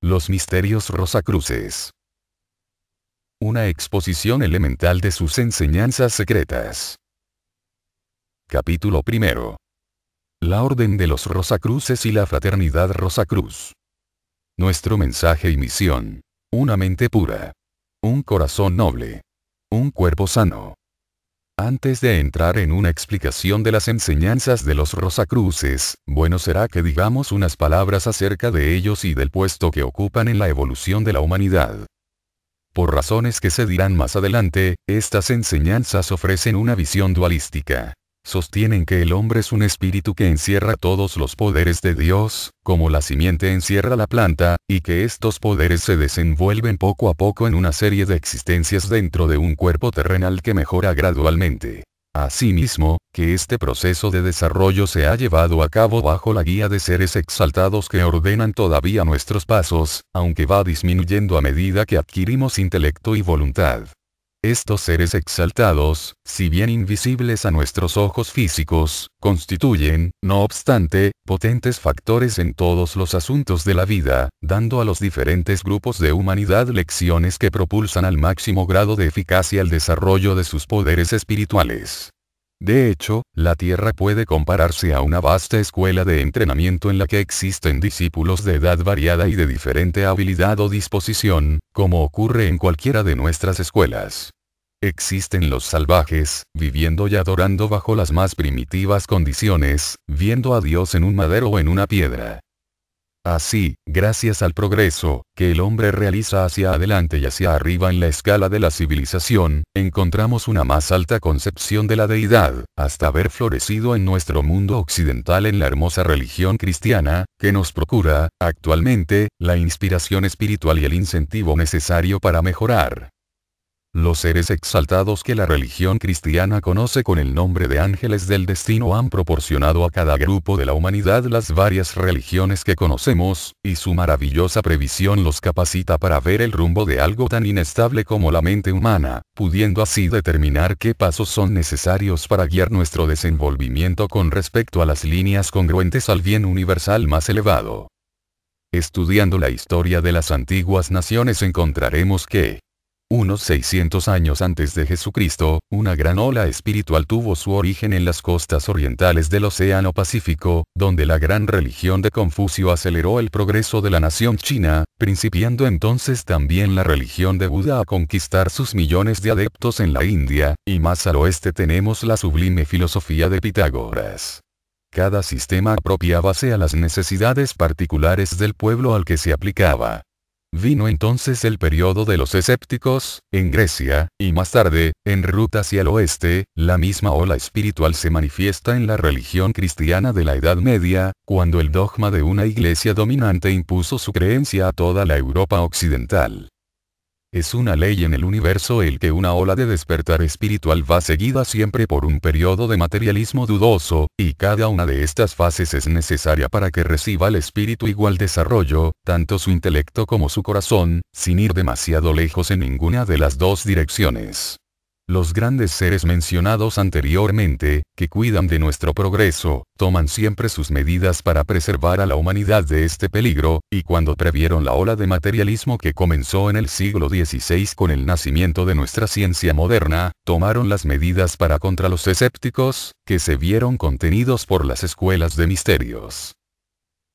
Los misterios Rosacruces. Una exposición elemental de sus enseñanzas secretas. Capítulo primero. La Orden de los Rosacruces y la Fraternidad Rosacruz. Nuestro mensaje y misión. Una mente pura. Un corazón noble. Un cuerpo sano. Antes de entrar en una explicación de las enseñanzas de los Rosacruces, bueno será que digamos unas palabras acerca de ellos y del puesto que ocupan en la evolución de la humanidad. Por razones que se dirán más adelante, estas enseñanzas ofrecen una visión dualística sostienen que el hombre es un espíritu que encierra todos los poderes de Dios, como la simiente encierra la planta, y que estos poderes se desenvuelven poco a poco en una serie de existencias dentro de un cuerpo terrenal que mejora gradualmente. Asimismo, que este proceso de desarrollo se ha llevado a cabo bajo la guía de seres exaltados que ordenan todavía nuestros pasos, aunque va disminuyendo a medida que adquirimos intelecto y voluntad. Estos seres exaltados, si bien invisibles a nuestros ojos físicos, constituyen, no obstante, potentes factores en todos los asuntos de la vida, dando a los diferentes grupos de humanidad lecciones que propulsan al máximo grado de eficacia el desarrollo de sus poderes espirituales. De hecho, la Tierra puede compararse a una vasta escuela de entrenamiento en la que existen discípulos de edad variada y de diferente habilidad o disposición, como ocurre en cualquiera de nuestras escuelas. Existen los salvajes, viviendo y adorando bajo las más primitivas condiciones, viendo a Dios en un madero o en una piedra. Así, gracias al progreso, que el hombre realiza hacia adelante y hacia arriba en la escala de la civilización, encontramos una más alta concepción de la deidad, hasta haber florecido en nuestro mundo occidental en la hermosa religión cristiana, que nos procura, actualmente, la inspiración espiritual y el incentivo necesario para mejorar. Los seres exaltados que la religión cristiana conoce con el nombre de ángeles del destino han proporcionado a cada grupo de la humanidad las varias religiones que conocemos, y su maravillosa previsión los capacita para ver el rumbo de algo tan inestable como la mente humana, pudiendo así determinar qué pasos son necesarios para guiar nuestro desenvolvimiento con respecto a las líneas congruentes al bien universal más elevado. Estudiando la historia de las antiguas naciones encontraremos que, unos 600 años antes de Jesucristo, una gran ola espiritual tuvo su origen en las costas orientales del Océano Pacífico, donde la gran religión de Confucio aceleró el progreso de la nación china, principiando entonces también la religión de Buda a conquistar sus millones de adeptos en la India, y más al oeste tenemos la sublime filosofía de Pitágoras. Cada sistema apropiábase a las necesidades particulares del pueblo al que se aplicaba. Vino entonces el periodo de los escépticos, en Grecia, y más tarde, en ruta hacia el oeste, la misma ola espiritual se manifiesta en la religión cristiana de la Edad Media, cuando el dogma de una iglesia dominante impuso su creencia a toda la Europa occidental. Es una ley en el universo el que una ola de despertar espiritual va seguida siempre por un periodo de materialismo dudoso, y cada una de estas fases es necesaria para que reciba el espíritu igual desarrollo, tanto su intelecto como su corazón, sin ir demasiado lejos en ninguna de las dos direcciones. Los grandes seres mencionados anteriormente, que cuidan de nuestro progreso, toman siempre sus medidas para preservar a la humanidad de este peligro, y cuando previeron la ola de materialismo que comenzó en el siglo XVI con el nacimiento de nuestra ciencia moderna, tomaron las medidas para contra los escépticos, que se vieron contenidos por las escuelas de misterios.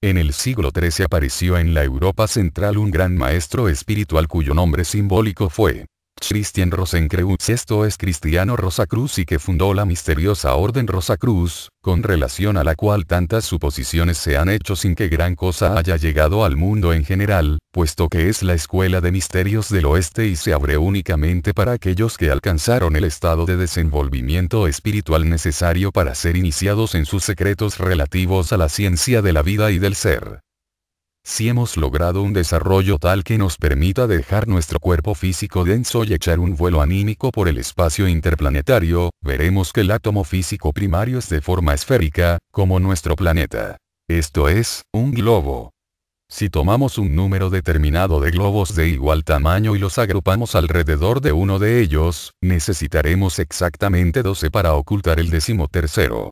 En el siglo XIII apareció en la Europa central un gran maestro espiritual cuyo nombre simbólico fue Christian Rosenkreuz esto es Cristiano Rosacruz y que fundó la misteriosa Orden Rosacruz, con relación a la cual tantas suposiciones se han hecho sin que gran cosa haya llegado al mundo en general, puesto que es la escuela de misterios del oeste y se abre únicamente para aquellos que alcanzaron el estado de desenvolvimiento espiritual necesario para ser iniciados en sus secretos relativos a la ciencia de la vida y del ser. Si hemos logrado un desarrollo tal que nos permita dejar nuestro cuerpo físico denso y echar un vuelo anímico por el espacio interplanetario, veremos que el átomo físico primario es de forma esférica, como nuestro planeta. Esto es, un globo. Si tomamos un número determinado de globos de igual tamaño y los agrupamos alrededor de uno de ellos, necesitaremos exactamente 12 para ocultar el decimotercero.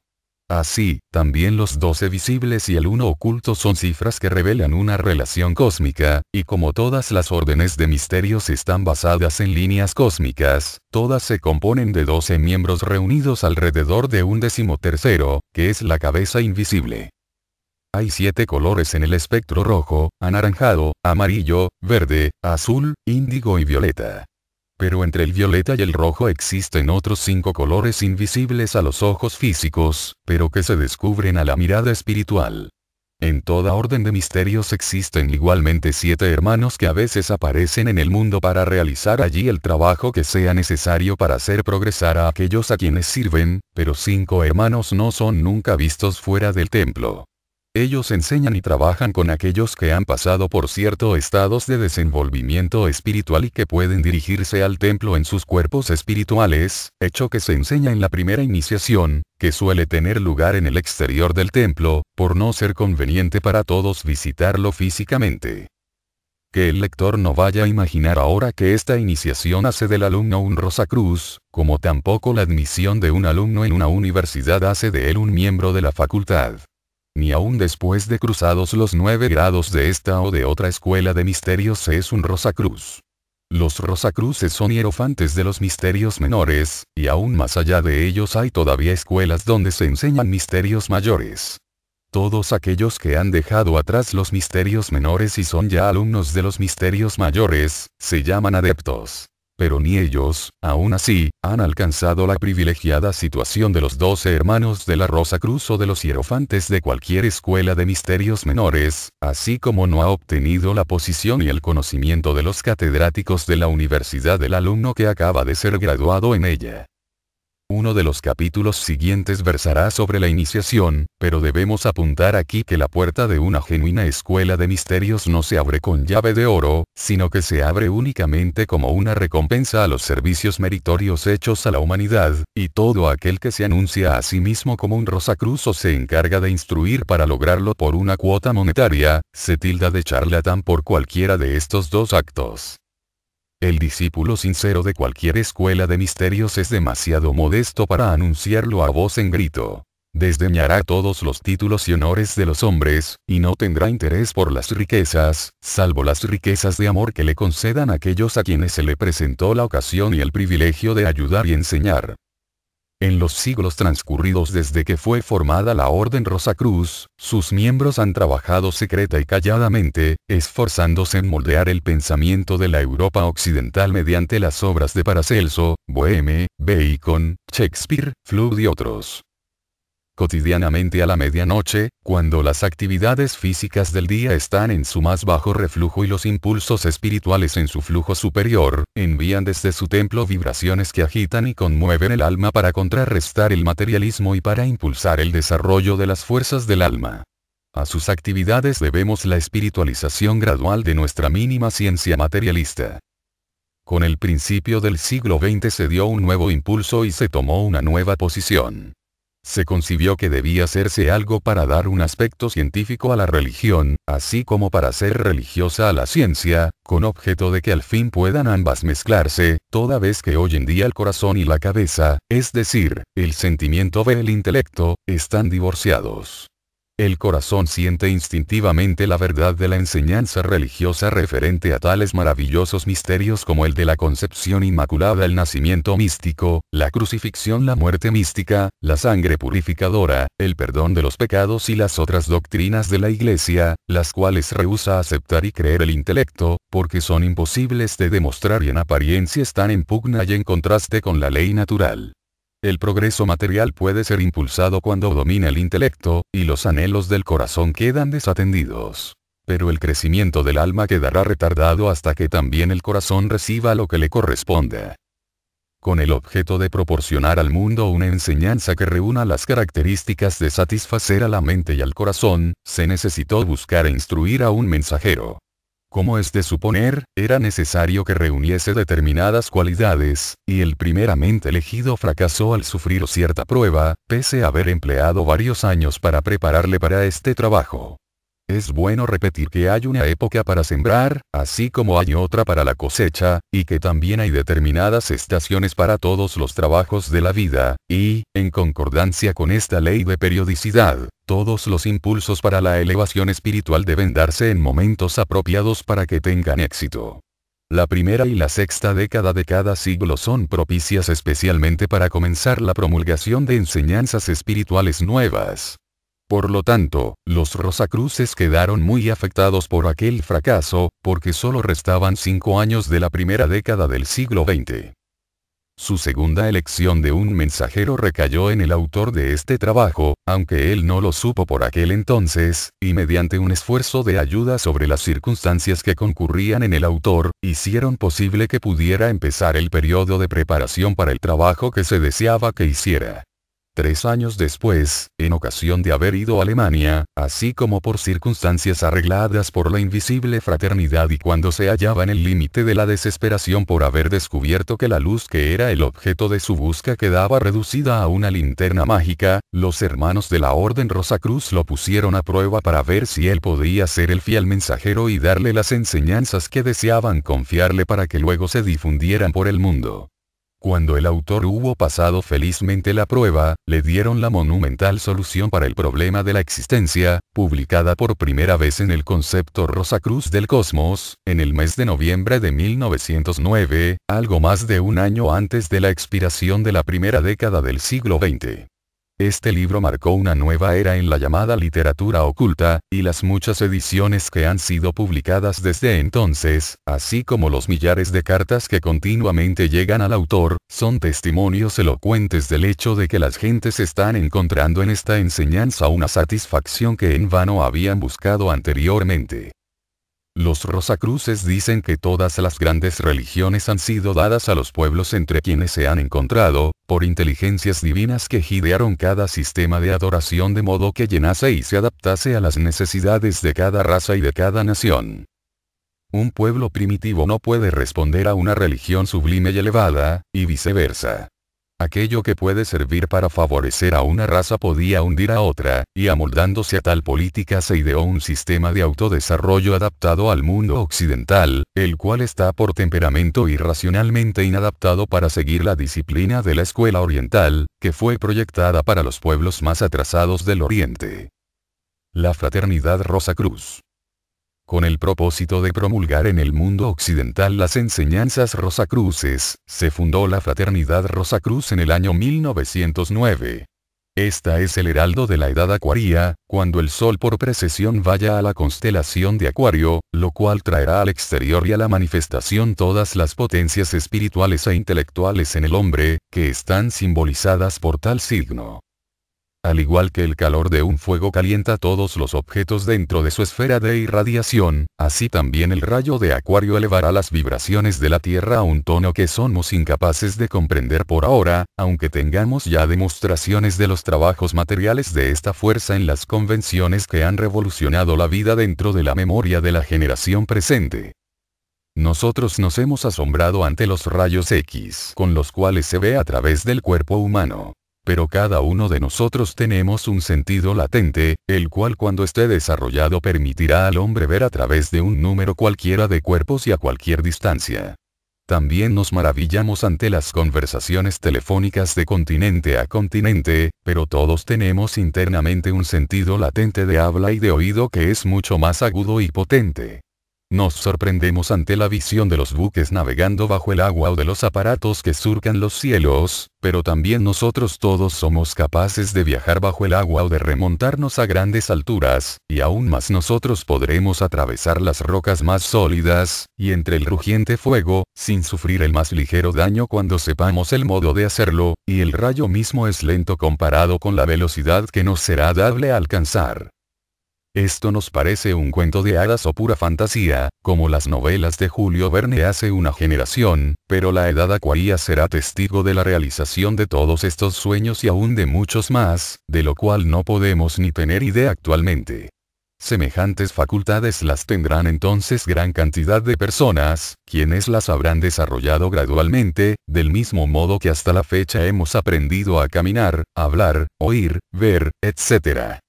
Así, también los 12 visibles y el 1 oculto son cifras que revelan una relación cósmica, y como todas las órdenes de misterios están basadas en líneas cósmicas, todas se componen de 12 miembros reunidos alrededor de un tercero, que es la cabeza invisible. Hay siete colores en el espectro rojo, anaranjado, amarillo, verde, azul, índigo y violeta pero entre el violeta y el rojo existen otros cinco colores invisibles a los ojos físicos, pero que se descubren a la mirada espiritual. En toda orden de misterios existen igualmente siete hermanos que a veces aparecen en el mundo para realizar allí el trabajo que sea necesario para hacer progresar a aquellos a quienes sirven, pero cinco hermanos no son nunca vistos fuera del templo. Ellos enseñan y trabajan con aquellos que han pasado por cierto estados de desenvolvimiento espiritual y que pueden dirigirse al templo en sus cuerpos espirituales, hecho que se enseña en la primera iniciación, que suele tener lugar en el exterior del templo, por no ser conveniente para todos visitarlo físicamente. Que el lector no vaya a imaginar ahora que esta iniciación hace del alumno un Rosacruz, como tampoco la admisión de un alumno en una universidad hace de él un miembro de la facultad. Ni aún después de cruzados los nueve grados de esta o de otra escuela de misterios es un Rosacruz. Los Rosacruces son hierofantes de los misterios menores, y aún más allá de ellos hay todavía escuelas donde se enseñan misterios mayores. Todos aquellos que han dejado atrás los misterios menores y son ya alumnos de los misterios mayores, se llaman adeptos pero ni ellos, aún así, han alcanzado la privilegiada situación de los doce hermanos de la Rosa Cruz o de los hierofantes de cualquier escuela de misterios menores, así como no ha obtenido la posición y el conocimiento de los catedráticos de la universidad del alumno que acaba de ser graduado en ella. Uno de los capítulos siguientes versará sobre la iniciación, pero debemos apuntar aquí que la puerta de una genuina escuela de misterios no se abre con llave de oro, sino que se abre únicamente como una recompensa a los servicios meritorios hechos a la humanidad, y todo aquel que se anuncia a sí mismo como un rosacruz o se encarga de instruir para lograrlo por una cuota monetaria, se tilda de charlatán por cualquiera de estos dos actos. El discípulo sincero de cualquier escuela de misterios es demasiado modesto para anunciarlo a voz en grito. Desdeñará todos los títulos y honores de los hombres, y no tendrá interés por las riquezas, salvo las riquezas de amor que le concedan aquellos a quienes se le presentó la ocasión y el privilegio de ayudar y enseñar. En los siglos transcurridos desde que fue formada la Orden Rosa Cruz, sus miembros han trabajado secreta y calladamente, esforzándose en moldear el pensamiento de la Europa occidental mediante las obras de Paracelso, Boheme, Bacon, Shakespeare, Flood y otros cotidianamente a la medianoche, cuando las actividades físicas del día están en su más bajo reflujo y los impulsos espirituales en su flujo superior, envían desde su templo vibraciones que agitan y conmueven el alma para contrarrestar el materialismo y para impulsar el desarrollo de las fuerzas del alma. A sus actividades debemos la espiritualización gradual de nuestra mínima ciencia materialista. Con el principio del siglo XX se dio un nuevo impulso y se tomó una nueva posición. Se concibió que debía hacerse algo para dar un aspecto científico a la religión, así como para ser religiosa a la ciencia, con objeto de que al fin puedan ambas mezclarse, toda vez que hoy en día el corazón y la cabeza, es decir, el sentimiento ve el intelecto, están divorciados. El corazón siente instintivamente la verdad de la enseñanza religiosa referente a tales maravillosos misterios como el de la concepción inmaculada, el nacimiento místico, la crucifixión, la muerte mística, la sangre purificadora, el perdón de los pecados y las otras doctrinas de la Iglesia, las cuales rehúsa aceptar y creer el intelecto, porque son imposibles de demostrar y en apariencia están en pugna y en contraste con la ley natural. El progreso material puede ser impulsado cuando domina el intelecto, y los anhelos del corazón quedan desatendidos. Pero el crecimiento del alma quedará retardado hasta que también el corazón reciba lo que le corresponde. Con el objeto de proporcionar al mundo una enseñanza que reúna las características de satisfacer a la mente y al corazón, se necesitó buscar e instruir a un mensajero. Como es de suponer, era necesario que reuniese determinadas cualidades, y el primeramente elegido fracasó al sufrir cierta prueba, pese a haber empleado varios años para prepararle para este trabajo. Es bueno repetir que hay una época para sembrar, así como hay otra para la cosecha, y que también hay determinadas estaciones para todos los trabajos de la vida, y, en concordancia con esta ley de periodicidad, todos los impulsos para la elevación espiritual deben darse en momentos apropiados para que tengan éxito. La primera y la sexta década de cada siglo son propicias especialmente para comenzar la promulgación de enseñanzas espirituales nuevas. Por lo tanto, los Rosacruces quedaron muy afectados por aquel fracaso, porque solo restaban cinco años de la primera década del siglo XX. Su segunda elección de un mensajero recayó en el autor de este trabajo, aunque él no lo supo por aquel entonces, y mediante un esfuerzo de ayuda sobre las circunstancias que concurrían en el autor, hicieron posible que pudiera empezar el periodo de preparación para el trabajo que se deseaba que hiciera. Tres años después, en ocasión de haber ido a Alemania, así como por circunstancias arregladas por la invisible fraternidad y cuando se hallaba en el límite de la desesperación por haber descubierto que la luz que era el objeto de su busca quedaba reducida a una linterna mágica, los hermanos de la Orden Rosa Cruz lo pusieron a prueba para ver si él podía ser el fiel mensajero y darle las enseñanzas que deseaban confiarle para que luego se difundieran por el mundo. Cuando el autor hubo pasado felizmente la prueba, le dieron la monumental solución para el problema de la existencia, publicada por primera vez en el concepto Rosa Cruz del Cosmos, en el mes de noviembre de 1909, algo más de un año antes de la expiración de la primera década del siglo XX. Este libro marcó una nueva era en la llamada literatura oculta, y las muchas ediciones que han sido publicadas desde entonces, así como los millares de cartas que continuamente llegan al autor, son testimonios elocuentes del hecho de que las gentes están encontrando en esta enseñanza una satisfacción que en vano habían buscado anteriormente. Los Rosacruces dicen que todas las grandes religiones han sido dadas a los pueblos entre quienes se han encontrado, por inteligencias divinas que gidearon cada sistema de adoración de modo que llenase y se adaptase a las necesidades de cada raza y de cada nación. Un pueblo primitivo no puede responder a una religión sublime y elevada, y viceversa. Aquello que puede servir para favorecer a una raza podía hundir a otra, y amoldándose a tal política se ideó un sistema de autodesarrollo adaptado al mundo occidental, el cual está por temperamento irracionalmente inadaptado para seguir la disciplina de la escuela oriental, que fue proyectada para los pueblos más atrasados del oriente. La fraternidad Rosa Cruz con el propósito de promulgar en el mundo occidental las enseñanzas Rosacruces, se fundó la Fraternidad Rosacruz en el año 1909. Esta es el heraldo de la edad acuaria, cuando el Sol por precesión vaya a la constelación de Acuario, lo cual traerá al exterior y a la manifestación todas las potencias espirituales e intelectuales en el hombre, que están simbolizadas por tal signo. Al igual que el calor de un fuego calienta todos los objetos dentro de su esfera de irradiación, así también el rayo de acuario elevará las vibraciones de la Tierra a un tono que somos incapaces de comprender por ahora, aunque tengamos ya demostraciones de los trabajos materiales de esta fuerza en las convenciones que han revolucionado la vida dentro de la memoria de la generación presente. Nosotros nos hemos asombrado ante los rayos X con los cuales se ve a través del cuerpo humano pero cada uno de nosotros tenemos un sentido latente, el cual cuando esté desarrollado permitirá al hombre ver a través de un número cualquiera de cuerpos y a cualquier distancia. También nos maravillamos ante las conversaciones telefónicas de continente a continente, pero todos tenemos internamente un sentido latente de habla y de oído que es mucho más agudo y potente. Nos sorprendemos ante la visión de los buques navegando bajo el agua o de los aparatos que surcan los cielos, pero también nosotros todos somos capaces de viajar bajo el agua o de remontarnos a grandes alturas, y aún más nosotros podremos atravesar las rocas más sólidas, y entre el rugiente fuego, sin sufrir el más ligero daño cuando sepamos el modo de hacerlo, y el rayo mismo es lento comparado con la velocidad que nos será dable alcanzar. Esto nos parece un cuento de hadas o pura fantasía, como las novelas de Julio Verne hace una generación, pero la edad acuaria será testigo de la realización de todos estos sueños y aún de muchos más, de lo cual no podemos ni tener idea actualmente. Semejantes facultades las tendrán entonces gran cantidad de personas, quienes las habrán desarrollado gradualmente, del mismo modo que hasta la fecha hemos aprendido a caminar, hablar, oír, ver, etc.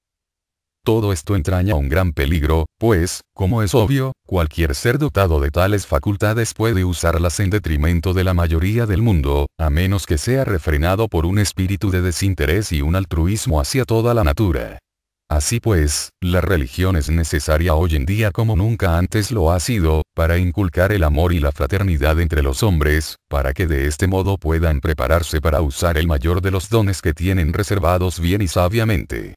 Todo esto entraña un gran peligro, pues, como es obvio, cualquier ser dotado de tales facultades puede usarlas en detrimento de la mayoría del mundo, a menos que sea refrenado por un espíritu de desinterés y un altruismo hacia toda la natura. Así pues, la religión es necesaria hoy en día como nunca antes lo ha sido, para inculcar el amor y la fraternidad entre los hombres, para que de este modo puedan prepararse para usar el mayor de los dones que tienen reservados bien y sabiamente.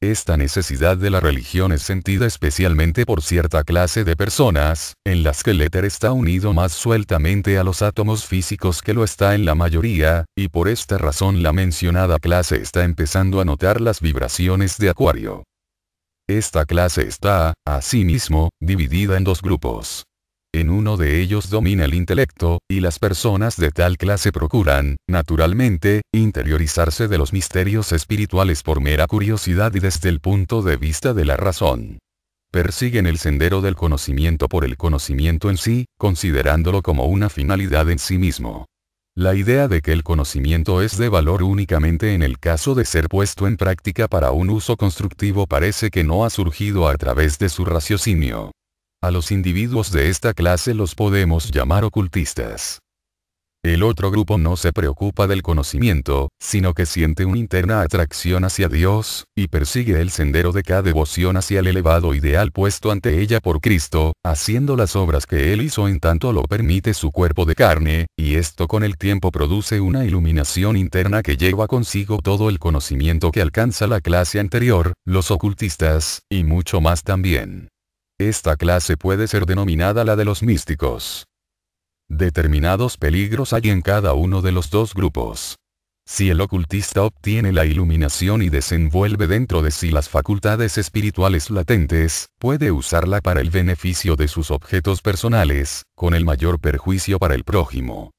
Esta necesidad de la religión es sentida especialmente por cierta clase de personas, en las que el éter está unido más sueltamente a los átomos físicos que lo está en la mayoría, y por esta razón la mencionada clase está empezando a notar las vibraciones de Acuario. Esta clase está, asimismo, dividida en dos grupos. En uno de ellos domina el intelecto, y las personas de tal clase procuran, naturalmente, interiorizarse de los misterios espirituales por mera curiosidad y desde el punto de vista de la razón. Persiguen el sendero del conocimiento por el conocimiento en sí, considerándolo como una finalidad en sí mismo. La idea de que el conocimiento es de valor únicamente en el caso de ser puesto en práctica para un uso constructivo parece que no ha surgido a través de su raciocinio. A los individuos de esta clase los podemos llamar ocultistas. El otro grupo no se preocupa del conocimiento, sino que siente una interna atracción hacia Dios, y persigue el sendero de cada devoción hacia el elevado ideal puesto ante ella por Cristo, haciendo las obras que Él hizo en tanto lo permite su cuerpo de carne, y esto con el tiempo produce una iluminación interna que lleva consigo todo el conocimiento que alcanza la clase anterior, los ocultistas, y mucho más también. Esta clase puede ser denominada la de los místicos. Determinados peligros hay en cada uno de los dos grupos. Si el ocultista obtiene la iluminación y desenvuelve dentro de sí las facultades espirituales latentes, puede usarla para el beneficio de sus objetos personales, con el mayor perjuicio para el prójimo.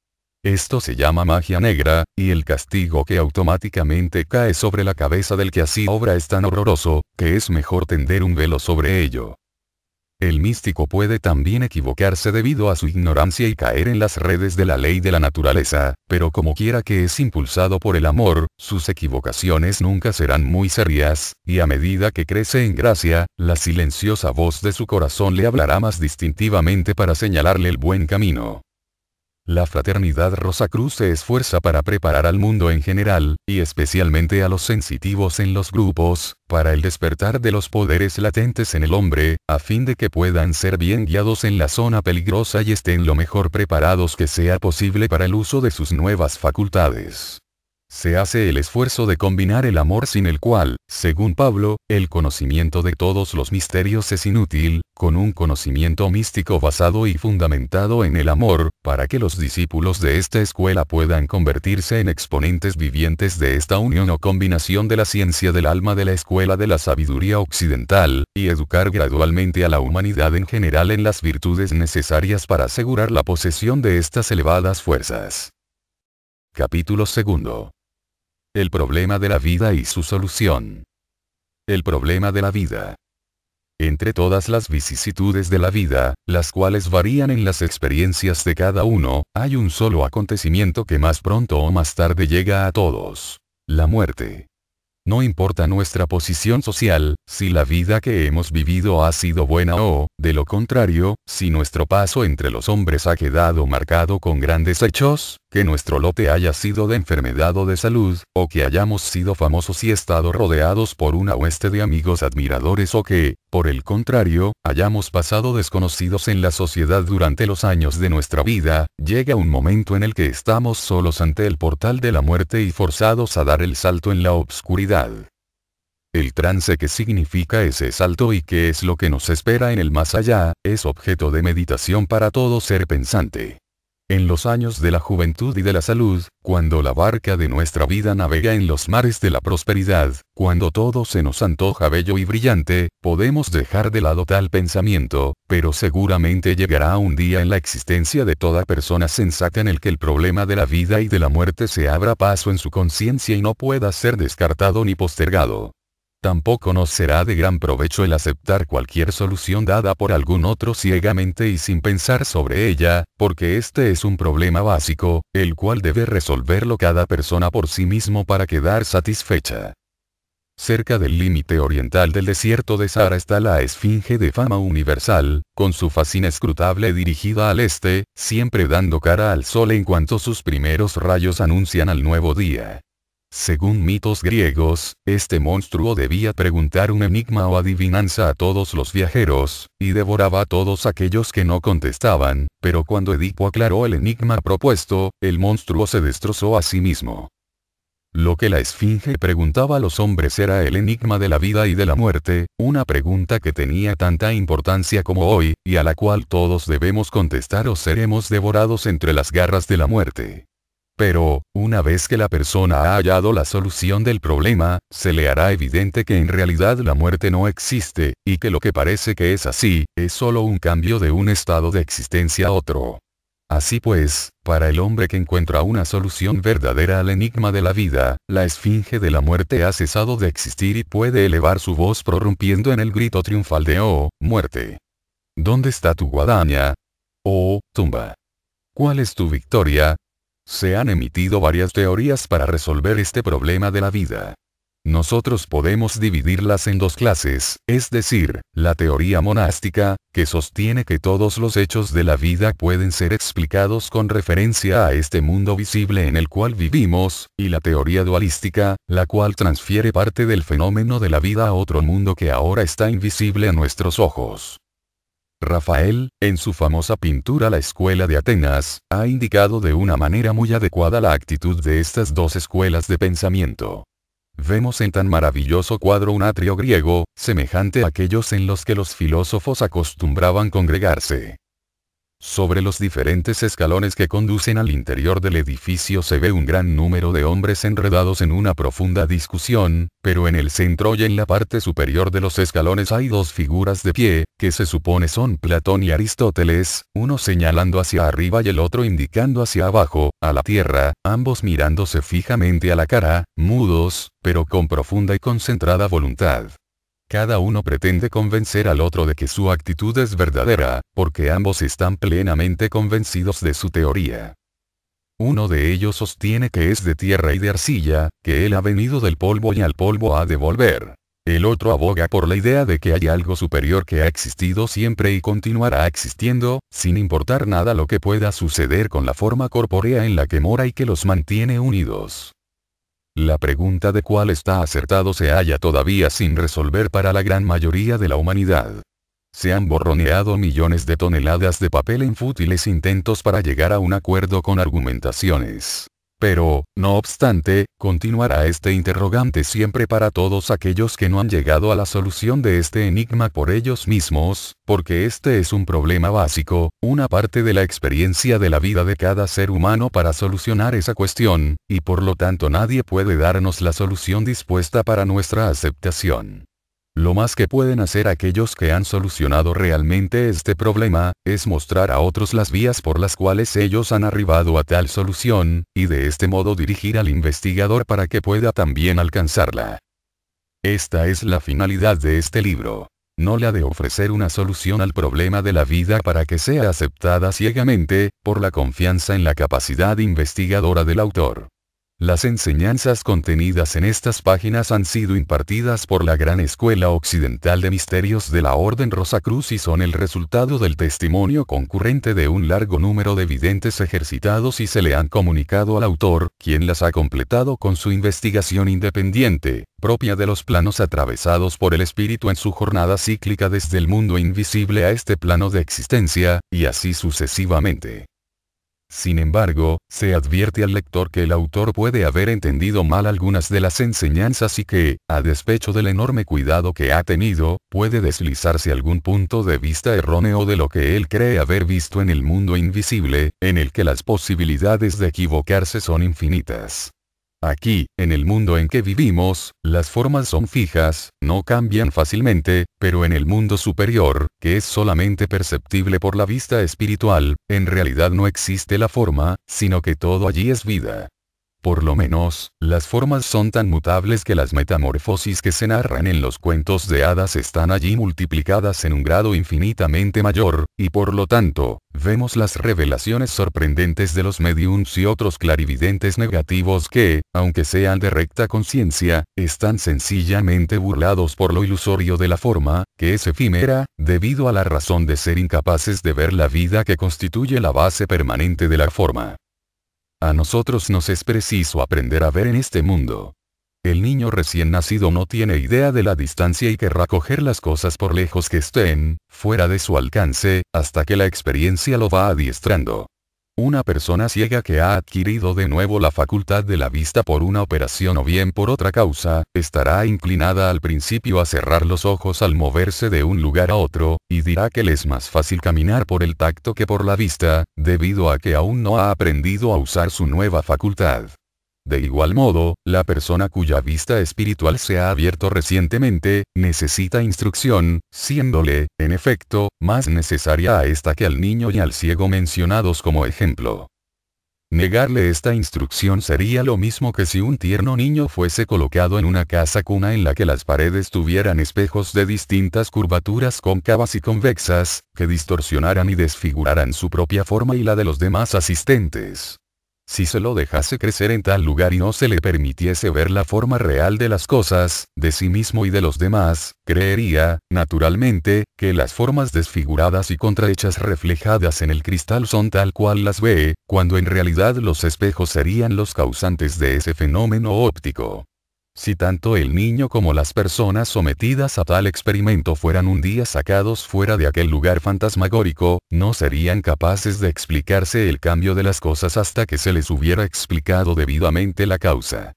Esto se llama magia negra, y el castigo que automáticamente cae sobre la cabeza del que así obra es tan horroroso, que es mejor tender un velo sobre ello. El místico puede también equivocarse debido a su ignorancia y caer en las redes de la ley de la naturaleza, pero como quiera que es impulsado por el amor, sus equivocaciones nunca serán muy serias, y a medida que crece en gracia, la silenciosa voz de su corazón le hablará más distintivamente para señalarle el buen camino. La fraternidad Rosacruz se esfuerza para preparar al mundo en general, y especialmente a los sensitivos en los grupos, para el despertar de los poderes latentes en el hombre, a fin de que puedan ser bien guiados en la zona peligrosa y estén lo mejor preparados que sea posible para el uso de sus nuevas facultades. Se hace el esfuerzo de combinar el amor sin el cual, según Pablo, el conocimiento de todos los misterios es inútil, con un conocimiento místico basado y fundamentado en el amor, para que los discípulos de esta escuela puedan convertirse en exponentes vivientes de esta unión o combinación de la ciencia del alma de la escuela de la sabiduría occidental, y educar gradualmente a la humanidad en general en las virtudes necesarias para asegurar la posesión de estas elevadas fuerzas. Capítulo 2. El problema de la vida y su solución. El problema de la vida entre todas las vicisitudes de la vida, las cuales varían en las experiencias de cada uno, hay un solo acontecimiento que más pronto o más tarde llega a todos. La muerte. No importa nuestra posición social, si la vida que hemos vivido ha sido buena o, de lo contrario, si nuestro paso entre los hombres ha quedado marcado con grandes hechos, que nuestro lote haya sido de enfermedad o de salud, o que hayamos sido famosos y estado rodeados por una hueste de amigos admiradores o que, por el contrario, hayamos pasado desconocidos en la sociedad durante los años de nuestra vida, llega un momento en el que estamos solos ante el portal de la muerte y forzados a dar el salto en la obscuridad. El trance que significa ese salto y que es lo que nos espera en el más allá, es objeto de meditación para todo ser pensante. En los años de la juventud y de la salud, cuando la barca de nuestra vida navega en los mares de la prosperidad, cuando todo se nos antoja bello y brillante, podemos dejar de lado tal pensamiento, pero seguramente llegará un día en la existencia de toda persona sensata en el que el problema de la vida y de la muerte se abra paso en su conciencia y no pueda ser descartado ni postergado. Tampoco nos será de gran provecho el aceptar cualquier solución dada por algún otro ciegamente y sin pensar sobre ella, porque este es un problema básico, el cual debe resolverlo cada persona por sí mismo para quedar satisfecha. Cerca del límite oriental del desierto de Sara está la Esfinge de fama universal, con su faz escrutable dirigida al este, siempre dando cara al sol en cuanto sus primeros rayos anuncian al nuevo día. Según mitos griegos, este monstruo debía preguntar un enigma o adivinanza a todos los viajeros, y devoraba a todos aquellos que no contestaban, pero cuando Edipo aclaró el enigma propuesto, el monstruo se destrozó a sí mismo. Lo que la Esfinge preguntaba a los hombres era el enigma de la vida y de la muerte, una pregunta que tenía tanta importancia como hoy, y a la cual todos debemos contestar o seremos devorados entre las garras de la muerte. Pero, una vez que la persona ha hallado la solución del problema, se le hará evidente que en realidad la muerte no existe, y que lo que parece que es así, es solo un cambio de un estado de existencia a otro. Así pues, para el hombre que encuentra una solución verdadera al enigma de la vida, la esfinge de la muerte ha cesado de existir y puede elevar su voz prorrumpiendo en el grito triunfal de Oh, muerte. ¿Dónde está tu guadaña? Oh, tumba. ¿Cuál es tu victoria? Se han emitido varias teorías para resolver este problema de la vida. Nosotros podemos dividirlas en dos clases, es decir, la teoría monástica, que sostiene que todos los hechos de la vida pueden ser explicados con referencia a este mundo visible en el cual vivimos, y la teoría dualística, la cual transfiere parte del fenómeno de la vida a otro mundo que ahora está invisible a nuestros ojos. Rafael, en su famosa pintura La Escuela de Atenas, ha indicado de una manera muy adecuada la actitud de estas dos escuelas de pensamiento. Vemos en tan maravilloso cuadro un atrio griego, semejante a aquellos en los que los filósofos acostumbraban congregarse. Sobre los diferentes escalones que conducen al interior del edificio se ve un gran número de hombres enredados en una profunda discusión, pero en el centro y en la parte superior de los escalones hay dos figuras de pie, que se supone son Platón y Aristóteles, uno señalando hacia arriba y el otro indicando hacia abajo, a la tierra, ambos mirándose fijamente a la cara, mudos, pero con profunda y concentrada voluntad. Cada uno pretende convencer al otro de que su actitud es verdadera, porque ambos están plenamente convencidos de su teoría. Uno de ellos sostiene que es de tierra y de arcilla, que él ha venido del polvo y al polvo ha de volver. El otro aboga por la idea de que hay algo superior que ha existido siempre y continuará existiendo, sin importar nada lo que pueda suceder con la forma corpórea en la que mora y que los mantiene unidos. La pregunta de cuál está acertado se halla todavía sin resolver para la gran mayoría de la humanidad. Se han borroneado millones de toneladas de papel en fútiles intentos para llegar a un acuerdo con argumentaciones pero, no obstante, continuará este interrogante siempre para todos aquellos que no han llegado a la solución de este enigma por ellos mismos, porque este es un problema básico, una parte de la experiencia de la vida de cada ser humano para solucionar esa cuestión, y por lo tanto nadie puede darnos la solución dispuesta para nuestra aceptación. Lo más que pueden hacer aquellos que han solucionado realmente este problema, es mostrar a otros las vías por las cuales ellos han arribado a tal solución, y de este modo dirigir al investigador para que pueda también alcanzarla. Esta es la finalidad de este libro no la de ofrecer una solución al problema de la vida para que sea aceptada ciegamente, por la confianza en la capacidad investigadora del autor. Las enseñanzas contenidas en estas páginas han sido impartidas por la Gran Escuela Occidental de Misterios de la Orden Rosa Cruz y son el resultado del testimonio concurrente de un largo número de videntes ejercitados y se le han comunicado al autor, quien las ha completado con su investigación independiente, propia de los planos atravesados por el espíritu en su jornada cíclica desde el mundo invisible a este plano de existencia, y así sucesivamente. Sin embargo, se advierte al lector que el autor puede haber entendido mal algunas de las enseñanzas y que, a despecho del enorme cuidado que ha tenido, puede deslizarse algún punto de vista erróneo de lo que él cree haber visto en el mundo invisible, en el que las posibilidades de equivocarse son infinitas. Aquí, en el mundo en que vivimos, las formas son fijas, no cambian fácilmente, pero en el mundo superior, que es solamente perceptible por la vista espiritual, en realidad no existe la forma, sino que todo allí es vida. Por lo menos, las formas son tan mutables que las metamorfosis que se narran en los cuentos de hadas están allí multiplicadas en un grado infinitamente mayor, y por lo tanto, vemos las revelaciones sorprendentes de los mediums y otros clarividentes negativos que, aunque sean de recta conciencia, están sencillamente burlados por lo ilusorio de la forma, que es efímera, debido a la razón de ser incapaces de ver la vida que constituye la base permanente de la forma. A nosotros nos es preciso aprender a ver en este mundo. El niño recién nacido no tiene idea de la distancia y querrá coger las cosas por lejos que estén, fuera de su alcance, hasta que la experiencia lo va adiestrando. Una persona ciega que ha adquirido de nuevo la facultad de la vista por una operación o bien por otra causa, estará inclinada al principio a cerrar los ojos al moverse de un lugar a otro, y dirá que le es más fácil caminar por el tacto que por la vista, debido a que aún no ha aprendido a usar su nueva facultad. De igual modo, la persona cuya vista espiritual se ha abierto recientemente, necesita instrucción, siéndole, en efecto, más necesaria a esta que al niño y al ciego mencionados como ejemplo. Negarle esta instrucción sería lo mismo que si un tierno niño fuese colocado en una casa cuna en la que las paredes tuvieran espejos de distintas curvaturas cóncavas y convexas, que distorsionaran y desfiguraran su propia forma y la de los demás asistentes. Si se lo dejase crecer en tal lugar y no se le permitiese ver la forma real de las cosas, de sí mismo y de los demás, creería, naturalmente, que las formas desfiguradas y contrahechas reflejadas en el cristal son tal cual las ve, cuando en realidad los espejos serían los causantes de ese fenómeno óptico. Si tanto el niño como las personas sometidas a tal experimento fueran un día sacados fuera de aquel lugar fantasmagórico, no serían capaces de explicarse el cambio de las cosas hasta que se les hubiera explicado debidamente la causa.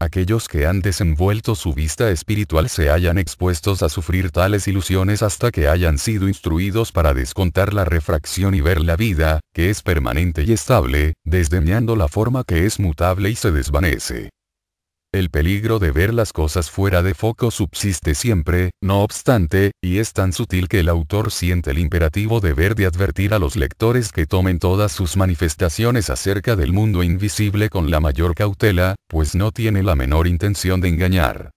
Aquellos que han desenvuelto su vista espiritual se hayan expuestos a sufrir tales ilusiones hasta que hayan sido instruidos para descontar la refracción y ver la vida, que es permanente y estable, desdeñando la forma que es mutable y se desvanece. El peligro de ver las cosas fuera de foco subsiste siempre, no obstante, y es tan sutil que el autor siente el imperativo deber de advertir a los lectores que tomen todas sus manifestaciones acerca del mundo invisible con la mayor cautela, pues no tiene la menor intención de engañar.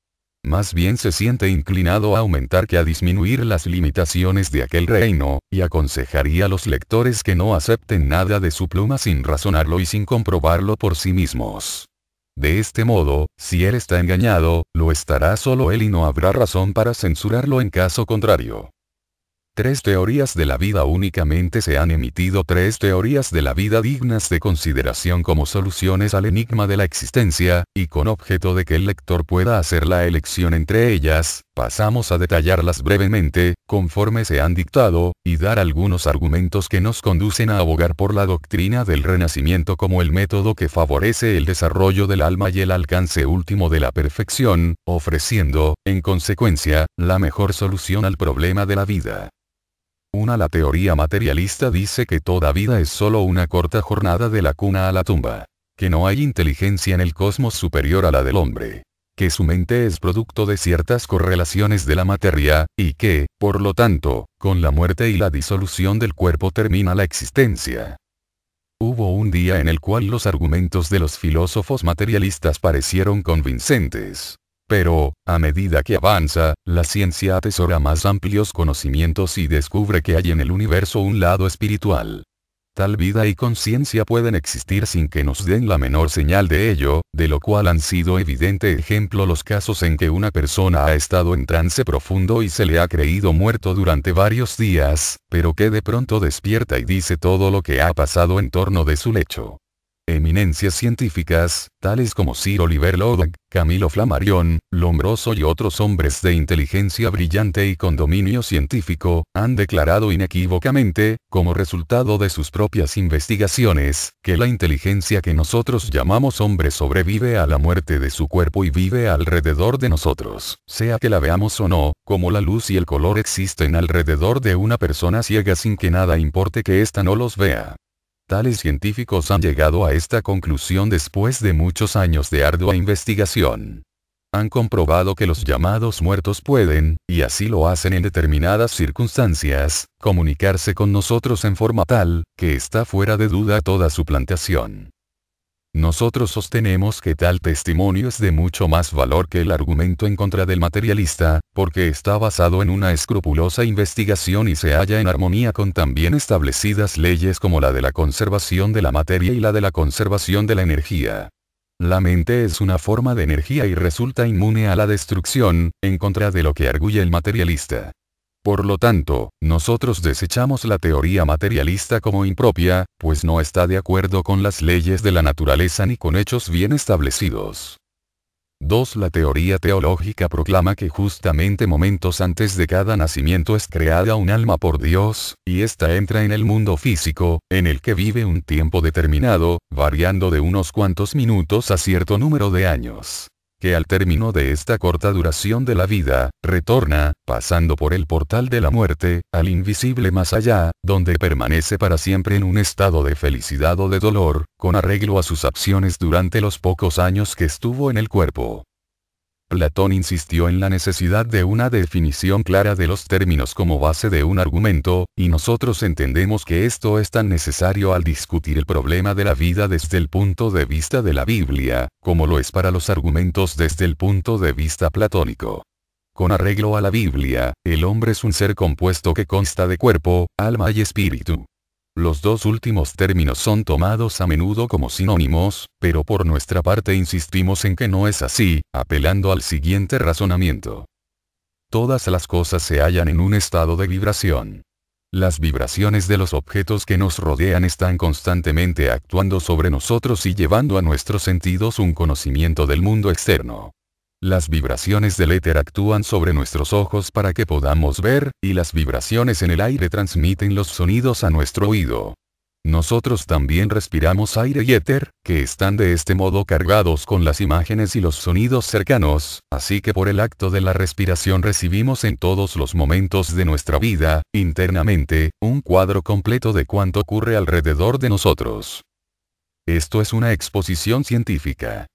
Más bien se siente inclinado a aumentar que a disminuir las limitaciones de aquel reino, y aconsejaría a los lectores que no acepten nada de su pluma sin razonarlo y sin comprobarlo por sí mismos. De este modo, si él está engañado, lo estará solo él y no habrá razón para censurarlo en caso contrario. Tres teorías de la vida únicamente se han emitido tres teorías de la vida dignas de consideración como soluciones al enigma de la existencia, y con objeto de que el lector pueda hacer la elección entre ellas, pasamos a detallarlas brevemente, conforme se han dictado, y dar algunos argumentos que nos conducen a abogar por la doctrina del renacimiento como el método que favorece el desarrollo del alma y el alcance último de la perfección, ofreciendo, en consecuencia, la mejor solución al problema de la vida. Una la teoría materialista dice que toda vida es solo una corta jornada de la cuna a la tumba. Que no hay inteligencia en el cosmos superior a la del hombre. Que su mente es producto de ciertas correlaciones de la materia, y que, por lo tanto, con la muerte y la disolución del cuerpo termina la existencia. Hubo un día en el cual los argumentos de los filósofos materialistas parecieron convincentes. Pero, a medida que avanza, la ciencia atesora más amplios conocimientos y descubre que hay en el universo un lado espiritual. Tal vida y conciencia pueden existir sin que nos den la menor señal de ello, de lo cual han sido evidente ejemplo los casos en que una persona ha estado en trance profundo y se le ha creído muerto durante varios días, pero que de pronto despierta y dice todo lo que ha pasado en torno de su lecho. Eminencias científicas, tales como Sir Oliver Lodge, Camilo Flammarion, Lombroso y otros hombres de inteligencia brillante y con dominio científico, han declarado inequívocamente, como resultado de sus propias investigaciones, que la inteligencia que nosotros llamamos hombre sobrevive a la muerte de su cuerpo y vive alrededor de nosotros, sea que la veamos o no, como la luz y el color existen alrededor de una persona ciega sin que nada importe que ésta no los vea. Tales científicos han llegado a esta conclusión después de muchos años de ardua investigación. Han comprobado que los llamados muertos pueden, y así lo hacen en determinadas circunstancias, comunicarse con nosotros en forma tal, que está fuera de duda toda su plantación. Nosotros sostenemos que tal testimonio es de mucho más valor que el argumento en contra del materialista, porque está basado en una escrupulosa investigación y se halla en armonía con también establecidas leyes como la de la conservación de la materia y la de la conservación de la energía. La mente es una forma de energía y resulta inmune a la destrucción, en contra de lo que arguye el materialista. Por lo tanto, nosotros desechamos la teoría materialista como impropia, pues no está de acuerdo con las leyes de la naturaleza ni con hechos bien establecidos. 2. La teoría teológica proclama que justamente momentos antes de cada nacimiento es creada un alma por Dios, y ésta entra en el mundo físico, en el que vive un tiempo determinado, variando de unos cuantos minutos a cierto número de años que al término de esta corta duración de la vida, retorna, pasando por el portal de la muerte, al invisible más allá, donde permanece para siempre en un estado de felicidad o de dolor, con arreglo a sus acciones durante los pocos años que estuvo en el cuerpo. Platón insistió en la necesidad de una definición clara de los términos como base de un argumento, y nosotros entendemos que esto es tan necesario al discutir el problema de la vida desde el punto de vista de la Biblia, como lo es para los argumentos desde el punto de vista platónico. Con arreglo a la Biblia, el hombre es un ser compuesto que consta de cuerpo, alma y espíritu. Los dos últimos términos son tomados a menudo como sinónimos, pero por nuestra parte insistimos en que no es así, apelando al siguiente razonamiento. Todas las cosas se hallan en un estado de vibración. Las vibraciones de los objetos que nos rodean están constantemente actuando sobre nosotros y llevando a nuestros sentidos un conocimiento del mundo externo. Las vibraciones del éter actúan sobre nuestros ojos para que podamos ver, y las vibraciones en el aire transmiten los sonidos a nuestro oído. Nosotros también respiramos aire y éter, que están de este modo cargados con las imágenes y los sonidos cercanos, así que por el acto de la respiración recibimos en todos los momentos de nuestra vida, internamente, un cuadro completo de cuanto ocurre alrededor de nosotros. Esto es una exposición científica.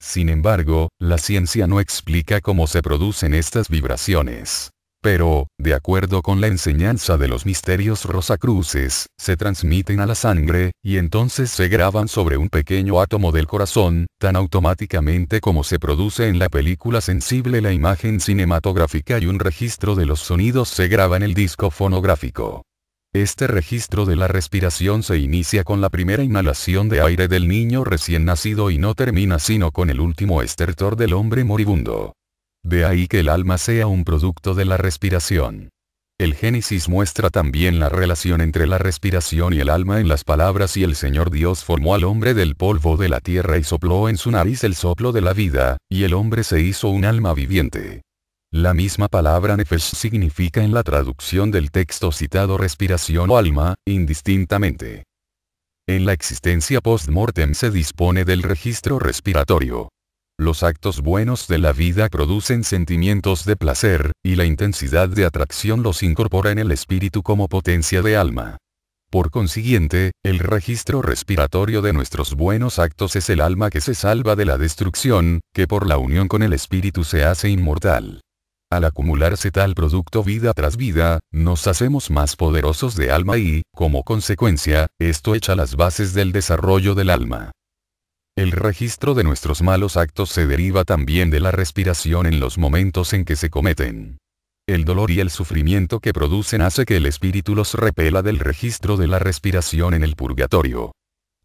Sin embargo, la ciencia no explica cómo se producen estas vibraciones. Pero, de acuerdo con la enseñanza de los misterios rosacruces, se transmiten a la sangre, y entonces se graban sobre un pequeño átomo del corazón, tan automáticamente como se produce en la película sensible la imagen cinematográfica y un registro de los sonidos se graba en el disco fonográfico. Este registro de la respiración se inicia con la primera inhalación de aire del niño recién nacido y no termina sino con el último estertor del hombre moribundo. De ahí que el alma sea un producto de la respiración. El Génesis muestra también la relación entre la respiración y el alma en las palabras y el Señor Dios formó al hombre del polvo de la tierra y sopló en su nariz el soplo de la vida, y el hombre se hizo un alma viviente. La misma palabra nefesh significa en la traducción del texto citado respiración o alma, indistintamente. En la existencia post-mortem se dispone del registro respiratorio. Los actos buenos de la vida producen sentimientos de placer, y la intensidad de atracción los incorpora en el espíritu como potencia de alma. Por consiguiente, el registro respiratorio de nuestros buenos actos es el alma que se salva de la destrucción, que por la unión con el espíritu se hace inmortal. Al acumularse tal producto vida tras vida, nos hacemos más poderosos de alma y, como consecuencia, esto echa las bases del desarrollo del alma. El registro de nuestros malos actos se deriva también de la respiración en los momentos en que se cometen. El dolor y el sufrimiento que producen hace que el espíritu los repela del registro de la respiración en el purgatorio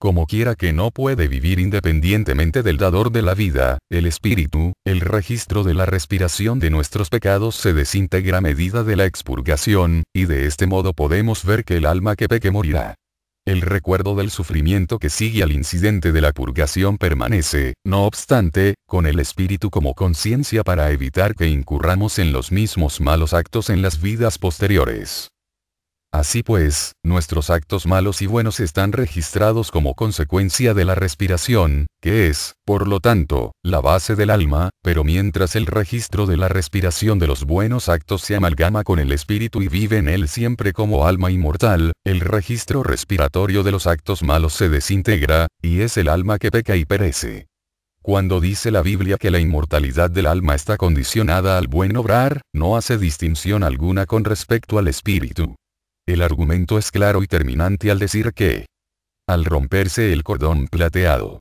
como quiera que no puede vivir independientemente del dador de la vida, el espíritu, el registro de la respiración de nuestros pecados se desintegra a medida de la expurgación, y de este modo podemos ver que el alma que peque morirá. El recuerdo del sufrimiento que sigue al incidente de la purgación permanece, no obstante, con el espíritu como conciencia para evitar que incurramos en los mismos malos actos en las vidas posteriores. Así pues, nuestros actos malos y buenos están registrados como consecuencia de la respiración, que es, por lo tanto, la base del alma, pero mientras el registro de la respiración de los buenos actos se amalgama con el espíritu y vive en él siempre como alma inmortal, el registro respiratorio de los actos malos se desintegra, y es el alma que peca y perece. Cuando dice la Biblia que la inmortalidad del alma está condicionada al buen obrar, no hace distinción alguna con respecto al espíritu. El argumento es claro y terminante al decir que, al romperse el cordón plateado,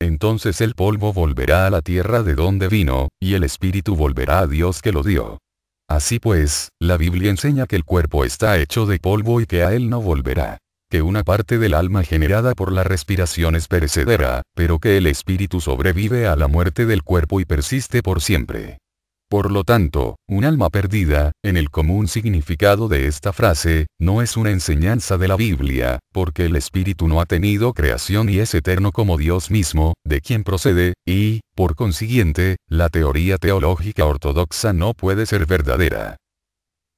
entonces el polvo volverá a la tierra de donde vino, y el espíritu volverá a Dios que lo dio. Así pues, la Biblia enseña que el cuerpo está hecho de polvo y que a él no volverá que una parte del alma generada por la respiración es perecedera, pero que el espíritu sobrevive a la muerte del cuerpo y persiste por siempre. Por lo tanto, un alma perdida, en el común significado de esta frase, no es una enseñanza de la Biblia, porque el espíritu no ha tenido creación y es eterno como Dios mismo, de quien procede, y, por consiguiente, la teoría teológica ortodoxa no puede ser verdadera.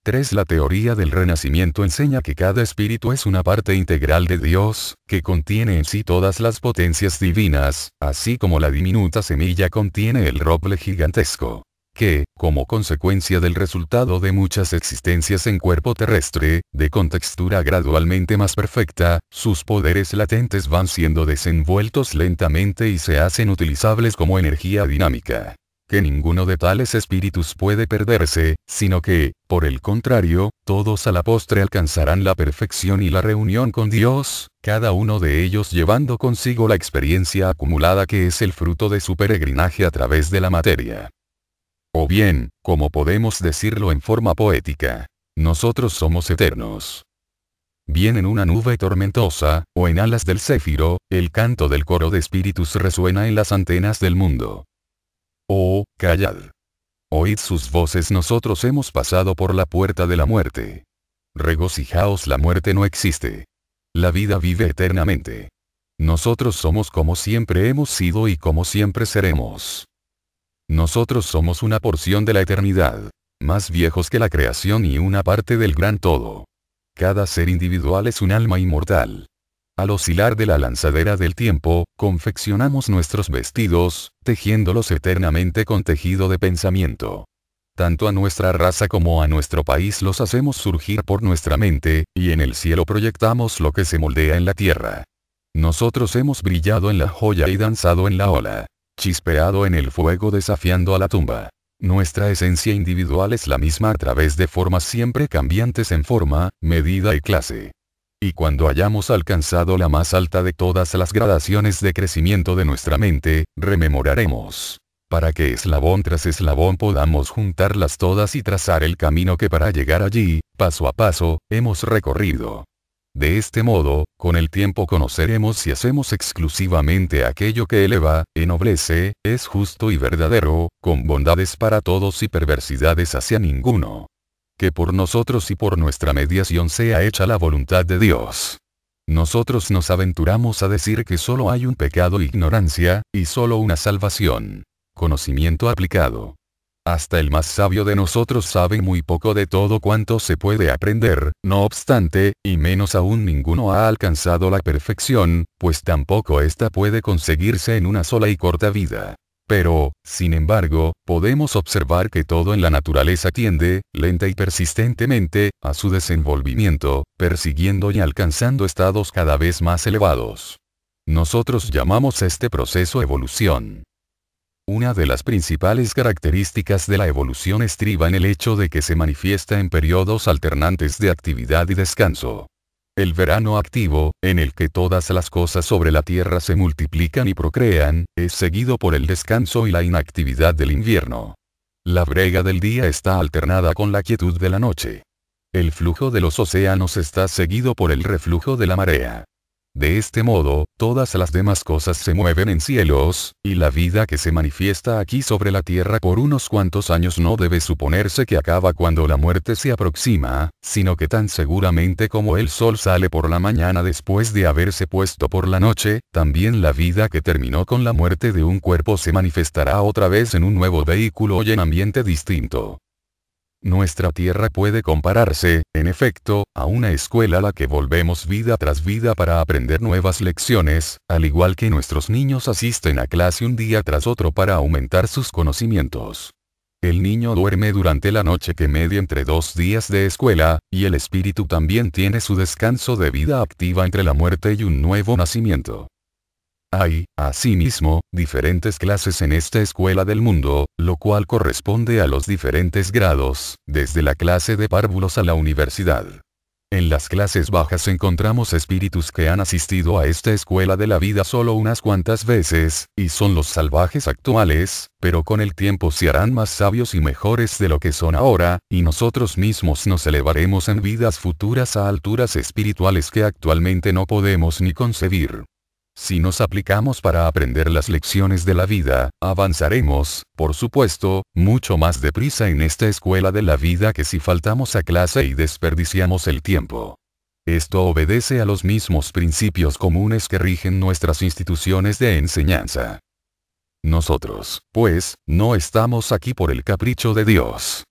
3. La teoría del renacimiento enseña que cada espíritu es una parte integral de Dios, que contiene en sí todas las potencias divinas, así como la diminuta semilla contiene el roble gigantesco que, como consecuencia del resultado de muchas existencias en cuerpo terrestre, de contextura gradualmente más perfecta, sus poderes latentes van siendo desenvueltos lentamente y se hacen utilizables como energía dinámica. Que ninguno de tales espíritus puede perderse, sino que, por el contrario, todos a la postre alcanzarán la perfección y la reunión con Dios, cada uno de ellos llevando consigo la experiencia acumulada que es el fruto de su peregrinaje a través de la materia. O bien, como podemos decirlo en forma poética, nosotros somos eternos. Bien en una nube tormentosa, o en alas del céfiro, el canto del coro de espíritus resuena en las antenas del mundo. Oh, callad. Oíd sus voces, nosotros hemos pasado por la puerta de la muerte. Regocijaos, la muerte no existe. La vida vive eternamente. Nosotros somos como siempre hemos sido y como siempre seremos. Nosotros somos una porción de la eternidad. Más viejos que la creación y una parte del gran todo. Cada ser individual es un alma inmortal. Al oscilar de la lanzadera del tiempo, confeccionamos nuestros vestidos, tejiéndolos eternamente con tejido de pensamiento. Tanto a nuestra raza como a nuestro país los hacemos surgir por nuestra mente, y en el cielo proyectamos lo que se moldea en la tierra. Nosotros hemos brillado en la joya y danzado en la ola chispeado en el fuego desafiando a la tumba. Nuestra esencia individual es la misma a través de formas siempre cambiantes en forma, medida y clase. Y cuando hayamos alcanzado la más alta de todas las gradaciones de crecimiento de nuestra mente, rememoraremos. Para que eslabón tras eslabón podamos juntarlas todas y trazar el camino que para llegar allí, paso a paso, hemos recorrido. De este modo, con el tiempo conoceremos si hacemos exclusivamente aquello que eleva, ennoblece, es justo y verdadero, con bondades para todos y perversidades hacia ninguno. Que por nosotros y por nuestra mediación sea hecha la voluntad de Dios. Nosotros nos aventuramos a decir que solo hay un pecado e ignorancia, y solo una salvación. Conocimiento aplicado. Hasta el más sabio de nosotros sabe muy poco de todo cuanto se puede aprender, no obstante, y menos aún ninguno ha alcanzado la perfección, pues tampoco ésta puede conseguirse en una sola y corta vida. Pero, sin embargo, podemos observar que todo en la naturaleza tiende, lenta y persistentemente, a su desenvolvimiento, persiguiendo y alcanzando estados cada vez más elevados. Nosotros llamamos este proceso evolución. Una de las principales características de la evolución estriba en el hecho de que se manifiesta en periodos alternantes de actividad y descanso. El verano activo, en el que todas las cosas sobre la Tierra se multiplican y procrean, es seguido por el descanso y la inactividad del invierno. La brega del día está alternada con la quietud de la noche. El flujo de los océanos está seguido por el reflujo de la marea. De este modo, todas las demás cosas se mueven en cielos, y la vida que se manifiesta aquí sobre la tierra por unos cuantos años no debe suponerse que acaba cuando la muerte se aproxima, sino que tan seguramente como el sol sale por la mañana después de haberse puesto por la noche, también la vida que terminó con la muerte de un cuerpo se manifestará otra vez en un nuevo vehículo y en ambiente distinto. Nuestra tierra puede compararse, en efecto, a una escuela a la que volvemos vida tras vida para aprender nuevas lecciones, al igual que nuestros niños asisten a clase un día tras otro para aumentar sus conocimientos. El niño duerme durante la noche que media entre dos días de escuela, y el espíritu también tiene su descanso de vida activa entre la muerte y un nuevo nacimiento. Hay, asimismo, diferentes clases en esta escuela del mundo, lo cual corresponde a los diferentes grados, desde la clase de párvulos a la universidad. En las clases bajas encontramos espíritus que han asistido a esta escuela de la vida solo unas cuantas veces, y son los salvajes actuales, pero con el tiempo se harán más sabios y mejores de lo que son ahora, y nosotros mismos nos elevaremos en vidas futuras a alturas espirituales que actualmente no podemos ni concebir. Si nos aplicamos para aprender las lecciones de la vida, avanzaremos, por supuesto, mucho más deprisa en esta escuela de la vida que si faltamos a clase y desperdiciamos el tiempo. Esto obedece a los mismos principios comunes que rigen nuestras instituciones de enseñanza. Nosotros, pues, no estamos aquí por el capricho de Dios.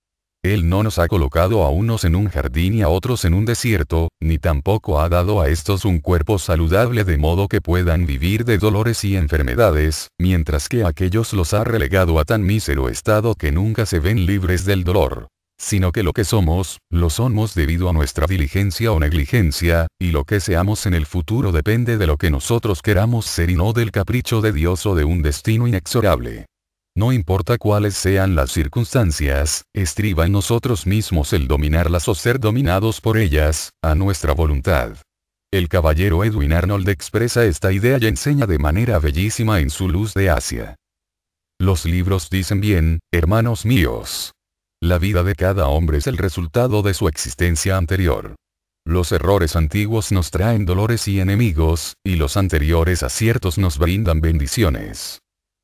Él no nos ha colocado a unos en un jardín y a otros en un desierto, ni tampoco ha dado a estos un cuerpo saludable de modo que puedan vivir de dolores y enfermedades, mientras que a aquellos los ha relegado a tan mísero estado que nunca se ven libres del dolor sino que lo que somos, lo somos debido a nuestra diligencia o negligencia, y lo que seamos en el futuro depende de lo que nosotros queramos ser y no del capricho de Dios o de un destino inexorable. No importa cuáles sean las circunstancias, estriba en nosotros mismos el dominarlas o ser dominados por ellas, a nuestra voluntad. El caballero Edwin Arnold expresa esta idea y enseña de manera bellísima en su luz de Asia. Los libros dicen bien, hermanos míos. La vida de cada hombre es el resultado de su existencia anterior. Los errores antiguos nos traen dolores y enemigos, y los anteriores aciertos nos brindan bendiciones.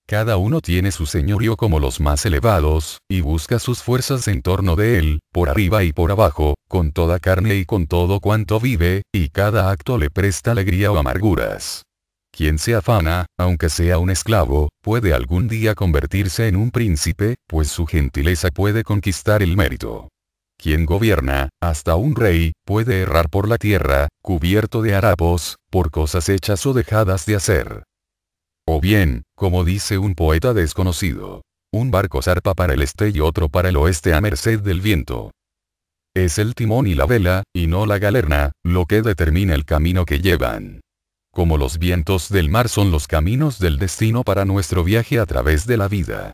Cada uno tiene su señorío como los más elevados, y busca sus fuerzas en torno de él, por arriba y por abajo, con toda carne y con todo cuanto vive, y cada acto le presta alegría o amarguras. Quien se afana, aunque sea un esclavo, puede algún día convertirse en un príncipe, pues su gentileza puede conquistar el mérito. Quien gobierna, hasta un rey, puede errar por la tierra, cubierto de harapos, por cosas hechas o dejadas de hacer. O bien, como dice un poeta desconocido, un barco zarpa para el este y otro para el oeste a merced del viento. Es el timón y la vela, y no la galerna, lo que determina el camino que llevan. Como los vientos del mar son los caminos del destino para nuestro viaje a través de la vida.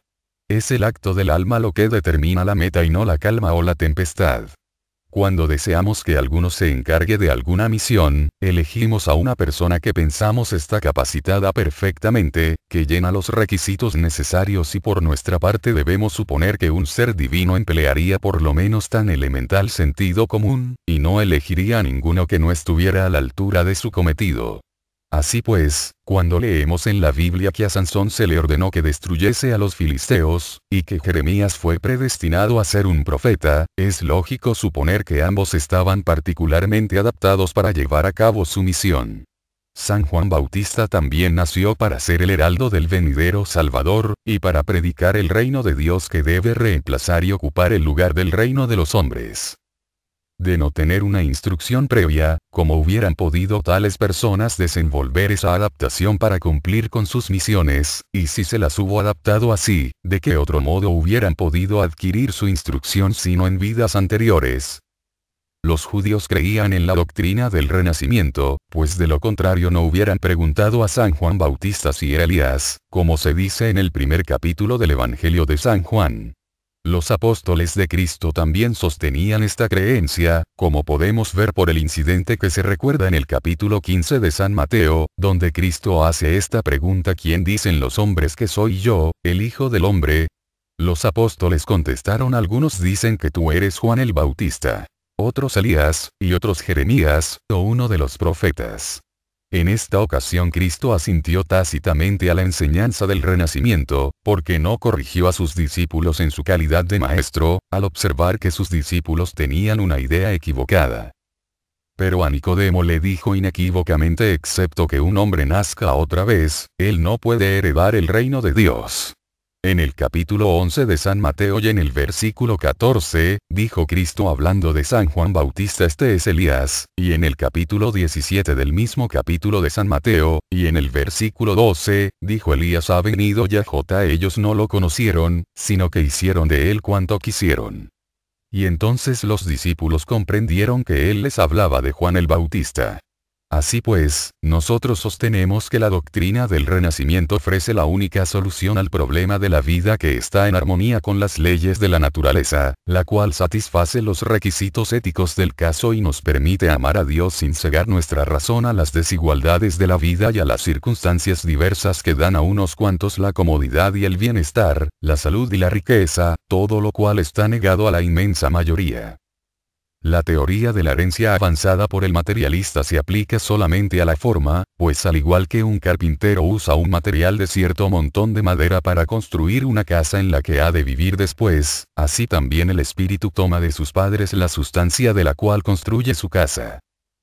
Es el acto del alma lo que determina la meta y no la calma o la tempestad. Cuando deseamos que alguno se encargue de alguna misión, elegimos a una persona que pensamos está capacitada perfectamente, que llena los requisitos necesarios y por nuestra parte debemos suponer que un ser divino emplearía por lo menos tan elemental sentido común, y no elegiría a ninguno que no estuviera a la altura de su cometido. Así pues, cuando leemos en la Biblia que a Sansón se le ordenó que destruyese a los filisteos, y que Jeremías fue predestinado a ser un profeta, es lógico suponer que ambos estaban particularmente adaptados para llevar a cabo su misión. San Juan Bautista también nació para ser el heraldo del venidero Salvador, y para predicar el reino de Dios que debe reemplazar y ocupar el lugar del reino de los hombres de no tener una instrucción previa, como hubieran podido tales personas desenvolver esa adaptación para cumplir con sus misiones, y si se las hubo adaptado así, de qué otro modo hubieran podido adquirir su instrucción sino en vidas anteriores. Los judíos creían en la doctrina del renacimiento, pues de lo contrario no hubieran preguntado a San Juan Bautista si era Elías, como se dice en el primer capítulo del Evangelio de San Juan. Los apóstoles de Cristo también sostenían esta creencia, como podemos ver por el incidente que se recuerda en el capítulo 15 de San Mateo, donde Cristo hace esta pregunta ¿Quién dicen los hombres que soy yo, el Hijo del Hombre? Los apóstoles contestaron algunos dicen que tú eres Juan el Bautista, otros Elías, y otros Jeremías, o uno de los profetas. En esta ocasión Cristo asintió tácitamente a la enseñanza del Renacimiento, porque no corrigió a sus discípulos en su calidad de maestro, al observar que sus discípulos tenían una idea equivocada. Pero a Nicodemo le dijo inequívocamente excepto que un hombre nazca otra vez, él no puede heredar el reino de Dios. En el capítulo 11 de San Mateo y en el versículo 14, dijo Cristo hablando de San Juan Bautista este es Elías, y en el capítulo 17 del mismo capítulo de San Mateo, y en el versículo 12, dijo Elías ha venido ya J ellos no lo conocieron, sino que hicieron de él cuanto quisieron. Y entonces los discípulos comprendieron que él les hablaba de Juan el Bautista. Así pues, nosotros sostenemos que la doctrina del renacimiento ofrece la única solución al problema de la vida que está en armonía con las leyes de la naturaleza, la cual satisface los requisitos éticos del caso y nos permite amar a Dios sin cegar nuestra razón a las desigualdades de la vida y a las circunstancias diversas que dan a unos cuantos la comodidad y el bienestar, la salud y la riqueza, todo lo cual está negado a la inmensa mayoría. La teoría de la herencia avanzada por el materialista se aplica solamente a la forma, pues al igual que un carpintero usa un material de cierto montón de madera para construir una casa en la que ha de vivir después, así también el espíritu toma de sus padres la sustancia de la cual construye su casa.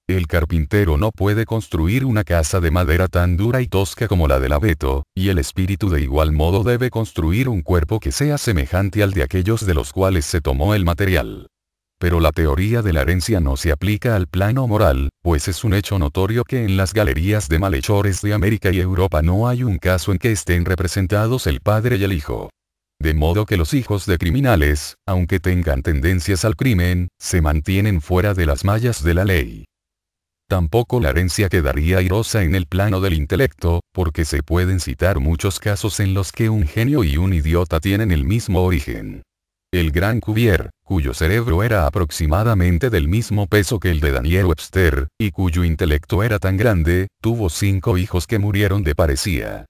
El carpintero no puede construir una casa de madera tan dura y tosca como la del abeto, y el espíritu de igual modo debe construir un cuerpo que sea semejante al de aquellos de los cuales se tomó el material pero la teoría de la herencia no se aplica al plano moral, pues es un hecho notorio que en las galerías de malhechores de América y Europa no hay un caso en que estén representados el padre y el hijo. De modo que los hijos de criminales, aunque tengan tendencias al crimen, se mantienen fuera de las mallas de la ley. Tampoco la herencia quedaría irosa en el plano del intelecto, porque se pueden citar muchos casos en los que un genio y un idiota tienen el mismo origen el gran Cuvier, cuyo cerebro era aproximadamente del mismo peso que el de Daniel Webster, y cuyo intelecto era tan grande, tuvo cinco hijos que murieron de parecía.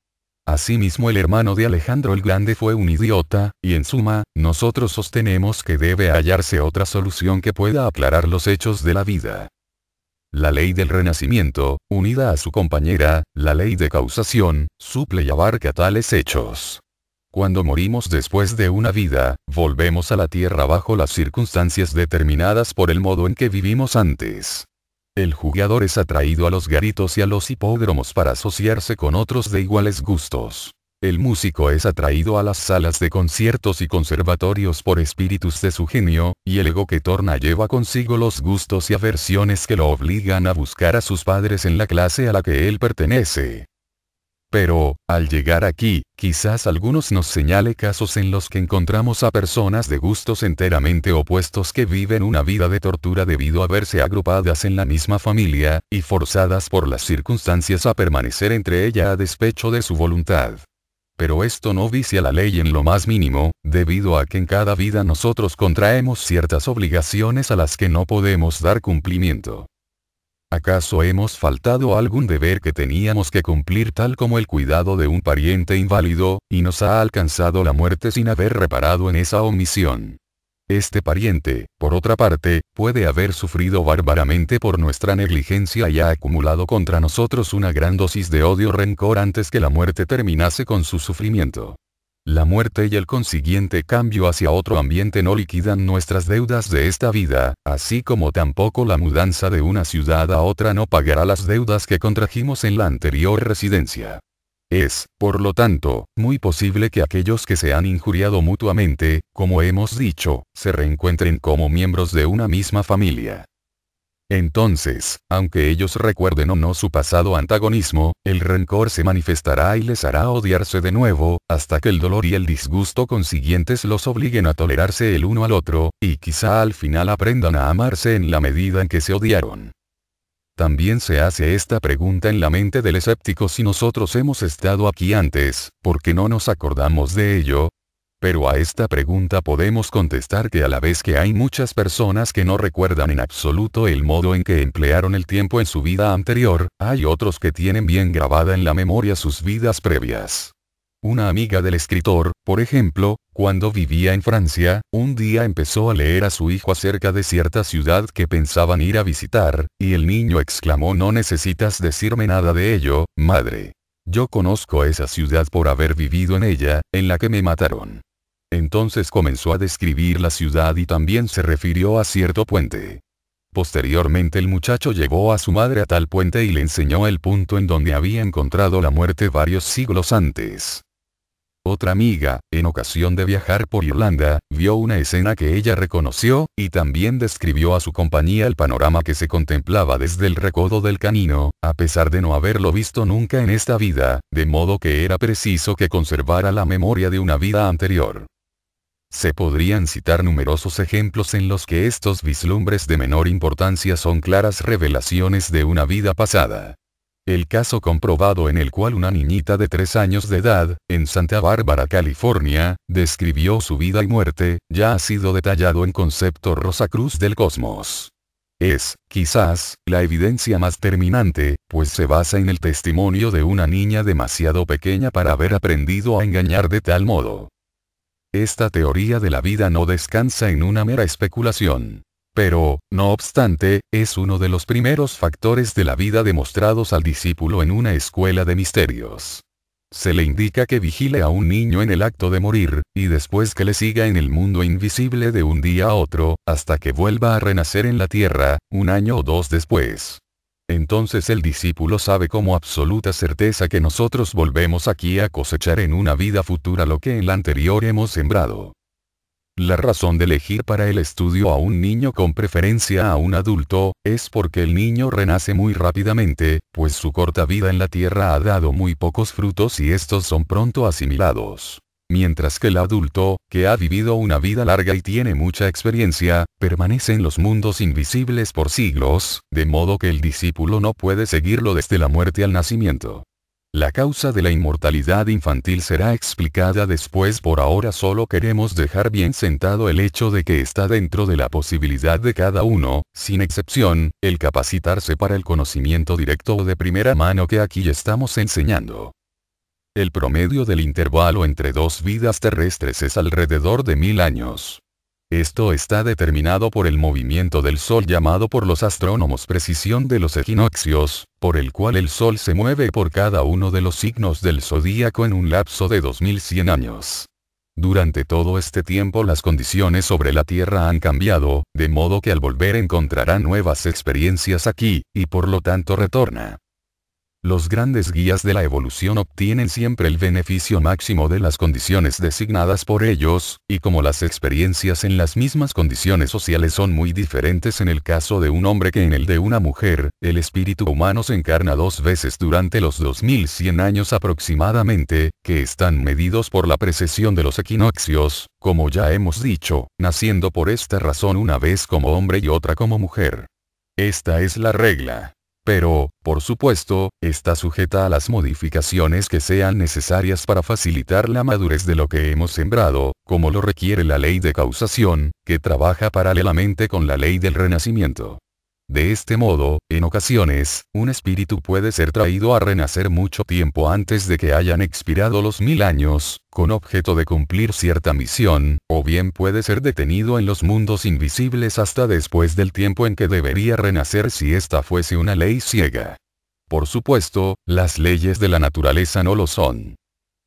Asimismo el hermano de Alejandro el Grande fue un idiota, y en suma, nosotros sostenemos que debe hallarse otra solución que pueda aclarar los hechos de la vida. La ley del renacimiento, unida a su compañera, la ley de causación, suple y abarca tales hechos. Cuando morimos después de una vida, volvemos a la tierra bajo las circunstancias determinadas por el modo en que vivimos antes. El jugador es atraído a los garitos y a los hipódromos para asociarse con otros de iguales gustos. El músico es atraído a las salas de conciertos y conservatorios por espíritus de su genio, y el ego que torna lleva consigo los gustos y aversiones que lo obligan a buscar a sus padres en la clase a la que él pertenece. Pero, al llegar aquí, quizás algunos nos señale casos en los que encontramos a personas de gustos enteramente opuestos que viven una vida de tortura debido a verse agrupadas en la misma familia, y forzadas por las circunstancias a permanecer entre ella a despecho de su voluntad. Pero esto no vicia la ley en lo más mínimo, debido a que en cada vida nosotros contraemos ciertas obligaciones a las que no podemos dar cumplimiento. ¿Acaso hemos faltado algún deber que teníamos que cumplir tal como el cuidado de un pariente inválido, y nos ha alcanzado la muerte sin haber reparado en esa omisión? Este pariente, por otra parte, puede haber sufrido bárbaramente por nuestra negligencia y ha acumulado contra nosotros una gran dosis de odio rencor antes que la muerte terminase con su sufrimiento. La muerte y el consiguiente cambio hacia otro ambiente no liquidan nuestras deudas de esta vida, así como tampoco la mudanza de una ciudad a otra no pagará las deudas que contrajimos en la anterior residencia. Es, por lo tanto, muy posible que aquellos que se han injuriado mutuamente, como hemos dicho, se reencuentren como miembros de una misma familia. Entonces, aunque ellos recuerden o no su pasado antagonismo, el rencor se manifestará y les hará odiarse de nuevo, hasta que el dolor y el disgusto consiguientes los obliguen a tolerarse el uno al otro, y quizá al final aprendan a amarse en la medida en que se odiaron. También se hace esta pregunta en la mente del escéptico si nosotros hemos estado aquí antes, porque no nos acordamos de ello, pero a esta pregunta podemos contestar que a la vez que hay muchas personas que no recuerdan en absoluto el modo en que emplearon el tiempo en su vida anterior, hay otros que tienen bien grabada en la memoria sus vidas previas. Una amiga del escritor, por ejemplo, cuando vivía en Francia, un día empezó a leer a su hijo acerca de cierta ciudad que pensaban ir a visitar, y el niño exclamó no necesitas decirme nada de ello, madre. Yo conozco esa ciudad por haber vivido en ella, en la que me mataron. Entonces comenzó a describir la ciudad y también se refirió a cierto puente. Posteriormente el muchacho llegó a su madre a tal puente y le enseñó el punto en donde había encontrado la muerte varios siglos antes. Otra amiga, en ocasión de viajar por Irlanda, vio una escena que ella reconoció, y también describió a su compañía el panorama que se contemplaba desde el recodo del canino, a pesar de no haberlo visto nunca en esta vida, de modo que era preciso que conservara la memoria de una vida anterior. Se podrían citar numerosos ejemplos en los que estos vislumbres de menor importancia son claras revelaciones de una vida pasada. El caso comprobado en el cual una niñita de tres años de edad, en Santa Bárbara, California, describió su vida y muerte, ya ha sido detallado en concepto Rosa Cruz del Cosmos. Es, quizás, la evidencia más terminante, pues se basa en el testimonio de una niña demasiado pequeña para haber aprendido a engañar de tal modo. Esta teoría de la vida no descansa en una mera especulación. Pero, no obstante, es uno de los primeros factores de la vida demostrados al discípulo en una escuela de misterios. Se le indica que vigile a un niño en el acto de morir, y después que le siga en el mundo invisible de un día a otro, hasta que vuelva a renacer en la tierra, un año o dos después. Entonces el discípulo sabe como absoluta certeza que nosotros volvemos aquí a cosechar en una vida futura lo que en la anterior hemos sembrado. La razón de elegir para el estudio a un niño con preferencia a un adulto, es porque el niño renace muy rápidamente, pues su corta vida en la tierra ha dado muy pocos frutos y estos son pronto asimilados mientras que el adulto, que ha vivido una vida larga y tiene mucha experiencia, permanece en los mundos invisibles por siglos, de modo que el discípulo no puede seguirlo desde la muerte al nacimiento. La causa de la inmortalidad infantil será explicada después por ahora solo queremos dejar bien sentado el hecho de que está dentro de la posibilidad de cada uno, sin excepción, el capacitarse para el conocimiento directo o de primera mano que aquí estamos enseñando. El promedio del intervalo entre dos vidas terrestres es alrededor de mil años. Esto está determinado por el movimiento del Sol llamado por los astrónomos precisión de los equinoccios, por el cual el Sol se mueve por cada uno de los signos del zodíaco en un lapso de 2100 años. Durante todo este tiempo las condiciones sobre la Tierra han cambiado, de modo que al volver encontrará nuevas experiencias aquí, y por lo tanto retorna. Los grandes guías de la evolución obtienen siempre el beneficio máximo de las condiciones designadas por ellos, y como las experiencias en las mismas condiciones sociales son muy diferentes en el caso de un hombre que en el de una mujer, el espíritu humano se encarna dos veces durante los 2100 años aproximadamente, que están medidos por la precesión de los equinoccios, como ya hemos dicho, naciendo por esta razón una vez como hombre y otra como mujer. Esta es la regla. Pero, por supuesto, está sujeta a las modificaciones que sean necesarias para facilitar la madurez de lo que hemos sembrado, como lo requiere la ley de causación, que trabaja paralelamente con la ley del renacimiento. De este modo, en ocasiones, un espíritu puede ser traído a renacer mucho tiempo antes de que hayan expirado los mil años, con objeto de cumplir cierta misión, o bien puede ser detenido en los mundos invisibles hasta después del tiempo en que debería renacer si esta fuese una ley ciega. Por supuesto, las leyes de la naturaleza no lo son.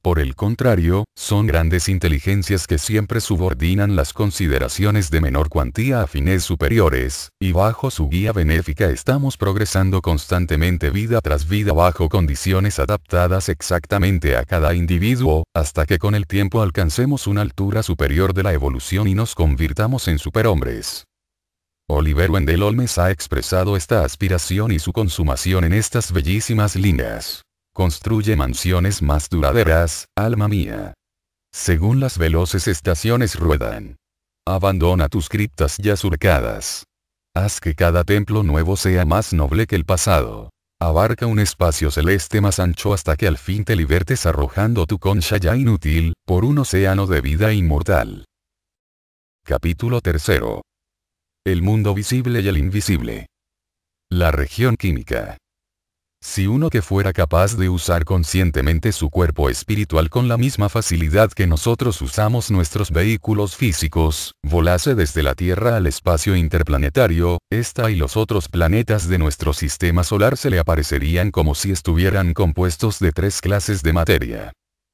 Por el contrario, son grandes inteligencias que siempre subordinan las consideraciones de menor cuantía a fines superiores, y bajo su guía benéfica estamos progresando constantemente vida tras vida bajo condiciones adaptadas exactamente a cada individuo, hasta que con el tiempo alcancemos una altura superior de la evolución y nos convirtamos en superhombres. Oliver Wendell Holmes ha expresado esta aspiración y su consumación en estas bellísimas líneas. Construye mansiones más duraderas, alma mía. Según las veloces estaciones ruedan. Abandona tus criptas ya surcadas. Haz que cada templo nuevo sea más noble que el pasado. Abarca un espacio celeste más ancho hasta que al fin te libertes arrojando tu concha ya inútil, por un océano de vida inmortal. Capítulo 3. El mundo visible y el invisible. La región química. Si uno que fuera capaz de usar conscientemente su cuerpo espiritual con la misma facilidad que nosotros usamos nuestros vehículos físicos, volase desde la Tierra al espacio interplanetario, esta y los otros planetas de nuestro sistema solar se le aparecerían como si estuvieran compuestos de tres clases de materia.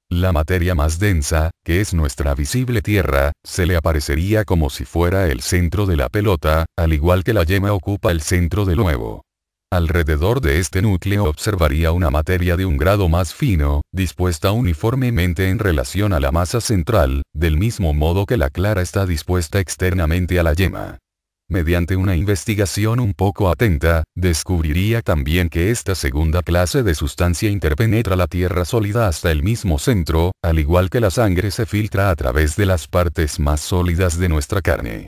La materia más densa, que es nuestra visible Tierra, se le aparecería como si fuera el centro de la pelota, al igual que la yema ocupa el centro del huevo. Alrededor de este núcleo observaría una materia de un grado más fino, dispuesta uniformemente en relación a la masa central, del mismo modo que la clara está dispuesta externamente a la yema. Mediante una investigación un poco atenta, descubriría también que esta segunda clase de sustancia interpenetra la tierra sólida hasta el mismo centro, al igual que la sangre se filtra a través de las partes más sólidas de nuestra carne.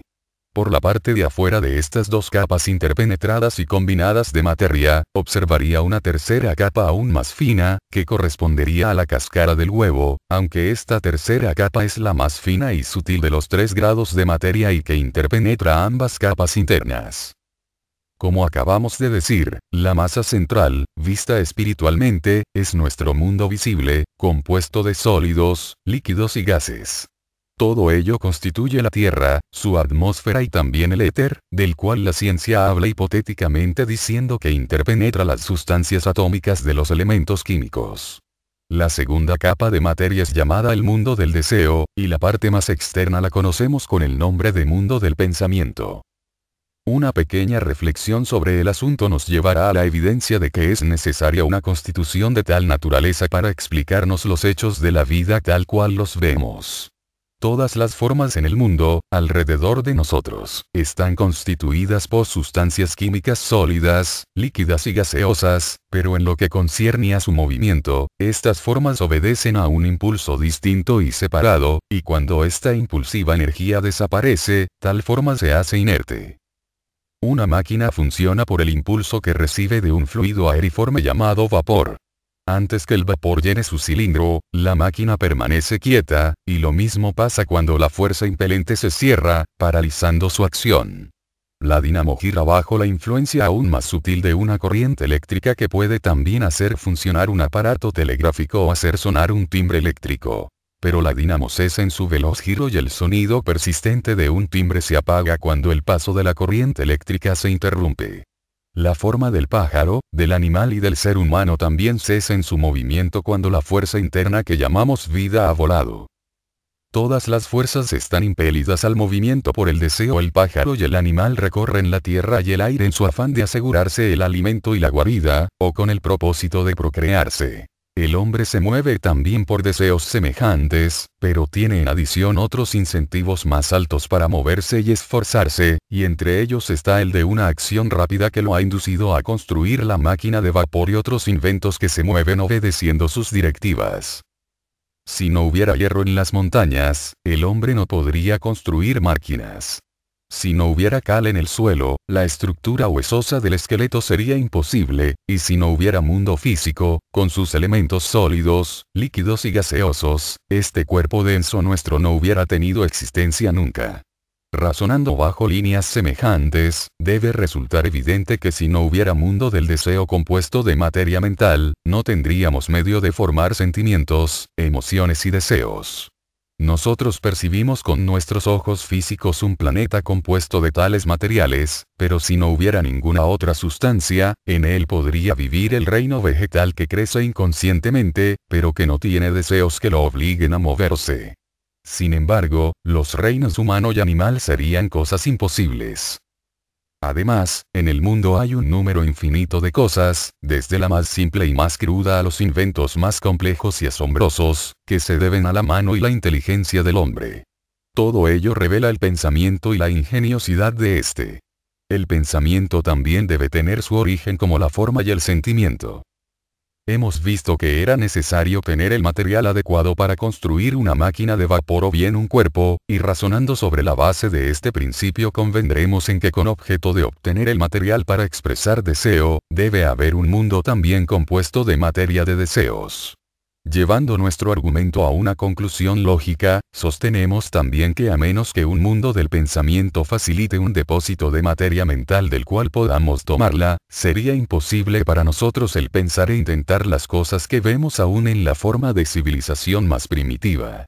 Por la parte de afuera de estas dos capas interpenetradas y combinadas de materia, observaría una tercera capa aún más fina, que correspondería a la cáscara del huevo, aunque esta tercera capa es la más fina y sutil de los tres grados de materia y que interpenetra ambas capas internas. Como acabamos de decir, la masa central, vista espiritualmente, es nuestro mundo visible, compuesto de sólidos, líquidos y gases. Todo ello constituye la Tierra, su atmósfera y también el éter, del cual la ciencia habla hipotéticamente diciendo que interpenetra las sustancias atómicas de los elementos químicos. La segunda capa de materia es llamada el mundo del deseo, y la parte más externa la conocemos con el nombre de mundo del pensamiento. Una pequeña reflexión sobre el asunto nos llevará a la evidencia de que es necesaria una constitución de tal naturaleza para explicarnos los hechos de la vida tal cual los vemos. Todas las formas en el mundo, alrededor de nosotros, están constituidas por sustancias químicas sólidas, líquidas y gaseosas, pero en lo que concierne a su movimiento, estas formas obedecen a un impulso distinto y separado, y cuando esta impulsiva energía desaparece, tal forma se hace inerte. Una máquina funciona por el impulso que recibe de un fluido aeriforme llamado vapor. Antes que el vapor llene su cilindro, la máquina permanece quieta, y lo mismo pasa cuando la fuerza impelente se cierra, paralizando su acción. La dinamo gira bajo la influencia aún más sutil de una corriente eléctrica que puede también hacer funcionar un aparato telegráfico o hacer sonar un timbre eléctrico. Pero la dinamo cesa en su veloz giro y el sonido persistente de un timbre se apaga cuando el paso de la corriente eléctrica se interrumpe. La forma del pájaro, del animal y del ser humano también cesa en su movimiento cuando la fuerza interna que llamamos vida ha volado. Todas las fuerzas están impelidas al movimiento por el deseo. El pájaro y el animal recorren la tierra y el aire en su afán de asegurarse el alimento y la guarida, o con el propósito de procrearse. El hombre se mueve también por deseos semejantes, pero tiene en adición otros incentivos más altos para moverse y esforzarse, y entre ellos está el de una acción rápida que lo ha inducido a construir la máquina de vapor y otros inventos que se mueven obedeciendo sus directivas. Si no hubiera hierro en las montañas, el hombre no podría construir máquinas. Si no hubiera cal en el suelo, la estructura huesosa del esqueleto sería imposible, y si no hubiera mundo físico, con sus elementos sólidos, líquidos y gaseosos, este cuerpo denso nuestro no hubiera tenido existencia nunca. Razonando bajo líneas semejantes, debe resultar evidente que si no hubiera mundo del deseo compuesto de materia mental, no tendríamos medio de formar sentimientos, emociones y deseos. Nosotros percibimos con nuestros ojos físicos un planeta compuesto de tales materiales, pero si no hubiera ninguna otra sustancia, en él podría vivir el reino vegetal que crece inconscientemente, pero que no tiene deseos que lo obliguen a moverse. Sin embargo, los reinos humano y animal serían cosas imposibles. Además, en el mundo hay un número infinito de cosas, desde la más simple y más cruda a los inventos más complejos y asombrosos, que se deben a la mano y la inteligencia del hombre. Todo ello revela el pensamiento y la ingeniosidad de éste. El pensamiento también debe tener su origen como la forma y el sentimiento. Hemos visto que era necesario tener el material adecuado para construir una máquina de vapor o bien un cuerpo, y razonando sobre la base de este principio convendremos en que con objeto de obtener el material para expresar deseo, debe haber un mundo también compuesto de materia de deseos. Llevando nuestro argumento a una conclusión lógica, sostenemos también que a menos que un mundo del pensamiento facilite un depósito de materia mental del cual podamos tomarla, sería imposible para nosotros el pensar e intentar las cosas que vemos aún en la forma de civilización más primitiva.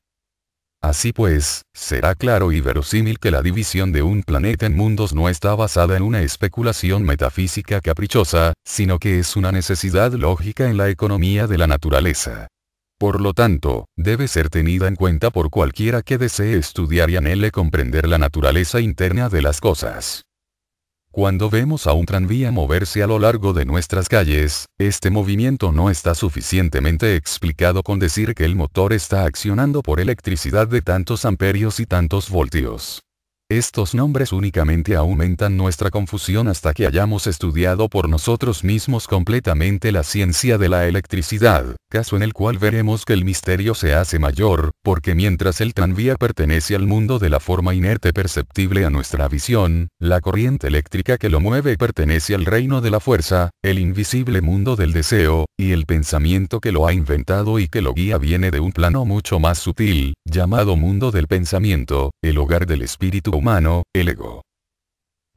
Así pues, será claro y verosímil que la división de un planeta en mundos no está basada en una especulación metafísica caprichosa, sino que es una necesidad lógica en la economía de la naturaleza. Por lo tanto, debe ser tenida en cuenta por cualquiera que desee estudiar y anhele comprender la naturaleza interna de las cosas. Cuando vemos a un tranvía moverse a lo largo de nuestras calles, este movimiento no está suficientemente explicado con decir que el motor está accionando por electricidad de tantos amperios y tantos voltios. Estos nombres únicamente aumentan nuestra confusión hasta que hayamos estudiado por nosotros mismos completamente la ciencia de la electricidad, caso en el cual veremos que el misterio se hace mayor, porque mientras el tranvía pertenece al mundo de la forma inerte perceptible a nuestra visión, la corriente eléctrica que lo mueve pertenece al reino de la fuerza, el invisible mundo del deseo, y el pensamiento que lo ha inventado y que lo guía viene de un plano mucho más sutil, llamado mundo del pensamiento, el hogar del espíritu humano mano, el ego.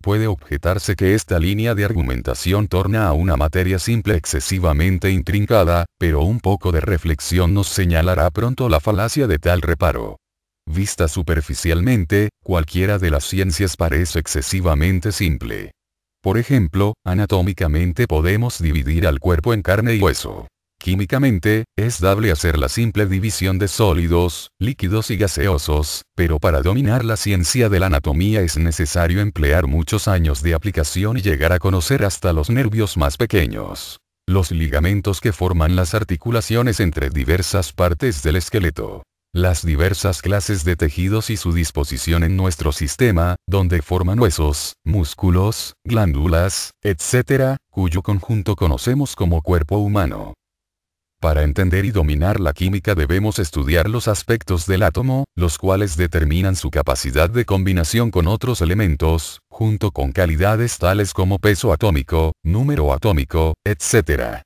Puede objetarse que esta línea de argumentación torna a una materia simple excesivamente intrincada, pero un poco de reflexión nos señalará pronto la falacia de tal reparo. Vista superficialmente, cualquiera de las ciencias parece excesivamente simple. Por ejemplo, anatómicamente podemos dividir al cuerpo en carne y hueso. Químicamente, es dable hacer la simple división de sólidos, líquidos y gaseosos, pero para dominar la ciencia de la anatomía es necesario emplear muchos años de aplicación y llegar a conocer hasta los nervios más pequeños. Los ligamentos que forman las articulaciones entre diversas partes del esqueleto. Las diversas clases de tejidos y su disposición en nuestro sistema, donde forman huesos, músculos, glándulas, etc., cuyo conjunto conocemos como cuerpo humano. Para entender y dominar la química debemos estudiar los aspectos del átomo, los cuales determinan su capacidad de combinación con otros elementos, junto con calidades tales como peso atómico, número atómico, etc.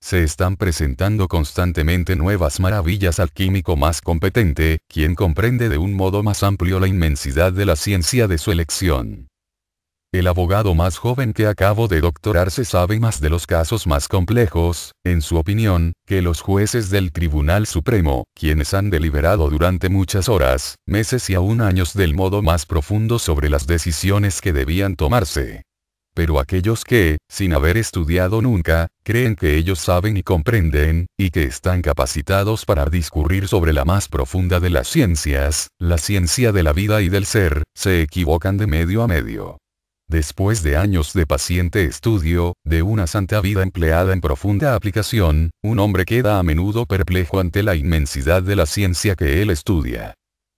Se están presentando constantemente nuevas maravillas al químico más competente, quien comprende de un modo más amplio la inmensidad de la ciencia de su elección. El abogado más joven que acabo de doctorarse sabe más de los casos más complejos, en su opinión, que los jueces del Tribunal Supremo, quienes han deliberado durante muchas horas, meses y aún años del modo más profundo sobre las decisiones que debían tomarse. Pero aquellos que, sin haber estudiado nunca, creen que ellos saben y comprenden, y que están capacitados para discurrir sobre la más profunda de las ciencias, la ciencia de la vida y del ser, se equivocan de medio a medio. Después de años de paciente estudio, de una santa vida empleada en profunda aplicación, un hombre queda a menudo perplejo ante la inmensidad de la ciencia que él estudia.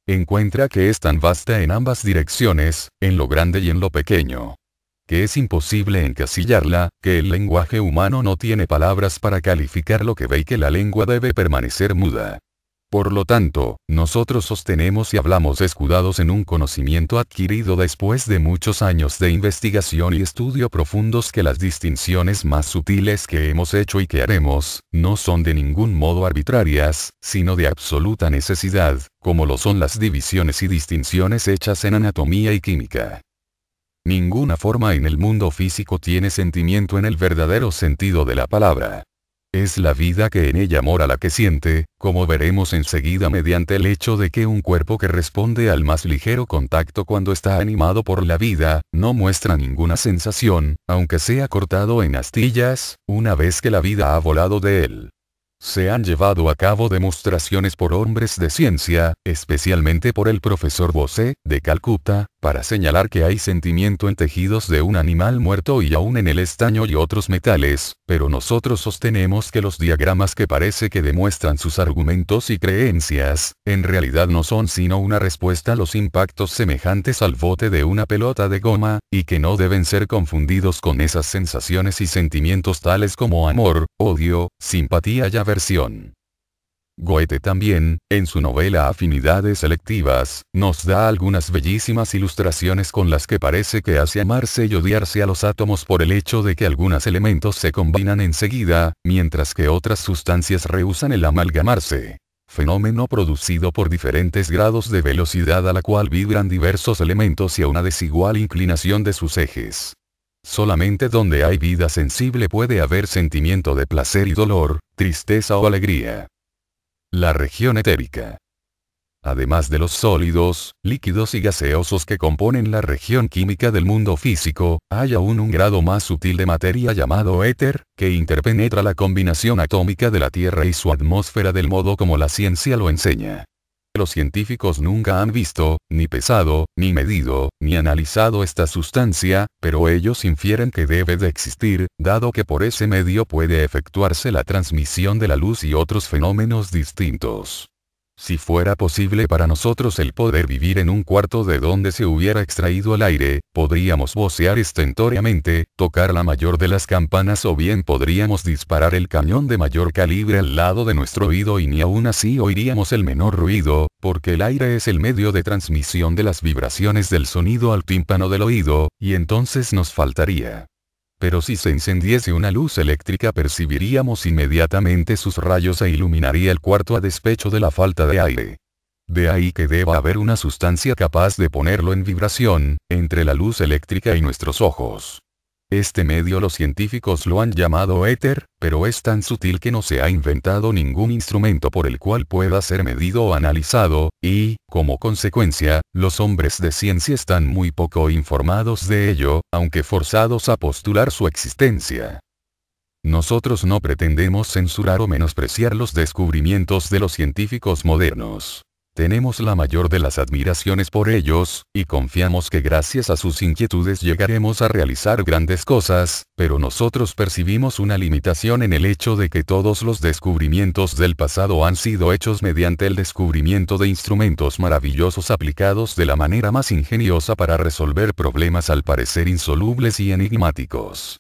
Encuentra que es tan vasta en ambas direcciones, en lo grande y en lo pequeño. Que es imposible encasillarla, que el lenguaje humano no tiene palabras para calificar lo que ve y que la lengua debe permanecer muda. Por lo tanto, nosotros sostenemos y hablamos escudados en un conocimiento adquirido después de muchos años de investigación y estudio profundos que las distinciones más sutiles que hemos hecho y que haremos, no son de ningún modo arbitrarias, sino de absoluta necesidad, como lo son las divisiones y distinciones hechas en anatomía y química. Ninguna forma en el mundo físico tiene sentimiento en el verdadero sentido de la palabra. Es la vida que en ella mora la que siente, como veremos enseguida mediante el hecho de que un cuerpo que responde al más ligero contacto cuando está animado por la vida, no muestra ninguna sensación, aunque sea cortado en astillas, una vez que la vida ha volado de él. Se han llevado a cabo demostraciones por hombres de ciencia, especialmente por el profesor Bose, de Calcuta, para señalar que hay sentimiento en tejidos de un animal muerto y aún en el estaño y otros metales, pero nosotros sostenemos que los diagramas que parece que demuestran sus argumentos y creencias, en realidad no son sino una respuesta a los impactos semejantes al bote de una pelota de goma, y que no deben ser confundidos con esas sensaciones y sentimientos tales como amor, odio, simpatía y aversión. Goethe también, en su novela Afinidades Selectivas, nos da algunas bellísimas ilustraciones con las que parece que hace amarse y odiarse a los átomos por el hecho de que algunos elementos se combinan enseguida, mientras que otras sustancias rehusan el amalgamarse fenómeno producido por diferentes grados de velocidad a la cual vibran diversos elementos y a una desigual inclinación de sus ejes. Solamente donde hay vida sensible puede haber sentimiento de placer y dolor, tristeza o alegría. La región etérica. Además de los sólidos, líquidos y gaseosos que componen la región química del mundo físico, hay aún un grado más sutil de materia llamado éter, que interpenetra la combinación atómica de la Tierra y su atmósfera del modo como la ciencia lo enseña los científicos nunca han visto, ni pesado, ni medido, ni analizado esta sustancia, pero ellos infieren que debe de existir, dado que por ese medio puede efectuarse la transmisión de la luz y otros fenómenos distintos. Si fuera posible para nosotros el poder vivir en un cuarto de donde se hubiera extraído el aire, podríamos vocear estentóreamente, tocar la mayor de las campanas o bien podríamos disparar el cañón de mayor calibre al lado de nuestro oído y ni aún así oiríamos el menor ruido, porque el aire es el medio de transmisión de las vibraciones del sonido al tímpano del oído, y entonces nos faltaría pero si se encendiese una luz eléctrica percibiríamos inmediatamente sus rayos e iluminaría el cuarto a despecho de la falta de aire. De ahí que deba haber una sustancia capaz de ponerlo en vibración, entre la luz eléctrica y nuestros ojos. Este medio los científicos lo han llamado éter, pero es tan sutil que no se ha inventado ningún instrumento por el cual pueda ser medido o analizado, y, como consecuencia, los hombres de ciencia están muy poco informados de ello, aunque forzados a postular su existencia. Nosotros no pretendemos censurar o menospreciar los descubrimientos de los científicos modernos. Tenemos la mayor de las admiraciones por ellos, y confiamos que gracias a sus inquietudes llegaremos a realizar grandes cosas, pero nosotros percibimos una limitación en el hecho de que todos los descubrimientos del pasado han sido hechos mediante el descubrimiento de instrumentos maravillosos aplicados de la manera más ingeniosa para resolver problemas al parecer insolubles y enigmáticos.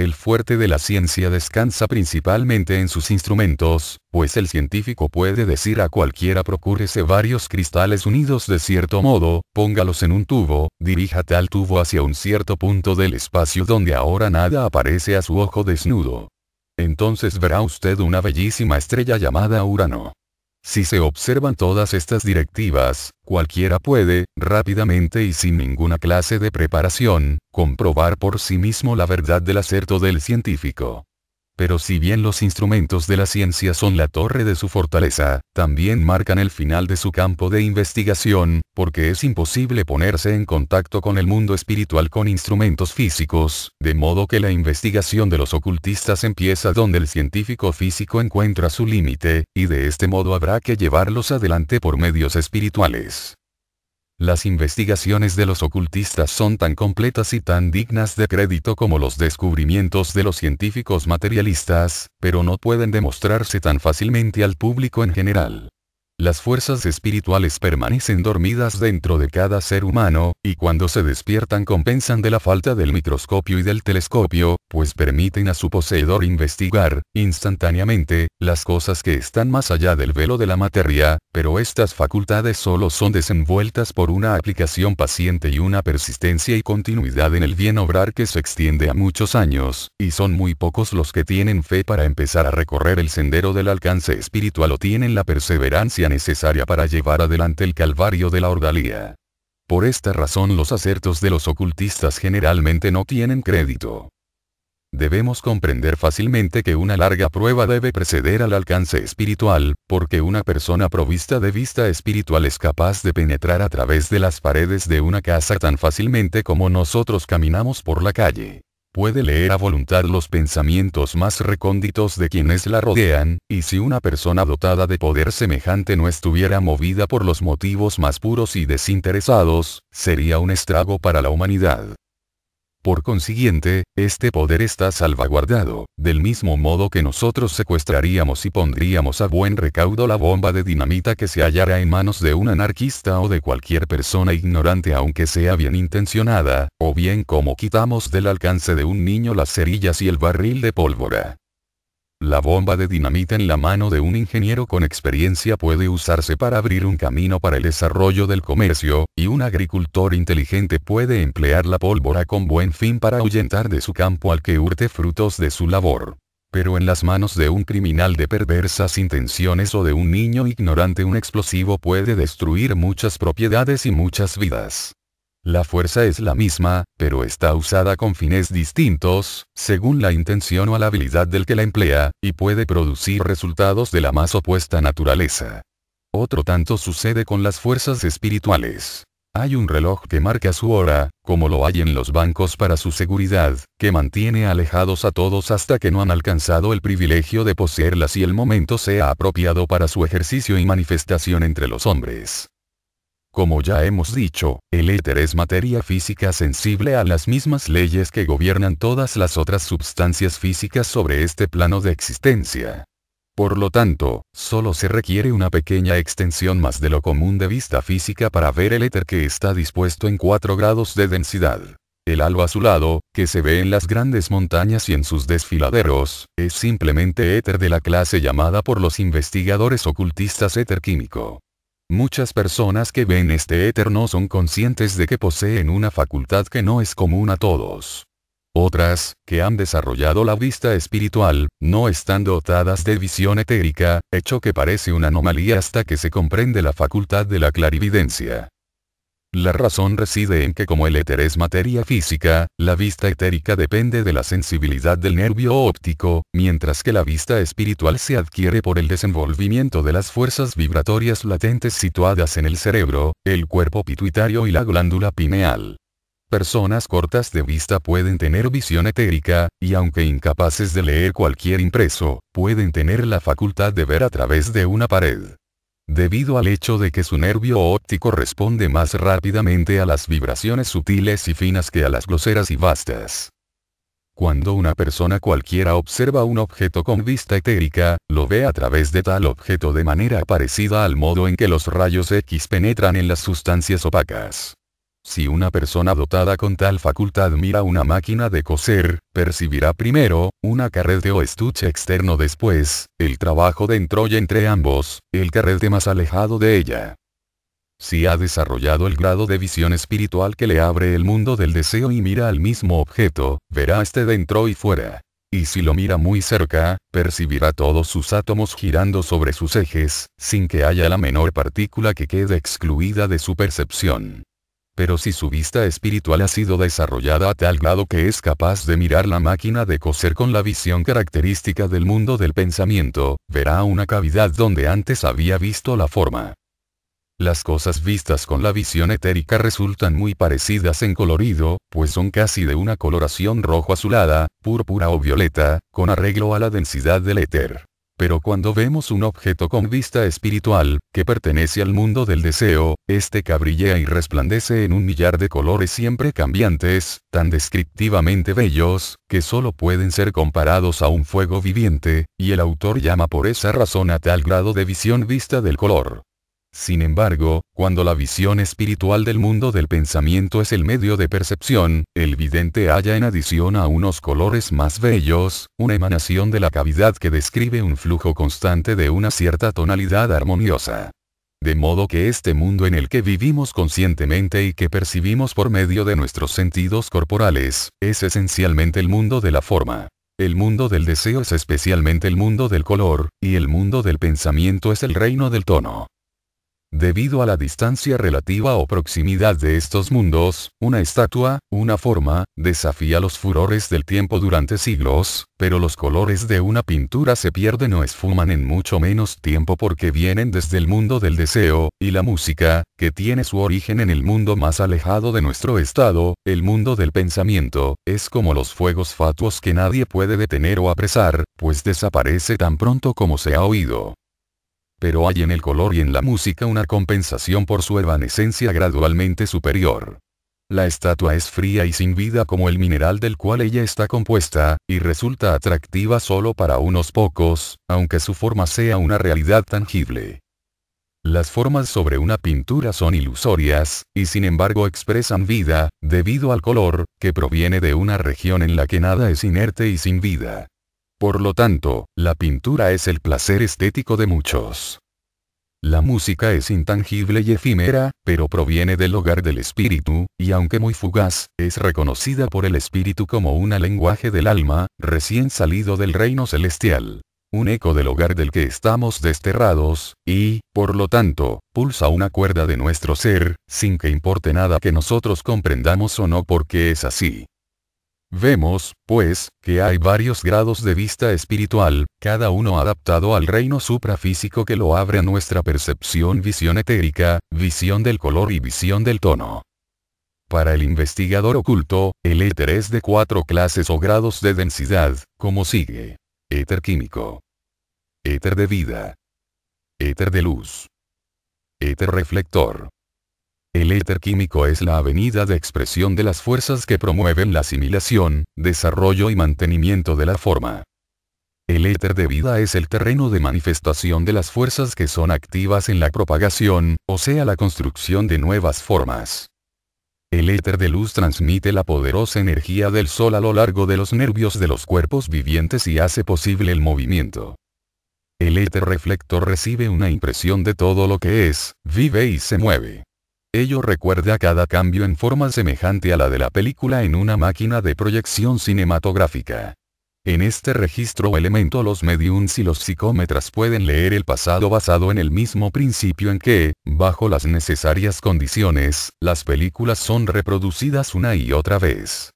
El fuerte de la ciencia descansa principalmente en sus instrumentos, pues el científico puede decir a cualquiera procúrese varios cristales unidos de cierto modo, póngalos en un tubo, dirija tal tubo hacia un cierto punto del espacio donde ahora nada aparece a su ojo desnudo. Entonces verá usted una bellísima estrella llamada Urano. Si se observan todas estas directivas, cualquiera puede, rápidamente y sin ninguna clase de preparación, comprobar por sí mismo la verdad del acerto del científico pero si bien los instrumentos de la ciencia son la torre de su fortaleza, también marcan el final de su campo de investigación, porque es imposible ponerse en contacto con el mundo espiritual con instrumentos físicos, de modo que la investigación de los ocultistas empieza donde el científico físico encuentra su límite, y de este modo habrá que llevarlos adelante por medios espirituales. Las investigaciones de los ocultistas son tan completas y tan dignas de crédito como los descubrimientos de los científicos materialistas, pero no pueden demostrarse tan fácilmente al público en general. Las fuerzas espirituales permanecen dormidas dentro de cada ser humano, y cuando se despiertan compensan de la falta del microscopio y del telescopio, pues permiten a su poseedor investigar, instantáneamente, las cosas que están más allá del velo de la materia, pero estas facultades solo son desenvueltas por una aplicación paciente y una persistencia y continuidad en el bien obrar que se extiende a muchos años, y son muy pocos los que tienen fe para empezar a recorrer el sendero del alcance espiritual o tienen la perseverancia necesaria para llevar adelante el calvario de la ordalía. Por esta razón los acertos de los ocultistas generalmente no tienen crédito. Debemos comprender fácilmente que una larga prueba debe preceder al alcance espiritual, porque una persona provista de vista espiritual es capaz de penetrar a través de las paredes de una casa tan fácilmente como nosotros caminamos por la calle. Puede leer a voluntad los pensamientos más recónditos de quienes la rodean, y si una persona dotada de poder semejante no estuviera movida por los motivos más puros y desinteresados, sería un estrago para la humanidad. Por consiguiente, este poder está salvaguardado, del mismo modo que nosotros secuestraríamos y pondríamos a buen recaudo la bomba de dinamita que se hallara en manos de un anarquista o de cualquier persona ignorante aunque sea bien intencionada, o bien como quitamos del alcance de un niño las cerillas y el barril de pólvora. La bomba de dinamita en la mano de un ingeniero con experiencia puede usarse para abrir un camino para el desarrollo del comercio, y un agricultor inteligente puede emplear la pólvora con buen fin para ahuyentar de su campo al que hurte frutos de su labor. Pero en las manos de un criminal de perversas intenciones o de un niño ignorante un explosivo puede destruir muchas propiedades y muchas vidas. La fuerza es la misma, pero está usada con fines distintos, según la intención o la habilidad del que la emplea, y puede producir resultados de la más opuesta naturaleza. Otro tanto sucede con las fuerzas espirituales. Hay un reloj que marca su hora, como lo hay en los bancos para su seguridad, que mantiene alejados a todos hasta que no han alcanzado el privilegio de poseerlas y el momento sea apropiado para su ejercicio y manifestación entre los hombres. Como ya hemos dicho, el éter es materia física sensible a las mismas leyes que gobiernan todas las otras sustancias físicas sobre este plano de existencia. Por lo tanto, solo se requiere una pequeña extensión más de lo común de vista física para ver el éter que está dispuesto en 4 grados de densidad. El alba azulado, que se ve en las grandes montañas y en sus desfiladeros, es simplemente éter de la clase llamada por los investigadores ocultistas éter químico. Muchas personas que ven este éter no son conscientes de que poseen una facultad que no es común a todos. Otras, que han desarrollado la vista espiritual, no están dotadas de visión etérica, hecho que parece una anomalía hasta que se comprende la facultad de la clarividencia. La razón reside en que como el éter es materia física, la vista etérica depende de la sensibilidad del nervio óptico, mientras que la vista espiritual se adquiere por el desenvolvimiento de las fuerzas vibratorias latentes situadas en el cerebro, el cuerpo pituitario y la glándula pineal. Personas cortas de vista pueden tener visión etérica, y aunque incapaces de leer cualquier impreso, pueden tener la facultad de ver a través de una pared debido al hecho de que su nervio óptico responde más rápidamente a las vibraciones sutiles y finas que a las groseras y vastas. Cuando una persona cualquiera observa un objeto con vista etérica, lo ve a través de tal objeto de manera parecida al modo en que los rayos X penetran en las sustancias opacas. Si una persona dotada con tal facultad mira una máquina de coser, percibirá primero, una carrete o estuche externo después, el trabajo dentro y entre ambos, el carrete más alejado de ella. Si ha desarrollado el grado de visión espiritual que le abre el mundo del deseo y mira al mismo objeto, verá este dentro y fuera. Y si lo mira muy cerca, percibirá todos sus átomos girando sobre sus ejes, sin que haya la menor partícula que quede excluida de su percepción pero si su vista espiritual ha sido desarrollada a tal grado que es capaz de mirar la máquina de coser con la visión característica del mundo del pensamiento, verá una cavidad donde antes había visto la forma. Las cosas vistas con la visión etérica resultan muy parecidas en colorido, pues son casi de una coloración rojo azulada, púrpura o violeta, con arreglo a la densidad del éter. Pero cuando vemos un objeto con vista espiritual, que pertenece al mundo del deseo, este cabrillea y resplandece en un millar de colores siempre cambiantes, tan descriptivamente bellos, que solo pueden ser comparados a un fuego viviente, y el autor llama por esa razón a tal grado de visión vista del color. Sin embargo, cuando la visión espiritual del mundo del pensamiento es el medio de percepción, el vidente halla en adición a unos colores más bellos, una emanación de la cavidad que describe un flujo constante de una cierta tonalidad armoniosa. De modo que este mundo en el que vivimos conscientemente y que percibimos por medio de nuestros sentidos corporales, es esencialmente el mundo de la forma. El mundo del deseo es especialmente el mundo del color, y el mundo del pensamiento es el reino del tono. Debido a la distancia relativa o proximidad de estos mundos, una estatua, una forma, desafía los furores del tiempo durante siglos, pero los colores de una pintura se pierden o esfuman en mucho menos tiempo porque vienen desde el mundo del deseo, y la música, que tiene su origen en el mundo más alejado de nuestro estado, el mundo del pensamiento, es como los fuegos fatuos que nadie puede detener o apresar, pues desaparece tan pronto como se ha oído pero hay en el color y en la música una compensación por su evanescencia gradualmente superior. La estatua es fría y sin vida como el mineral del cual ella está compuesta, y resulta atractiva solo para unos pocos, aunque su forma sea una realidad tangible. Las formas sobre una pintura son ilusorias, y sin embargo expresan vida, debido al color, que proviene de una región en la que nada es inerte y sin vida. Por lo tanto, la pintura es el placer estético de muchos. La música es intangible y efímera, pero proviene del hogar del espíritu, y aunque muy fugaz, es reconocida por el espíritu como una lenguaje del alma, recién salido del reino celestial. Un eco del hogar del que estamos desterrados, y, por lo tanto, pulsa una cuerda de nuestro ser, sin que importe nada que nosotros comprendamos o no porque es así. Vemos, pues, que hay varios grados de vista espiritual, cada uno adaptado al reino suprafísico que lo abre a nuestra percepción visión etérica, visión del color y visión del tono. Para el investigador oculto, el éter es de cuatro clases o grados de densidad, como sigue. Éter químico. Éter de vida. Éter de luz. Éter reflector. El éter químico es la avenida de expresión de las fuerzas que promueven la asimilación, desarrollo y mantenimiento de la forma. El éter de vida es el terreno de manifestación de las fuerzas que son activas en la propagación, o sea la construcción de nuevas formas. El éter de luz transmite la poderosa energía del sol a lo largo de los nervios de los cuerpos vivientes y hace posible el movimiento. El éter reflector recibe una impresión de todo lo que es, vive y se mueve. Ello recuerda cada cambio en forma semejante a la de la película en una máquina de proyección cinematográfica. En este registro o elemento los mediums y los psicómetras pueden leer el pasado basado en el mismo principio en que, bajo las necesarias condiciones, las películas son reproducidas una y otra vez.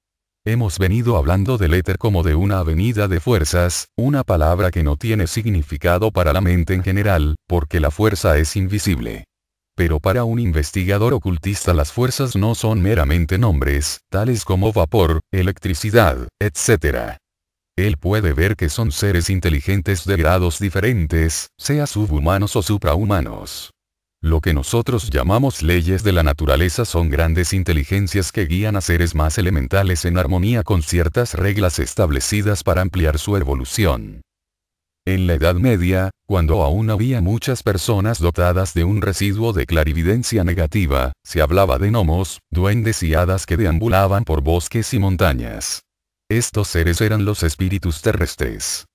Hemos venido hablando del éter como de una avenida de fuerzas, una palabra que no tiene significado para la mente en general, porque la fuerza es invisible. Pero para un investigador ocultista las fuerzas no son meramente nombres, tales como vapor, electricidad, etc. Él puede ver que son seres inteligentes de grados diferentes, sea subhumanos o suprahumanos. Lo que nosotros llamamos leyes de la naturaleza son grandes inteligencias que guían a seres más elementales en armonía con ciertas reglas establecidas para ampliar su evolución. En la Edad Media, cuando aún había muchas personas dotadas de un residuo de clarividencia negativa, se hablaba de gnomos, duendes y hadas que deambulaban por bosques y montañas. Estos seres eran los espíritus terrestres.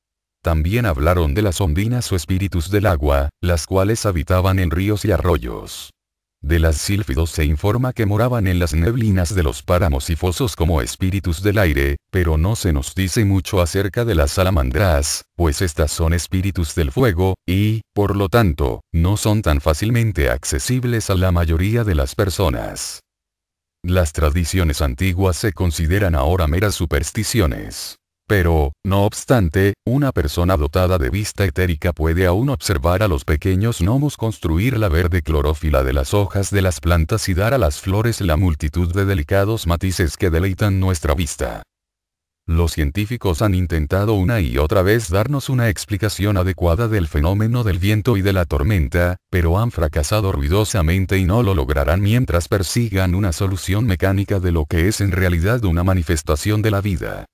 También hablaron de las ondinas o espíritus del agua, las cuales habitaban en ríos y arroyos. De las sílfidos se informa que moraban en las neblinas de los páramos y fosos como espíritus del aire, pero no se nos dice mucho acerca de las salamandras, pues estas son espíritus del fuego, y, por lo tanto, no son tan fácilmente accesibles a la mayoría de las personas. Las tradiciones antiguas se consideran ahora meras supersticiones. Pero, no obstante, una persona dotada de vista etérica puede aún observar a los pequeños gnomos construir la verde clorofila de las hojas de las plantas y dar a las flores la multitud de delicados matices que deleitan nuestra vista. Los científicos han intentado una y otra vez darnos una explicación adecuada del fenómeno del viento y de la tormenta, pero han fracasado ruidosamente y no lo lograrán mientras persigan una solución mecánica de lo que es en realidad una manifestación de la vida.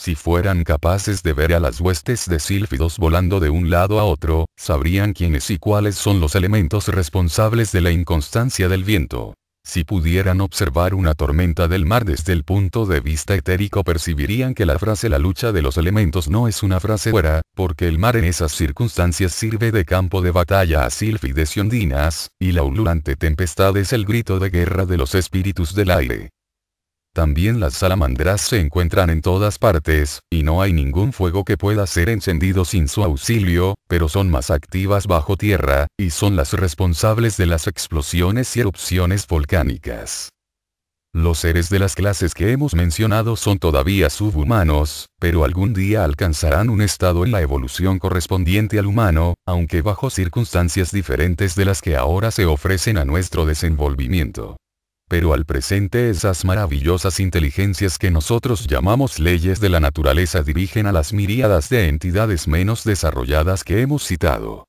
Si fueran capaces de ver a las huestes de sílfidos volando de un lado a otro, sabrían quiénes y cuáles son los elementos responsables de la inconstancia del viento. Si pudieran observar una tormenta del mar desde el punto de vista etérico percibirían que la frase la lucha de los elementos no es una frase fuera, porque el mar en esas circunstancias sirve de campo de batalla a sílfides y ondinas, y la ululante tempestad es el grito de guerra de los espíritus del aire. También las salamandras se encuentran en todas partes, y no hay ningún fuego que pueda ser encendido sin su auxilio, pero son más activas bajo tierra, y son las responsables de las explosiones y erupciones volcánicas. Los seres de las clases que hemos mencionado son todavía subhumanos, pero algún día alcanzarán un estado en la evolución correspondiente al humano, aunque bajo circunstancias diferentes de las que ahora se ofrecen a nuestro desenvolvimiento pero al presente esas maravillosas inteligencias que nosotros llamamos leyes de la naturaleza dirigen a las miríadas de entidades menos desarrolladas que hemos citado.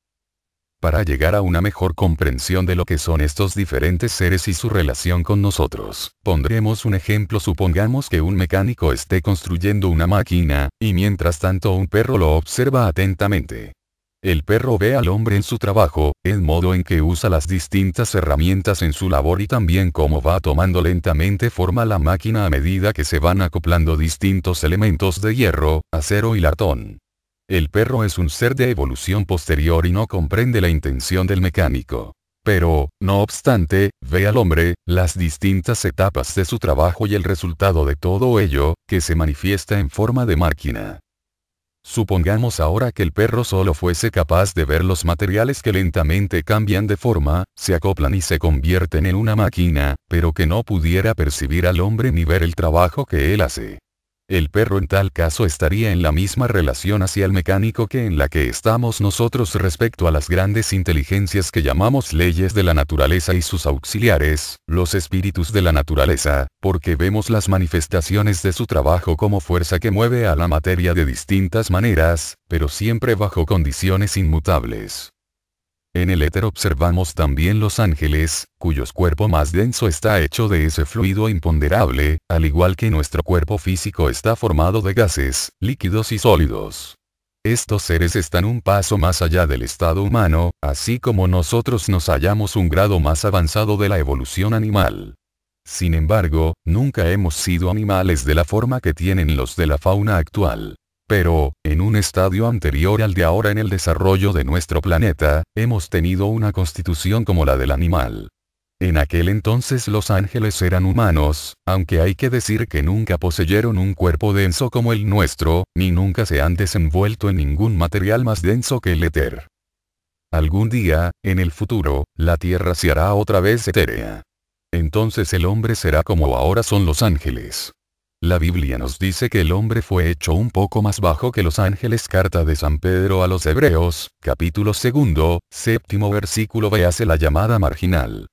Para llegar a una mejor comprensión de lo que son estos diferentes seres y su relación con nosotros, pondremos un ejemplo. Supongamos que un mecánico esté construyendo una máquina, y mientras tanto un perro lo observa atentamente. El perro ve al hombre en su trabajo, el modo en que usa las distintas herramientas en su labor y también cómo va tomando lentamente forma la máquina a medida que se van acoplando distintos elementos de hierro, acero y latón. El perro es un ser de evolución posterior y no comprende la intención del mecánico. Pero, no obstante, ve al hombre, las distintas etapas de su trabajo y el resultado de todo ello, que se manifiesta en forma de máquina. Supongamos ahora que el perro solo fuese capaz de ver los materiales que lentamente cambian de forma, se acoplan y se convierten en una máquina, pero que no pudiera percibir al hombre ni ver el trabajo que él hace. El perro en tal caso estaría en la misma relación hacia el mecánico que en la que estamos nosotros respecto a las grandes inteligencias que llamamos leyes de la naturaleza y sus auxiliares, los espíritus de la naturaleza, porque vemos las manifestaciones de su trabajo como fuerza que mueve a la materia de distintas maneras, pero siempre bajo condiciones inmutables. En el éter observamos también los ángeles, cuyos cuerpo más denso está hecho de ese fluido imponderable, al igual que nuestro cuerpo físico está formado de gases, líquidos y sólidos. Estos seres están un paso más allá del estado humano, así como nosotros nos hallamos un grado más avanzado de la evolución animal. Sin embargo, nunca hemos sido animales de la forma que tienen los de la fauna actual. Pero, en un estadio anterior al de ahora en el desarrollo de nuestro planeta, hemos tenido una constitución como la del animal. En aquel entonces los ángeles eran humanos, aunque hay que decir que nunca poseyeron un cuerpo denso como el nuestro, ni nunca se han desenvuelto en ningún material más denso que el éter. Algún día, en el futuro, la Tierra se hará otra vez etérea. Entonces el hombre será como ahora son los ángeles. La Biblia nos dice que el hombre fue hecho un poco más bajo que los ángeles. Carta de San Pedro a los Hebreos, capítulo segundo, séptimo versículo B hace la llamada marginal.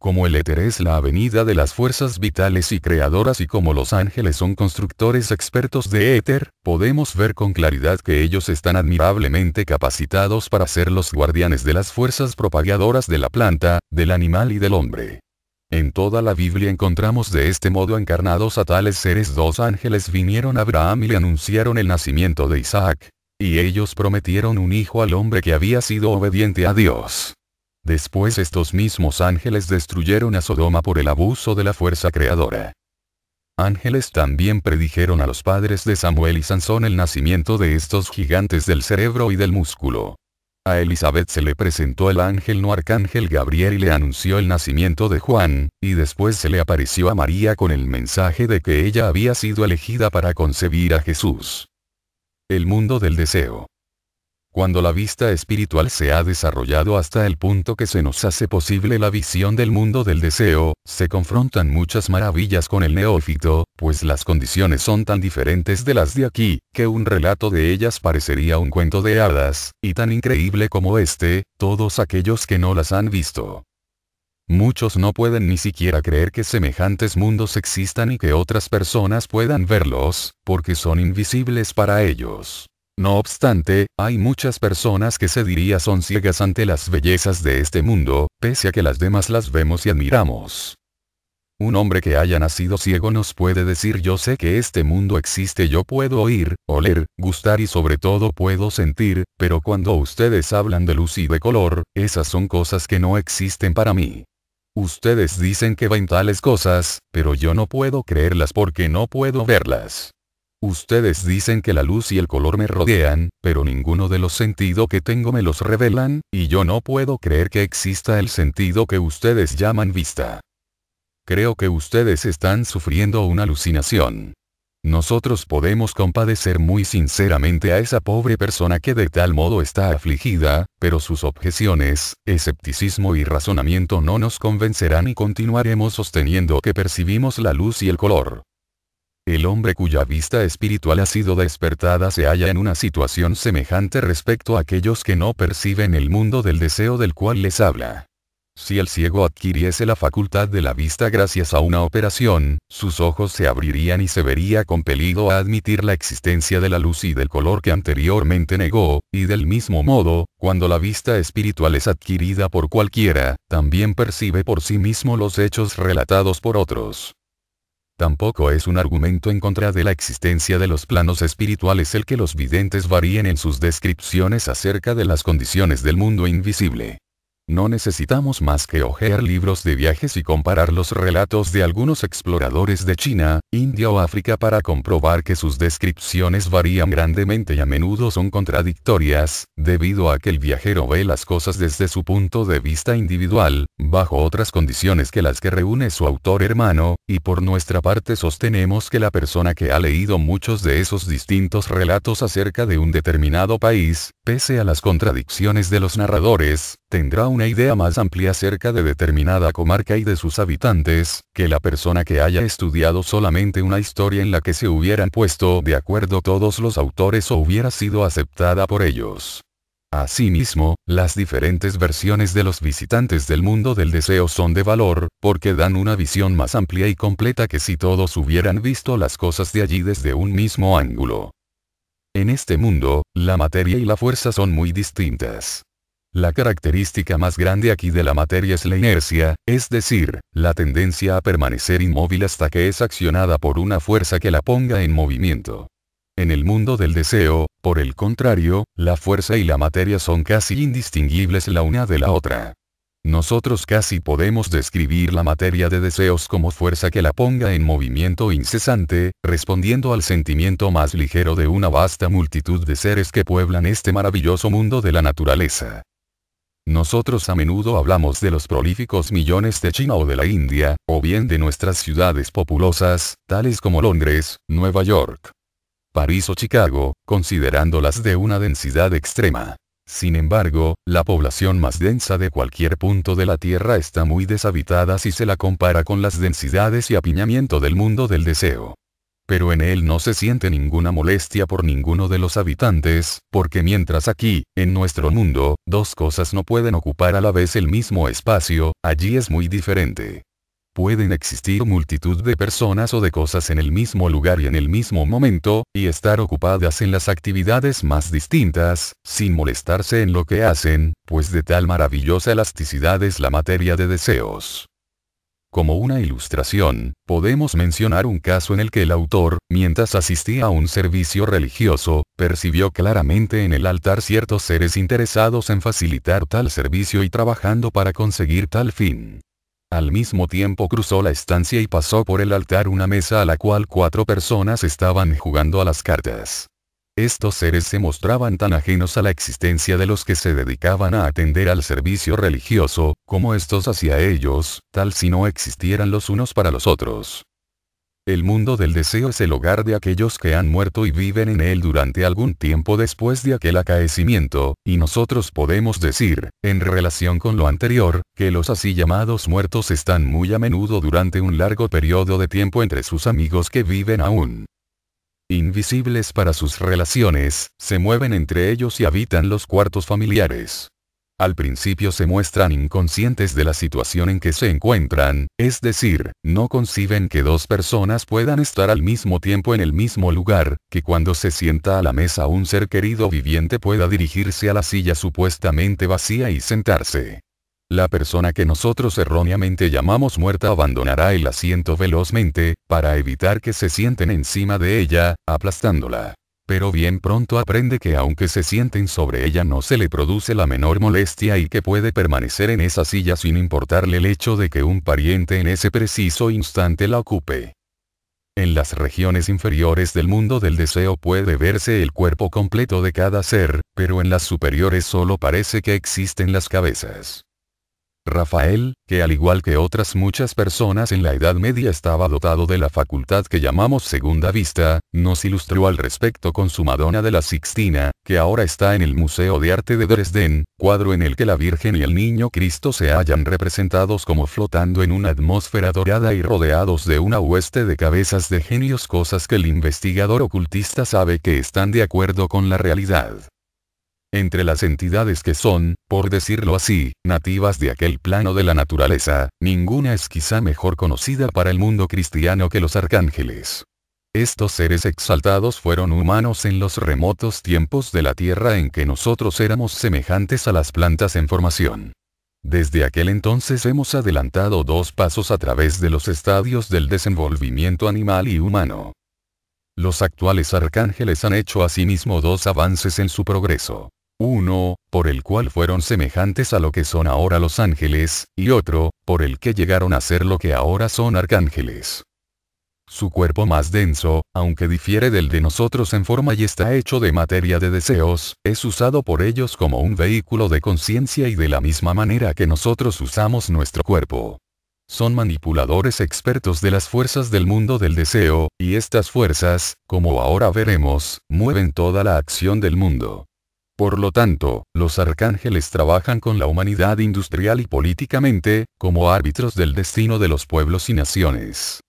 Como el éter es la avenida de las fuerzas vitales y creadoras y como los ángeles son constructores expertos de éter, podemos ver con claridad que ellos están admirablemente capacitados para ser los guardianes de las fuerzas propagadoras de la planta, del animal y del hombre. En toda la Biblia encontramos de este modo encarnados a tales seres. Dos ángeles vinieron a Abraham y le anunciaron el nacimiento de Isaac. Y ellos prometieron un hijo al hombre que había sido obediente a Dios. Después estos mismos ángeles destruyeron a Sodoma por el abuso de la fuerza creadora. Ángeles también predijeron a los padres de Samuel y Sansón el nacimiento de estos gigantes del cerebro y del músculo. A Elizabeth se le presentó el ángel no arcángel Gabriel y le anunció el nacimiento de Juan, y después se le apareció a María con el mensaje de que ella había sido elegida para concebir a Jesús. El mundo del deseo. Cuando la vista espiritual se ha desarrollado hasta el punto que se nos hace posible la visión del mundo del deseo, se confrontan muchas maravillas con el neófito, pues las condiciones son tan diferentes de las de aquí, que un relato de ellas parecería un cuento de hadas, y tan increíble como este, todos aquellos que no las han visto. Muchos no pueden ni siquiera creer que semejantes mundos existan y que otras personas puedan verlos, porque son invisibles para ellos. No obstante, hay muchas personas que se diría son ciegas ante las bellezas de este mundo, pese a que las demás las vemos y admiramos. Un hombre que haya nacido ciego nos puede decir yo sé que este mundo existe yo puedo oír, oler, gustar y sobre todo puedo sentir, pero cuando ustedes hablan de luz y de color, esas son cosas que no existen para mí. Ustedes dicen que ven tales cosas, pero yo no puedo creerlas porque no puedo verlas. Ustedes dicen que la luz y el color me rodean, pero ninguno de los sentidos que tengo me los revelan, y yo no puedo creer que exista el sentido que ustedes llaman vista. Creo que ustedes están sufriendo una alucinación. Nosotros podemos compadecer muy sinceramente a esa pobre persona que de tal modo está afligida, pero sus objeciones, escepticismo y razonamiento no nos convencerán y continuaremos sosteniendo que percibimos la luz y el color. El hombre cuya vista espiritual ha sido despertada se halla en una situación semejante respecto a aquellos que no perciben el mundo del deseo del cual les habla. Si el ciego adquiriese la facultad de la vista gracias a una operación, sus ojos se abrirían y se vería compelido a admitir la existencia de la luz y del color que anteriormente negó, y del mismo modo, cuando la vista espiritual es adquirida por cualquiera, también percibe por sí mismo los hechos relatados por otros. Tampoco es un argumento en contra de la existencia de los planos espirituales el que los videntes varíen en sus descripciones acerca de las condiciones del mundo invisible. No necesitamos más que hojear libros de viajes y comparar los relatos de algunos exploradores de China, India o África para comprobar que sus descripciones varían grandemente y a menudo son contradictorias, debido a que el viajero ve las cosas desde su punto de vista individual, bajo otras condiciones que las que reúne su autor hermano, y por nuestra parte sostenemos que la persona que ha leído muchos de esos distintos relatos acerca de un determinado país, pese a las contradicciones de los narradores, tendrá una idea más amplia acerca de determinada comarca y de sus habitantes, que la persona que haya estudiado solamente una historia en la que se hubieran puesto de acuerdo todos los autores o hubiera sido aceptada por ellos. Asimismo, las diferentes versiones de los visitantes del mundo del deseo son de valor, porque dan una visión más amplia y completa que si todos hubieran visto las cosas de allí desde un mismo ángulo. En este mundo, la materia y la fuerza son muy distintas. La característica más grande aquí de la materia es la inercia, es decir, la tendencia a permanecer inmóvil hasta que es accionada por una fuerza que la ponga en movimiento. En el mundo del deseo, por el contrario, la fuerza y la materia son casi indistinguibles la una de la otra. Nosotros casi podemos describir la materia de deseos como fuerza que la ponga en movimiento incesante, respondiendo al sentimiento más ligero de una vasta multitud de seres que pueblan este maravilloso mundo de la naturaleza. Nosotros a menudo hablamos de los prolíficos millones de China o de la India, o bien de nuestras ciudades populosas, tales como Londres, Nueva York, París o Chicago, considerándolas de una densidad extrema. Sin embargo, la población más densa de cualquier punto de la Tierra está muy deshabitada si se la compara con las densidades y apiñamiento del mundo del deseo. Pero en él no se siente ninguna molestia por ninguno de los habitantes, porque mientras aquí, en nuestro mundo, dos cosas no pueden ocupar a la vez el mismo espacio, allí es muy diferente. Pueden existir multitud de personas o de cosas en el mismo lugar y en el mismo momento, y estar ocupadas en las actividades más distintas, sin molestarse en lo que hacen, pues de tal maravillosa elasticidad es la materia de deseos. Como una ilustración, podemos mencionar un caso en el que el autor, mientras asistía a un servicio religioso, percibió claramente en el altar ciertos seres interesados en facilitar tal servicio y trabajando para conseguir tal fin. Al mismo tiempo cruzó la estancia y pasó por el altar una mesa a la cual cuatro personas estaban jugando a las cartas. Estos seres se mostraban tan ajenos a la existencia de los que se dedicaban a atender al servicio religioso, como estos hacia ellos, tal si no existieran los unos para los otros. El mundo del deseo es el hogar de aquellos que han muerto y viven en él durante algún tiempo después de aquel acaecimiento, y nosotros podemos decir, en relación con lo anterior, que los así llamados muertos están muy a menudo durante un largo periodo de tiempo entre sus amigos que viven aún invisibles para sus relaciones, se mueven entre ellos y habitan los cuartos familiares. Al principio se muestran inconscientes de la situación en que se encuentran, es decir, no conciben que dos personas puedan estar al mismo tiempo en el mismo lugar, que cuando se sienta a la mesa un ser querido viviente pueda dirigirse a la silla supuestamente vacía y sentarse. La persona que nosotros erróneamente llamamos muerta abandonará el asiento velozmente, para evitar que se sienten encima de ella, aplastándola pero bien pronto aprende que aunque se sienten sobre ella no se le produce la menor molestia y que puede permanecer en esa silla sin importarle el hecho de que un pariente en ese preciso instante la ocupe. En las regiones inferiores del mundo del deseo puede verse el cuerpo completo de cada ser, pero en las superiores solo parece que existen las cabezas. Rafael, que al igual que otras muchas personas en la Edad Media estaba dotado de la facultad que llamamos segunda vista, nos ilustró al respecto con su Madonna de la Sixtina, que ahora está en el Museo de Arte de Dresden, cuadro en el que la Virgen y el Niño Cristo se hallan representados como flotando en una atmósfera dorada y rodeados de una hueste de cabezas de genios cosas que el investigador ocultista sabe que están de acuerdo con la realidad. Entre las entidades que son, por decirlo así, nativas de aquel plano de la naturaleza, ninguna es quizá mejor conocida para el mundo cristiano que los arcángeles. Estos seres exaltados fueron humanos en los remotos tiempos de la Tierra en que nosotros éramos semejantes a las plantas en formación. Desde aquel entonces hemos adelantado dos pasos a través de los estadios del desenvolvimiento animal y humano. Los actuales arcángeles han hecho asimismo dos avances en su progreso. Uno, por el cual fueron semejantes a lo que son ahora los ángeles, y otro, por el que llegaron a ser lo que ahora son arcángeles. Su cuerpo más denso, aunque difiere del de nosotros en forma y está hecho de materia de deseos, es usado por ellos como un vehículo de conciencia y de la misma manera que nosotros usamos nuestro cuerpo. Son manipuladores expertos de las fuerzas del mundo del deseo, y estas fuerzas, como ahora veremos, mueven toda la acción del mundo. Por lo tanto, los arcángeles trabajan con la humanidad industrial y políticamente, como árbitros del destino de los pueblos y naciones.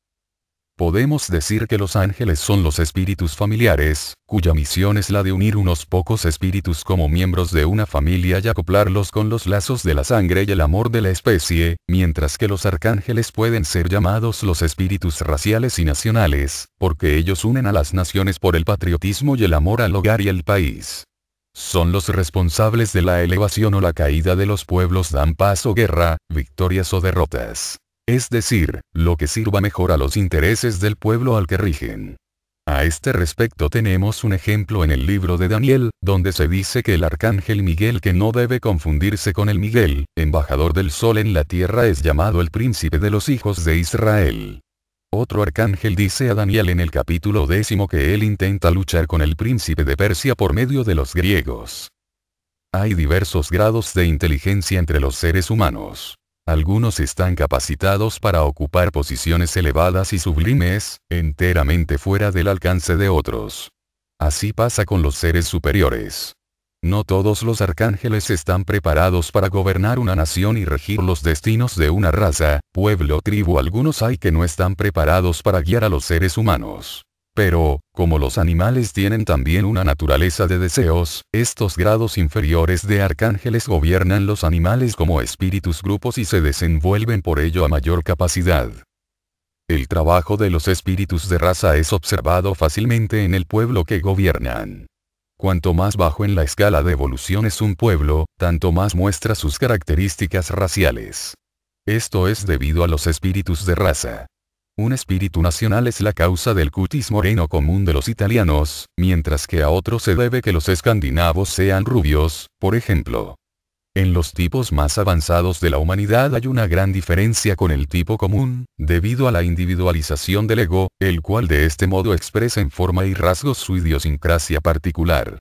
Podemos decir que los ángeles son los espíritus familiares, cuya misión es la de unir unos pocos espíritus como miembros de una familia y acoplarlos con los lazos de la sangre y el amor de la especie, mientras que los arcángeles pueden ser llamados los espíritus raciales y nacionales, porque ellos unen a las naciones por el patriotismo y el amor al hogar y el país son los responsables de la elevación o la caída de los pueblos dan paso guerra, victorias o derrotas. Es decir, lo que sirva mejor a los intereses del pueblo al que rigen. A este respecto tenemos un ejemplo en el libro de Daniel, donde se dice que el arcángel Miguel que no debe confundirse con el Miguel, embajador del sol en la tierra es llamado el príncipe de los hijos de Israel. Otro arcángel dice a Daniel en el capítulo décimo que él intenta luchar con el príncipe de Persia por medio de los griegos. Hay diversos grados de inteligencia entre los seres humanos. Algunos están capacitados para ocupar posiciones elevadas y sublimes, enteramente fuera del alcance de otros. Así pasa con los seres superiores. No todos los arcángeles están preparados para gobernar una nación y regir los destinos de una raza, pueblo o tribu. Algunos hay que no están preparados para guiar a los seres humanos. Pero, como los animales tienen también una naturaleza de deseos, estos grados inferiores de arcángeles gobiernan los animales como espíritus grupos y se desenvuelven por ello a mayor capacidad. El trabajo de los espíritus de raza es observado fácilmente en el pueblo que gobiernan. Cuanto más bajo en la escala de evolución es un pueblo, tanto más muestra sus características raciales. Esto es debido a los espíritus de raza. Un espíritu nacional es la causa del cutis moreno común de los italianos, mientras que a otro se debe que los escandinavos sean rubios, por ejemplo. En los tipos más avanzados de la humanidad hay una gran diferencia con el tipo común, debido a la individualización del ego, el cual de este modo expresa en forma y rasgos su idiosincrasia particular.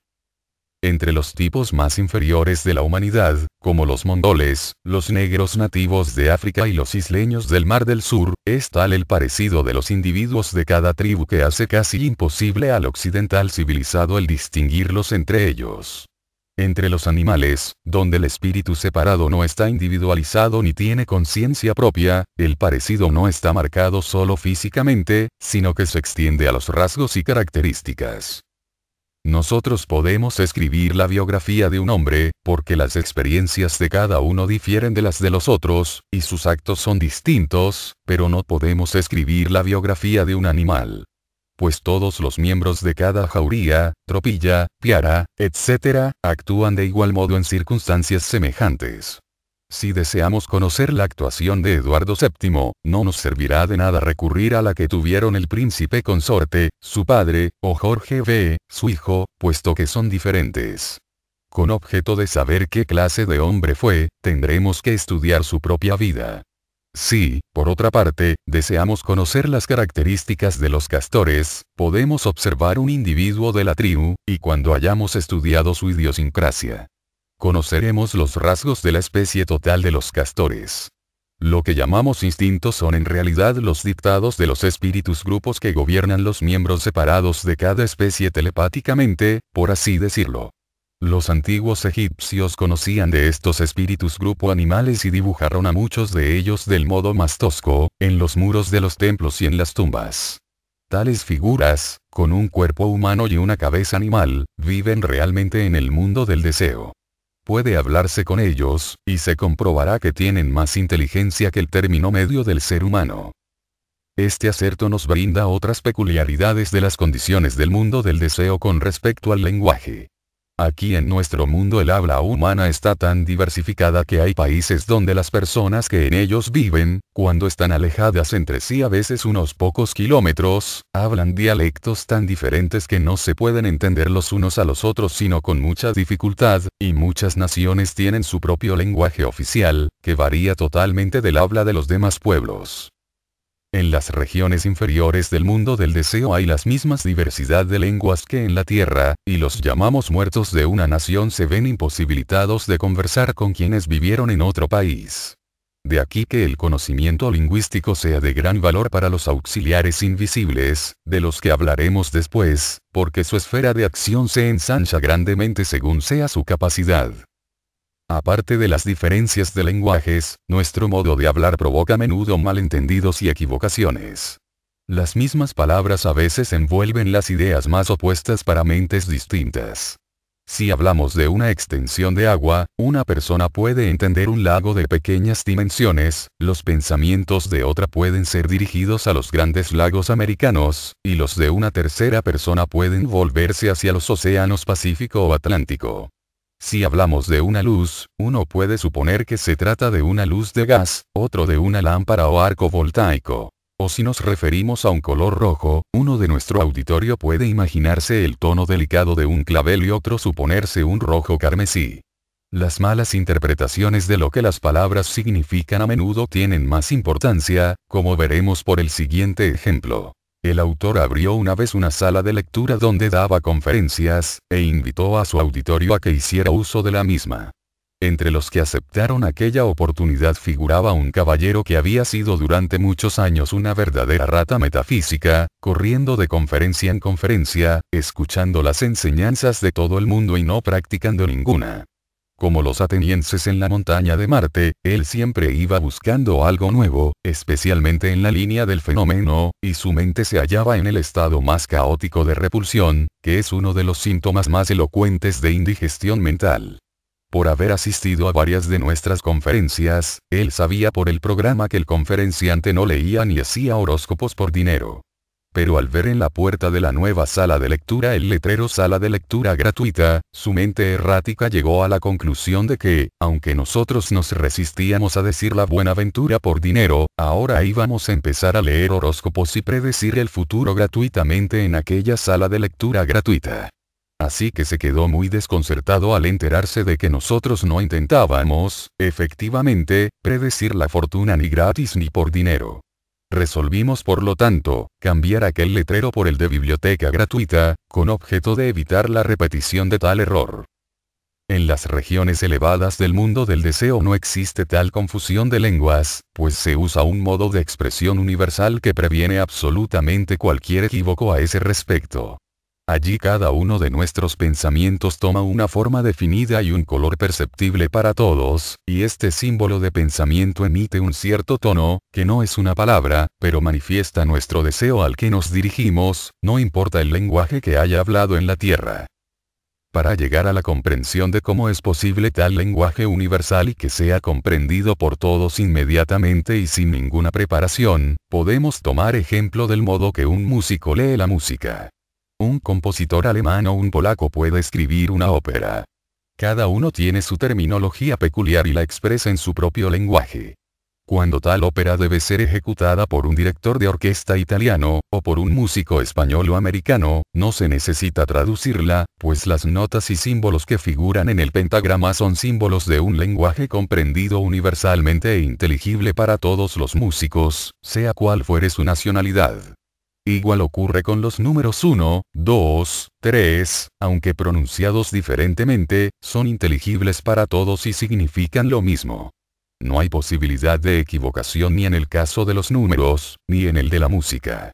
Entre los tipos más inferiores de la humanidad, como los mongoles, los negros nativos de África y los isleños del Mar del Sur, es tal el parecido de los individuos de cada tribu que hace casi imposible al occidental civilizado el distinguirlos entre ellos. Entre los animales, donde el espíritu separado no está individualizado ni tiene conciencia propia, el parecido no está marcado solo físicamente, sino que se extiende a los rasgos y características. Nosotros podemos escribir la biografía de un hombre, porque las experiencias de cada uno difieren de las de los otros, y sus actos son distintos, pero no podemos escribir la biografía de un animal pues todos los miembros de cada jauría, tropilla, piara, etc., actúan de igual modo en circunstancias semejantes. Si deseamos conocer la actuación de Eduardo VII, no nos servirá de nada recurrir a la que tuvieron el príncipe consorte, su padre, o Jorge V, su hijo, puesto que son diferentes. Con objeto de saber qué clase de hombre fue, tendremos que estudiar su propia vida. Si, por otra parte, deseamos conocer las características de los castores, podemos observar un individuo de la tribu, y cuando hayamos estudiado su idiosincrasia, conoceremos los rasgos de la especie total de los castores. Lo que llamamos instintos son en realidad los dictados de los espíritus grupos que gobiernan los miembros separados de cada especie telepáticamente, por así decirlo. Los antiguos egipcios conocían de estos espíritus grupo animales y dibujaron a muchos de ellos del modo más tosco, en los muros de los templos y en las tumbas. Tales figuras, con un cuerpo humano y una cabeza animal, viven realmente en el mundo del deseo. Puede hablarse con ellos, y se comprobará que tienen más inteligencia que el término medio del ser humano. Este acerto nos brinda otras peculiaridades de las condiciones del mundo del deseo con respecto al lenguaje. Aquí en nuestro mundo el habla humana está tan diversificada que hay países donde las personas que en ellos viven, cuando están alejadas entre sí a veces unos pocos kilómetros, hablan dialectos tan diferentes que no se pueden entender los unos a los otros sino con mucha dificultad, y muchas naciones tienen su propio lenguaje oficial, que varía totalmente del habla de los demás pueblos. En las regiones inferiores del mundo del deseo hay las mismas diversidad de lenguas que en la tierra, y los llamamos muertos de una nación se ven imposibilitados de conversar con quienes vivieron en otro país. De aquí que el conocimiento lingüístico sea de gran valor para los auxiliares invisibles, de los que hablaremos después, porque su esfera de acción se ensancha grandemente según sea su capacidad. Aparte de las diferencias de lenguajes, nuestro modo de hablar provoca a menudo malentendidos y equivocaciones. Las mismas palabras a veces envuelven las ideas más opuestas para mentes distintas. Si hablamos de una extensión de agua, una persona puede entender un lago de pequeñas dimensiones, los pensamientos de otra pueden ser dirigidos a los grandes lagos americanos, y los de una tercera persona pueden volverse hacia los océanos Pacífico o Atlántico. Si hablamos de una luz, uno puede suponer que se trata de una luz de gas, otro de una lámpara o arco voltaico. O si nos referimos a un color rojo, uno de nuestro auditorio puede imaginarse el tono delicado de un clavel y otro suponerse un rojo carmesí. Las malas interpretaciones de lo que las palabras significan a menudo tienen más importancia, como veremos por el siguiente ejemplo. El autor abrió una vez una sala de lectura donde daba conferencias, e invitó a su auditorio a que hiciera uso de la misma. Entre los que aceptaron aquella oportunidad figuraba un caballero que había sido durante muchos años una verdadera rata metafísica, corriendo de conferencia en conferencia, escuchando las enseñanzas de todo el mundo y no practicando ninguna. Como los atenienses en la montaña de Marte, él siempre iba buscando algo nuevo, especialmente en la línea del fenómeno, y su mente se hallaba en el estado más caótico de repulsión, que es uno de los síntomas más elocuentes de indigestión mental. Por haber asistido a varias de nuestras conferencias, él sabía por el programa que el conferenciante no leía ni hacía horóscopos por dinero pero al ver en la puerta de la nueva sala de lectura el letrero sala de lectura gratuita, su mente errática llegó a la conclusión de que, aunque nosotros nos resistíamos a decir la buenaventura por dinero, ahora íbamos a empezar a leer horóscopos y predecir el futuro gratuitamente en aquella sala de lectura gratuita. Así que se quedó muy desconcertado al enterarse de que nosotros no intentábamos, efectivamente, predecir la fortuna ni gratis ni por dinero. Resolvimos por lo tanto, cambiar aquel letrero por el de biblioteca gratuita, con objeto de evitar la repetición de tal error. En las regiones elevadas del mundo del deseo no existe tal confusión de lenguas, pues se usa un modo de expresión universal que previene absolutamente cualquier equívoco a ese respecto. Allí cada uno de nuestros pensamientos toma una forma definida y un color perceptible para todos, y este símbolo de pensamiento emite un cierto tono, que no es una palabra, pero manifiesta nuestro deseo al que nos dirigimos, no importa el lenguaje que haya hablado en la Tierra. Para llegar a la comprensión de cómo es posible tal lenguaje universal y que sea comprendido por todos inmediatamente y sin ninguna preparación, podemos tomar ejemplo del modo que un músico lee la música. Un compositor alemán o un polaco puede escribir una ópera. Cada uno tiene su terminología peculiar y la expresa en su propio lenguaje. Cuando tal ópera debe ser ejecutada por un director de orquesta italiano, o por un músico español o americano, no se necesita traducirla, pues las notas y símbolos que figuran en el pentagrama son símbolos de un lenguaje comprendido universalmente e inteligible para todos los músicos, sea cual fuere su nacionalidad. Igual ocurre con los números 1, 2, 3, aunque pronunciados diferentemente, son inteligibles para todos y significan lo mismo. No hay posibilidad de equivocación ni en el caso de los números, ni en el de la música.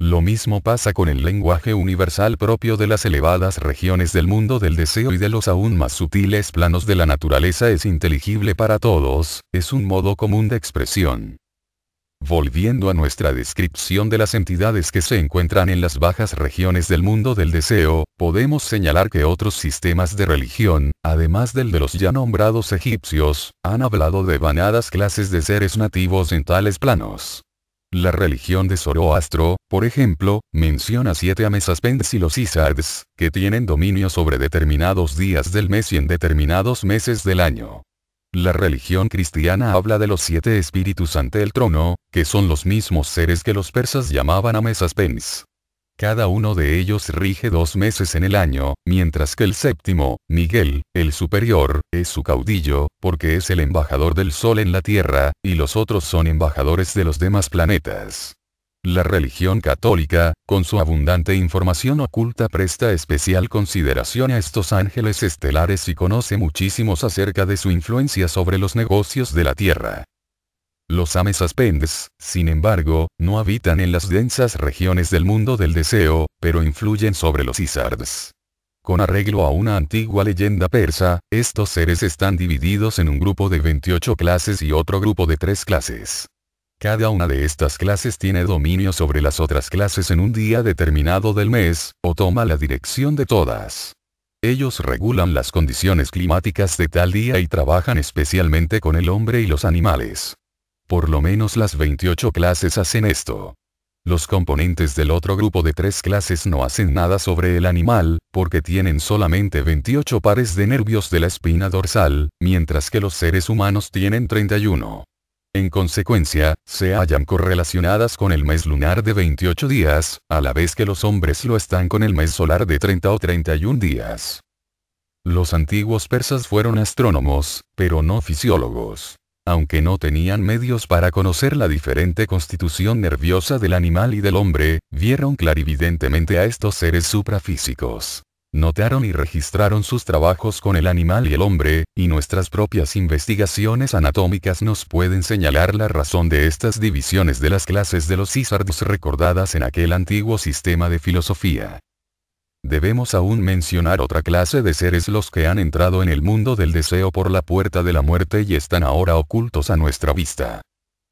Lo mismo pasa con el lenguaje universal propio de las elevadas regiones del mundo del deseo y de los aún más sutiles planos de la naturaleza es inteligible para todos, es un modo común de expresión. Volviendo a nuestra descripción de las entidades que se encuentran en las bajas regiones del mundo del deseo, podemos señalar que otros sistemas de religión, además del de los ya nombrados egipcios, han hablado de vanadas clases de seres nativos en tales planos. La religión de Zoroastro, por ejemplo, menciona siete amesaspends y los isards, que tienen dominio sobre determinados días del mes y en determinados meses del año. La religión cristiana habla de los siete espíritus ante el trono, que son los mismos seres que los persas llamaban a mesas Cada uno de ellos rige dos meses en el año, mientras que el séptimo, Miguel, el superior, es su caudillo, porque es el embajador del Sol en la Tierra, y los otros son embajadores de los demás planetas. La religión católica, con su abundante información oculta presta especial consideración a estos ángeles estelares y conoce muchísimos acerca de su influencia sobre los negocios de la Tierra. Los Ames sin embargo, no habitan en las densas regiones del mundo del deseo, pero influyen sobre los Isards. Con arreglo a una antigua leyenda persa, estos seres están divididos en un grupo de 28 clases y otro grupo de 3 clases. Cada una de estas clases tiene dominio sobre las otras clases en un día determinado del mes, o toma la dirección de todas. Ellos regulan las condiciones climáticas de tal día y trabajan especialmente con el hombre y los animales. Por lo menos las 28 clases hacen esto. Los componentes del otro grupo de tres clases no hacen nada sobre el animal, porque tienen solamente 28 pares de nervios de la espina dorsal, mientras que los seres humanos tienen 31. En consecuencia, se hallan correlacionadas con el mes lunar de 28 días, a la vez que los hombres lo están con el mes solar de 30 o 31 días. Los antiguos persas fueron astrónomos, pero no fisiólogos aunque no tenían medios para conocer la diferente constitución nerviosa del animal y del hombre, vieron clarividentemente a estos seres suprafísicos notaron y registraron sus trabajos con el animal y el hombre, y nuestras propias investigaciones anatómicas nos pueden señalar la razón de estas divisiones de las clases de los cisardos recordadas en aquel antiguo sistema de filosofía. Debemos aún mencionar otra clase de seres los que han entrado en el mundo del deseo por la puerta de la muerte y están ahora ocultos a nuestra vista.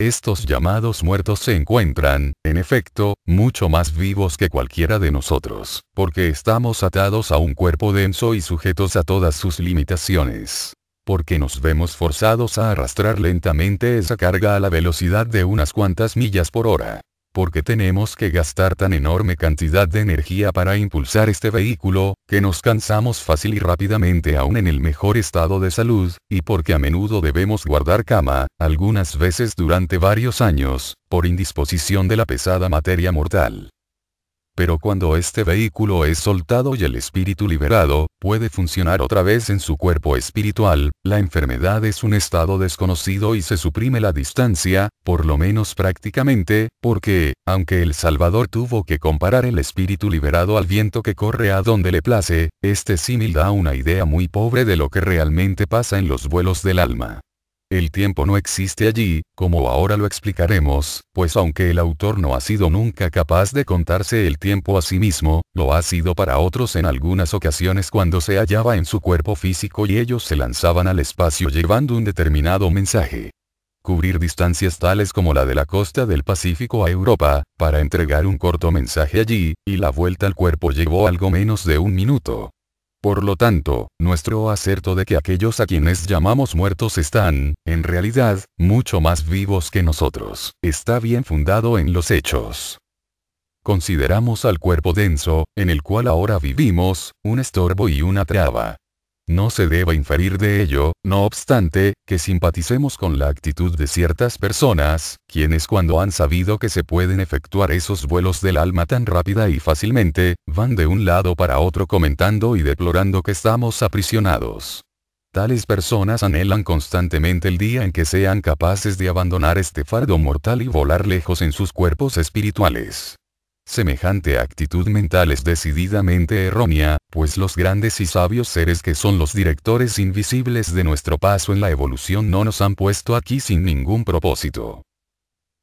Estos llamados muertos se encuentran, en efecto, mucho más vivos que cualquiera de nosotros, porque estamos atados a un cuerpo denso y sujetos a todas sus limitaciones porque nos vemos forzados a arrastrar lentamente esa carga a la velocidad de unas cuantas millas por hora porque tenemos que gastar tan enorme cantidad de energía para impulsar este vehículo, que nos cansamos fácil y rápidamente aún en el mejor estado de salud, y porque a menudo debemos guardar cama, algunas veces durante varios años, por indisposición de la pesada materia mortal pero cuando este vehículo es soltado y el espíritu liberado, puede funcionar otra vez en su cuerpo espiritual, la enfermedad es un estado desconocido y se suprime la distancia, por lo menos prácticamente, porque, aunque el Salvador tuvo que comparar el espíritu liberado al viento que corre a donde le place, este símil da una idea muy pobre de lo que realmente pasa en los vuelos del alma. El tiempo no existe allí, como ahora lo explicaremos, pues aunque el autor no ha sido nunca capaz de contarse el tiempo a sí mismo, lo ha sido para otros en algunas ocasiones cuando se hallaba en su cuerpo físico y ellos se lanzaban al espacio llevando un determinado mensaje. Cubrir distancias tales como la de la costa del Pacífico a Europa, para entregar un corto mensaje allí, y la vuelta al cuerpo llevó algo menos de un minuto. Por lo tanto, nuestro acerto de que aquellos a quienes llamamos muertos están, en realidad, mucho más vivos que nosotros, está bien fundado en los hechos. Consideramos al cuerpo denso, en el cual ahora vivimos, un estorbo y una traba. No se deba inferir de ello, no obstante, que simpaticemos con la actitud de ciertas personas, quienes cuando han sabido que se pueden efectuar esos vuelos del alma tan rápida y fácilmente, van de un lado para otro comentando y deplorando que estamos aprisionados. Tales personas anhelan constantemente el día en que sean capaces de abandonar este fardo mortal y volar lejos en sus cuerpos espirituales. Semejante actitud mental es decididamente errónea, pues los grandes y sabios seres que son los directores invisibles de nuestro paso en la evolución no nos han puesto aquí sin ningún propósito.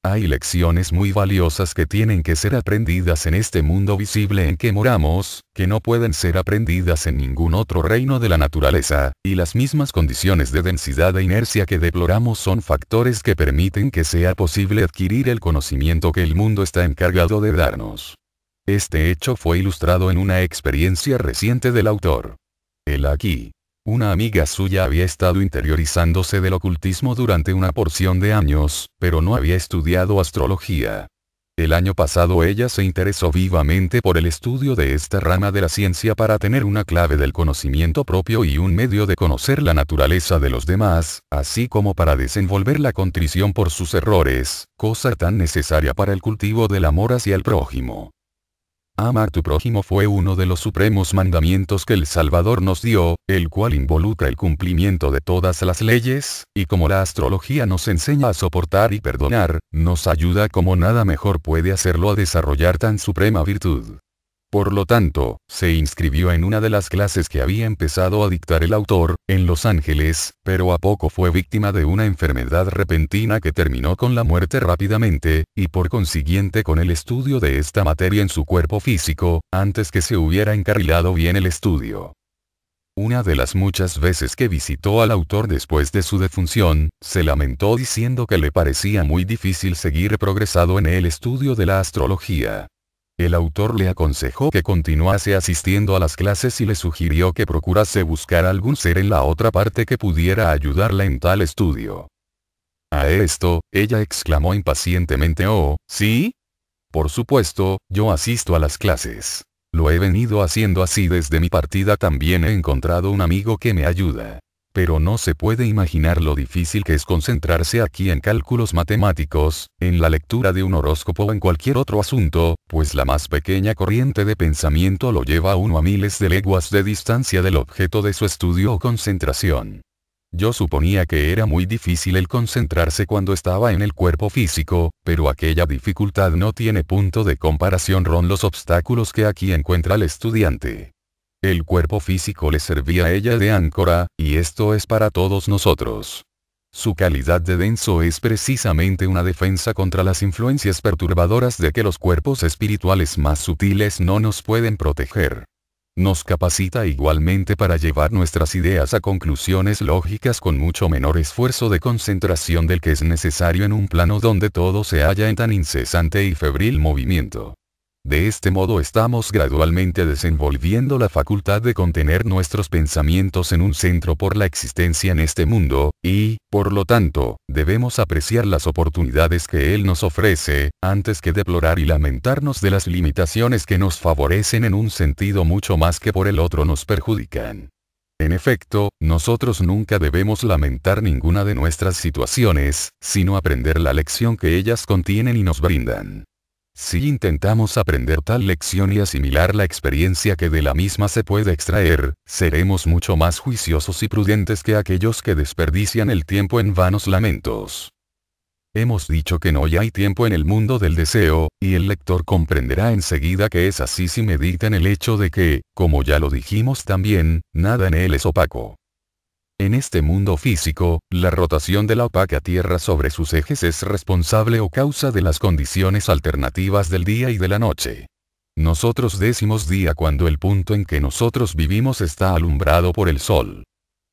Hay lecciones muy valiosas que tienen que ser aprendidas en este mundo visible en que moramos, que no pueden ser aprendidas en ningún otro reino de la naturaleza, y las mismas condiciones de densidad e inercia que deploramos son factores que permiten que sea posible adquirir el conocimiento que el mundo está encargado de darnos. Este hecho fue ilustrado en una experiencia reciente del autor. El aquí una amiga suya había estado interiorizándose del ocultismo durante una porción de años, pero no había estudiado astrología. El año pasado ella se interesó vivamente por el estudio de esta rama de la ciencia para tener una clave del conocimiento propio y un medio de conocer la naturaleza de los demás, así como para desenvolver la contrición por sus errores, cosa tan necesaria para el cultivo del amor hacia el prójimo. Amar tu prójimo fue uno de los supremos mandamientos que el Salvador nos dio, el cual involucra el cumplimiento de todas las leyes, y como la astrología nos enseña a soportar y perdonar, nos ayuda como nada mejor puede hacerlo a desarrollar tan suprema virtud. Por lo tanto, se inscribió en una de las clases que había empezado a dictar el autor, en Los Ángeles, pero a poco fue víctima de una enfermedad repentina que terminó con la muerte rápidamente, y por consiguiente con el estudio de esta materia en su cuerpo físico, antes que se hubiera encarrilado bien el estudio. Una de las muchas veces que visitó al autor después de su defunción, se lamentó diciendo que le parecía muy difícil seguir progresado en el estudio de la astrología. El autor le aconsejó que continuase asistiendo a las clases y le sugirió que procurase buscar algún ser en la otra parte que pudiera ayudarla en tal estudio. A esto, ella exclamó impacientemente, oh, ¿sí? Por supuesto, yo asisto a las clases. Lo he venido haciendo así desde mi partida también he encontrado un amigo que me ayuda pero no se puede imaginar lo difícil que es concentrarse aquí en cálculos matemáticos, en la lectura de un horóscopo o en cualquier otro asunto, pues la más pequeña corriente de pensamiento lo lleva a uno a miles de leguas de distancia del objeto de su estudio o concentración. Yo suponía que era muy difícil el concentrarse cuando estaba en el cuerpo físico, pero aquella dificultad no tiene punto de comparación ron los obstáculos que aquí encuentra el estudiante. El cuerpo físico le servía a ella de áncora, y esto es para todos nosotros. Su calidad de denso es precisamente una defensa contra las influencias perturbadoras de que los cuerpos espirituales más sutiles no nos pueden proteger. Nos capacita igualmente para llevar nuestras ideas a conclusiones lógicas con mucho menor esfuerzo de concentración del que es necesario en un plano donde todo se halla en tan incesante y febril movimiento. De este modo estamos gradualmente desenvolviendo la facultad de contener nuestros pensamientos en un centro por la existencia en este mundo, y, por lo tanto, debemos apreciar las oportunidades que Él nos ofrece, antes que deplorar y lamentarnos de las limitaciones que nos favorecen en un sentido mucho más que por el otro nos perjudican. En efecto, nosotros nunca debemos lamentar ninguna de nuestras situaciones, sino aprender la lección que ellas contienen y nos brindan. Si intentamos aprender tal lección y asimilar la experiencia que de la misma se puede extraer, seremos mucho más juiciosos y prudentes que aquellos que desperdician el tiempo en vanos lamentos. Hemos dicho que no hay tiempo en el mundo del deseo, y el lector comprenderá enseguida que es así si medita en el hecho de que, como ya lo dijimos también, nada en él es opaco. En este mundo físico, la rotación de la opaca Tierra sobre sus ejes es responsable o causa de las condiciones alternativas del día y de la noche. Nosotros decimos día cuando el punto en que nosotros vivimos está alumbrado por el sol.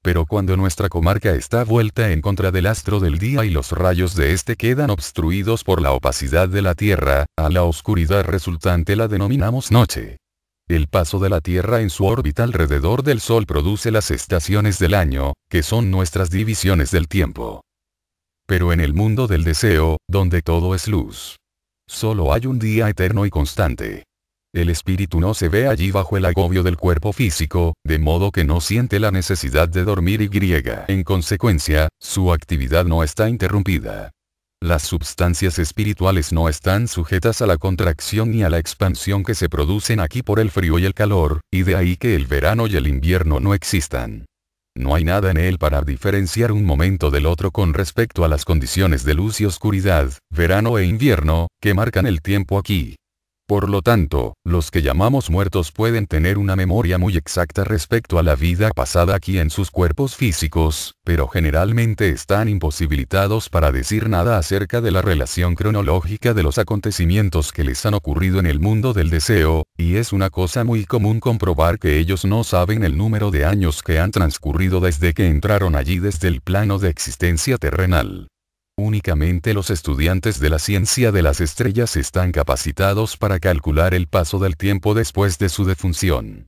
Pero cuando nuestra comarca está vuelta en contra del astro del día y los rayos de este quedan obstruidos por la opacidad de la Tierra, a la oscuridad resultante la denominamos noche. El paso de la Tierra en su órbita alrededor del Sol produce las estaciones del año, que son nuestras divisiones del tiempo. Pero en el mundo del deseo, donde todo es luz. Solo hay un día eterno y constante. El espíritu no se ve allí bajo el agobio del cuerpo físico, de modo que no siente la necesidad de dormir y griega. En consecuencia, su actividad no está interrumpida. Las sustancias espirituales no están sujetas a la contracción ni a la expansión que se producen aquí por el frío y el calor, y de ahí que el verano y el invierno no existan. No hay nada en él para diferenciar un momento del otro con respecto a las condiciones de luz y oscuridad, verano e invierno, que marcan el tiempo aquí. Por lo tanto, los que llamamos muertos pueden tener una memoria muy exacta respecto a la vida pasada aquí en sus cuerpos físicos, pero generalmente están imposibilitados para decir nada acerca de la relación cronológica de los acontecimientos que les han ocurrido en el mundo del deseo, y es una cosa muy común comprobar que ellos no saben el número de años que han transcurrido desde que entraron allí desde el plano de existencia terrenal. Únicamente los estudiantes de la ciencia de las estrellas están capacitados para calcular el paso del tiempo después de su defunción.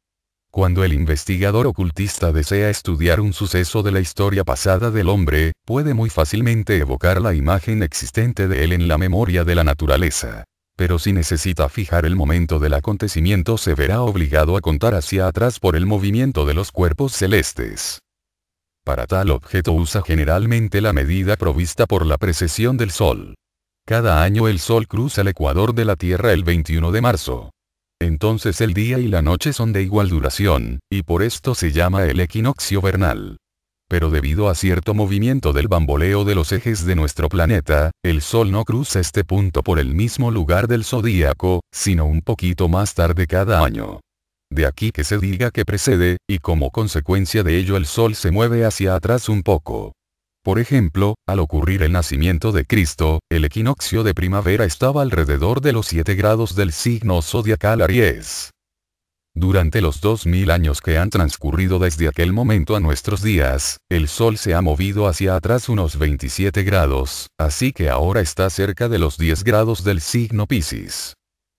Cuando el investigador ocultista desea estudiar un suceso de la historia pasada del hombre, puede muy fácilmente evocar la imagen existente de él en la memoria de la naturaleza. Pero si necesita fijar el momento del acontecimiento se verá obligado a contar hacia atrás por el movimiento de los cuerpos celestes. Para tal objeto usa generalmente la medida provista por la precesión del Sol. Cada año el Sol cruza el ecuador de la Tierra el 21 de marzo. Entonces el día y la noche son de igual duración, y por esto se llama el equinoccio vernal. Pero debido a cierto movimiento del bamboleo de los ejes de nuestro planeta, el Sol no cruza este punto por el mismo lugar del zodíaco, sino un poquito más tarde cada año de aquí que se diga que precede, y como consecuencia de ello el Sol se mueve hacia atrás un poco. Por ejemplo, al ocurrir el nacimiento de Cristo, el equinoccio de primavera estaba alrededor de los 7 grados del signo zodiacal Aries. Durante los 2000 años que han transcurrido desde aquel momento a nuestros días, el Sol se ha movido hacia atrás unos 27 grados, así que ahora está cerca de los 10 grados del signo Pisces.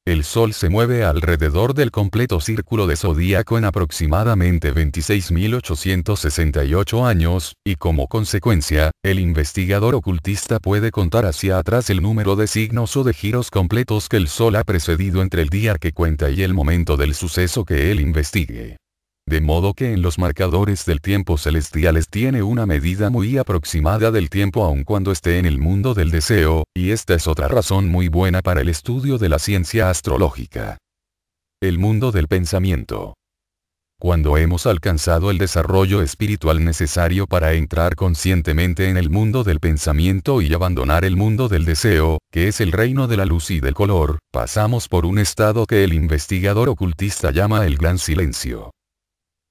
El Sol se mueve alrededor del completo círculo de zodíaco en aproximadamente 26.868 años, y como consecuencia, el investigador ocultista puede contar hacia atrás el número de signos o de giros completos que el Sol ha precedido entre el día que cuenta y el momento del suceso que él investigue de modo que en los marcadores del tiempo celestiales tiene una medida muy aproximada del tiempo aun cuando esté en el mundo del deseo, y esta es otra razón muy buena para el estudio de la ciencia astrológica. El mundo del pensamiento. Cuando hemos alcanzado el desarrollo espiritual necesario para entrar conscientemente en el mundo del pensamiento y abandonar el mundo del deseo, que es el reino de la luz y del color, pasamos por un estado que el investigador ocultista llama el gran silencio.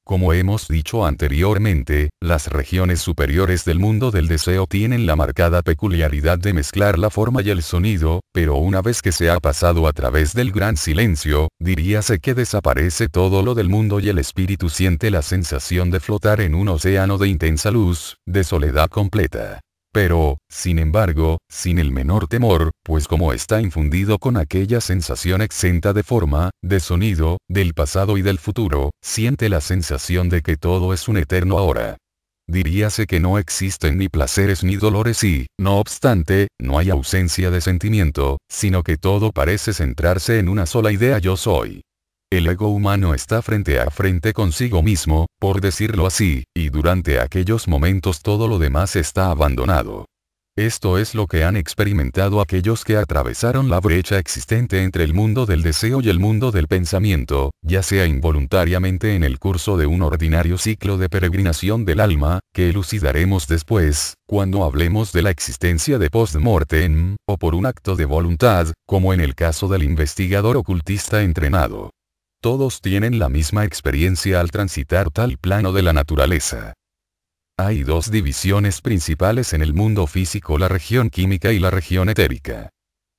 Como hemos dicho anteriormente, las regiones superiores del mundo del deseo tienen la marcada peculiaridad de mezclar la forma y el sonido, pero una vez que se ha pasado a través del gran silencio, diríase que desaparece todo lo del mundo y el espíritu siente la sensación de flotar en un océano de intensa luz, de soledad completa. Pero, sin embargo, sin el menor temor, pues como está infundido con aquella sensación exenta de forma, de sonido, del pasado y del futuro, siente la sensación de que todo es un eterno ahora. Diríase que no existen ni placeres ni dolores y, no obstante, no hay ausencia de sentimiento, sino que todo parece centrarse en una sola idea yo soy. El ego humano está frente a frente consigo mismo, por decirlo así, y durante aquellos momentos todo lo demás está abandonado. Esto es lo que han experimentado aquellos que atravesaron la brecha existente entre el mundo del deseo y el mundo del pensamiento, ya sea involuntariamente en el curso de un ordinario ciclo de peregrinación del alma, que elucidaremos después, cuando hablemos de la existencia de post-mortem, o por un acto de voluntad, como en el caso del investigador ocultista entrenado. Todos tienen la misma experiencia al transitar tal plano de la naturaleza. Hay dos divisiones principales en el mundo físico, la región química y la región etérica.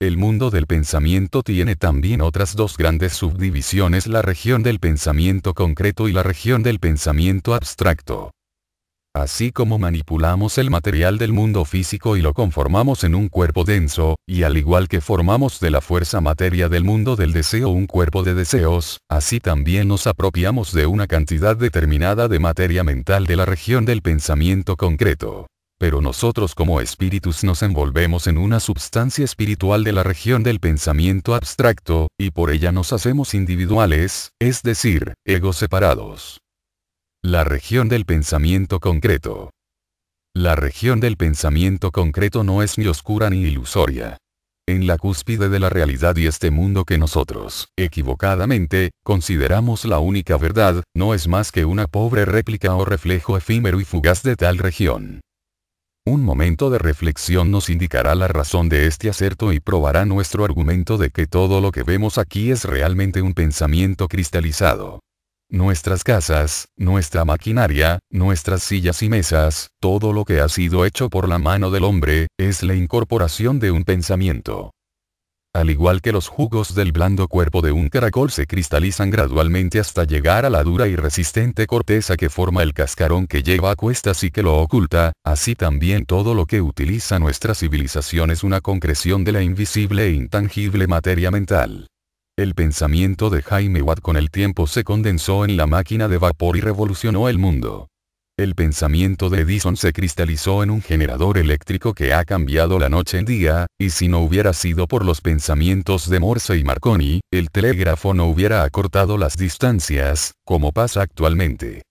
El mundo del pensamiento tiene también otras dos grandes subdivisiones, la región del pensamiento concreto y la región del pensamiento abstracto así como manipulamos el material del mundo físico y lo conformamos en un cuerpo denso, y al igual que formamos de la fuerza materia del mundo del deseo un cuerpo de deseos, así también nos apropiamos de una cantidad determinada de materia mental de la región del pensamiento concreto. Pero nosotros como espíritus nos envolvemos en una substancia espiritual de la región del pensamiento abstracto, y por ella nos hacemos individuales, es decir, egos separados. La región del pensamiento concreto. La región del pensamiento concreto no es ni oscura ni ilusoria. En la cúspide de la realidad y este mundo que nosotros, equivocadamente, consideramos la única verdad, no es más que una pobre réplica o reflejo efímero y fugaz de tal región. Un momento de reflexión nos indicará la razón de este acerto y probará nuestro argumento de que todo lo que vemos aquí es realmente un pensamiento cristalizado. Nuestras casas, nuestra maquinaria, nuestras sillas y mesas, todo lo que ha sido hecho por la mano del hombre, es la incorporación de un pensamiento. Al igual que los jugos del blando cuerpo de un caracol se cristalizan gradualmente hasta llegar a la dura y resistente corteza que forma el cascarón que lleva a cuestas y que lo oculta, así también todo lo que utiliza nuestra civilización es una concreción de la invisible e intangible materia mental. El pensamiento de Jaime Watt con el tiempo se condensó en la máquina de vapor y revolucionó el mundo. El pensamiento de Edison se cristalizó en un generador eléctrico que ha cambiado la noche en día, y si no hubiera sido por los pensamientos de Morse y Marconi, el telégrafo no hubiera acortado las distancias, como pasa actualmente.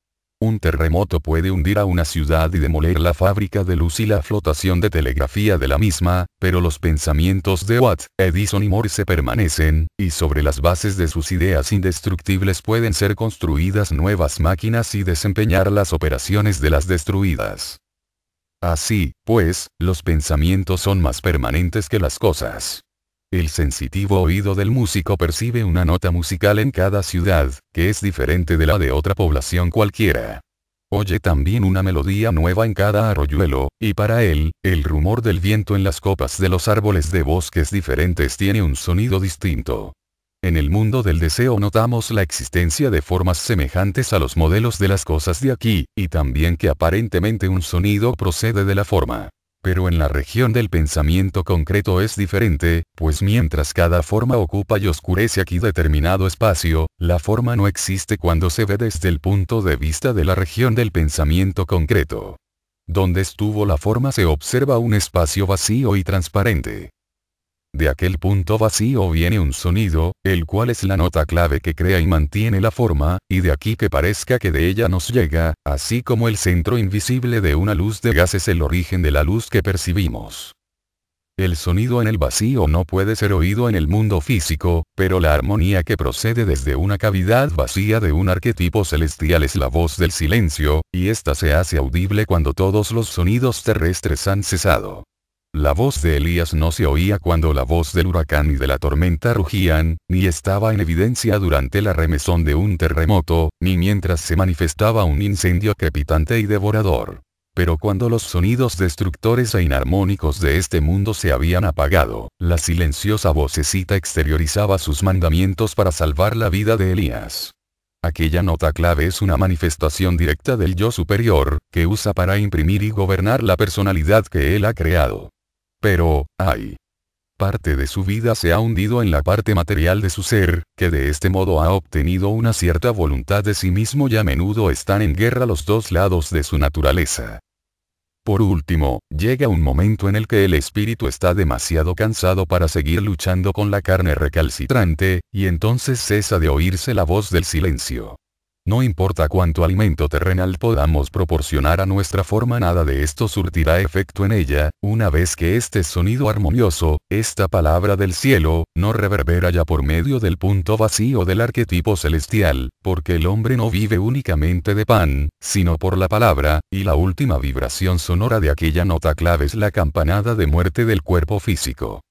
Un terremoto puede hundir a una ciudad y demoler la fábrica de luz y la flotación de telegrafía de la misma, pero los pensamientos de Watt, Edison y Morse permanecen, y sobre las bases de sus ideas indestructibles pueden ser construidas nuevas máquinas y desempeñar las operaciones de las destruidas. Así, pues, los pensamientos son más permanentes que las cosas. El sensitivo oído del músico percibe una nota musical en cada ciudad, que es diferente de la de otra población cualquiera. Oye también una melodía nueva en cada arroyuelo, y para él, el rumor del viento en las copas de los árboles de bosques diferentes tiene un sonido distinto. En el mundo del deseo notamos la existencia de formas semejantes a los modelos de las cosas de aquí, y también que aparentemente un sonido procede de la forma. Pero en la región del pensamiento concreto es diferente, pues mientras cada forma ocupa y oscurece aquí determinado espacio, la forma no existe cuando se ve desde el punto de vista de la región del pensamiento concreto. Donde estuvo la forma se observa un espacio vacío y transparente. De aquel punto vacío viene un sonido, el cual es la nota clave que crea y mantiene la forma, y de aquí que parezca que de ella nos llega, así como el centro invisible de una luz de gas es el origen de la luz que percibimos. El sonido en el vacío no puede ser oído en el mundo físico, pero la armonía que procede desde una cavidad vacía de un arquetipo celestial es la voz del silencio, y ésta se hace audible cuando todos los sonidos terrestres han cesado. La voz de Elías no se oía cuando la voz del huracán y de la tormenta rugían, ni estaba en evidencia durante la remesón de un terremoto, ni mientras se manifestaba un incendio crepitante y devorador. Pero cuando los sonidos destructores e inarmónicos de este mundo se habían apagado, la silenciosa vocecita exteriorizaba sus mandamientos para salvar la vida de Elías. Aquella nota clave es una manifestación directa del yo superior, que usa para imprimir y gobernar la personalidad que él ha creado. Pero, ay. Parte de su vida se ha hundido en la parte material de su ser, que de este modo ha obtenido una cierta voluntad de sí mismo y a menudo están en guerra los dos lados de su naturaleza. Por último, llega un momento en el que el espíritu está demasiado cansado para seguir luchando con la carne recalcitrante, y entonces cesa de oírse la voz del silencio. No importa cuánto alimento terrenal podamos proporcionar a nuestra forma, nada de esto surtirá efecto en ella, una vez que este sonido armonioso, esta palabra del cielo, no reverbera ya por medio del punto vacío del arquetipo celestial, porque el hombre no vive únicamente de pan, sino por la palabra, y la última vibración sonora de aquella nota clave es la campanada de muerte del cuerpo físico.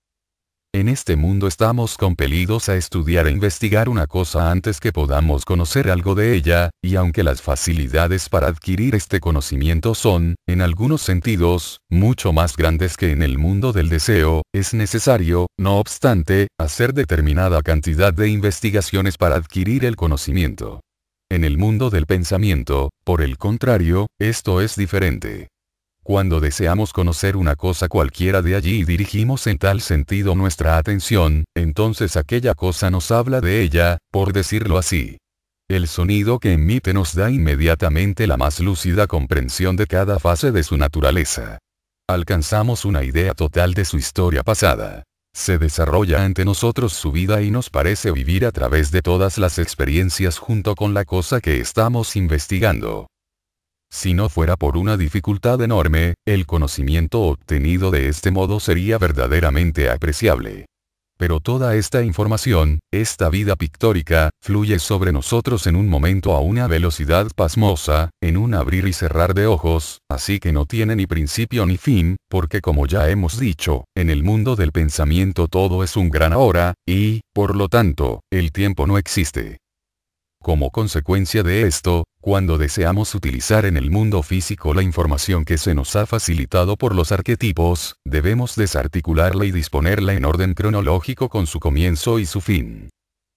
En este mundo estamos compelidos a estudiar e investigar una cosa antes que podamos conocer algo de ella, y aunque las facilidades para adquirir este conocimiento son, en algunos sentidos, mucho más grandes que en el mundo del deseo, es necesario, no obstante, hacer determinada cantidad de investigaciones para adquirir el conocimiento. En el mundo del pensamiento, por el contrario, esto es diferente. Cuando deseamos conocer una cosa cualquiera de allí y dirigimos en tal sentido nuestra atención, entonces aquella cosa nos habla de ella, por decirlo así. El sonido que emite nos da inmediatamente la más lúcida comprensión de cada fase de su naturaleza. Alcanzamos una idea total de su historia pasada. Se desarrolla ante nosotros su vida y nos parece vivir a través de todas las experiencias junto con la cosa que estamos investigando. Si no fuera por una dificultad enorme, el conocimiento obtenido de este modo sería verdaderamente apreciable. Pero toda esta información, esta vida pictórica, fluye sobre nosotros en un momento a una velocidad pasmosa, en un abrir y cerrar de ojos, así que no tiene ni principio ni fin, porque como ya hemos dicho, en el mundo del pensamiento todo es un gran ahora, y, por lo tanto, el tiempo no existe. Como consecuencia de esto, cuando deseamos utilizar en el mundo físico la información que se nos ha facilitado por los arquetipos, debemos desarticularla y disponerla en orden cronológico con su comienzo y su fin.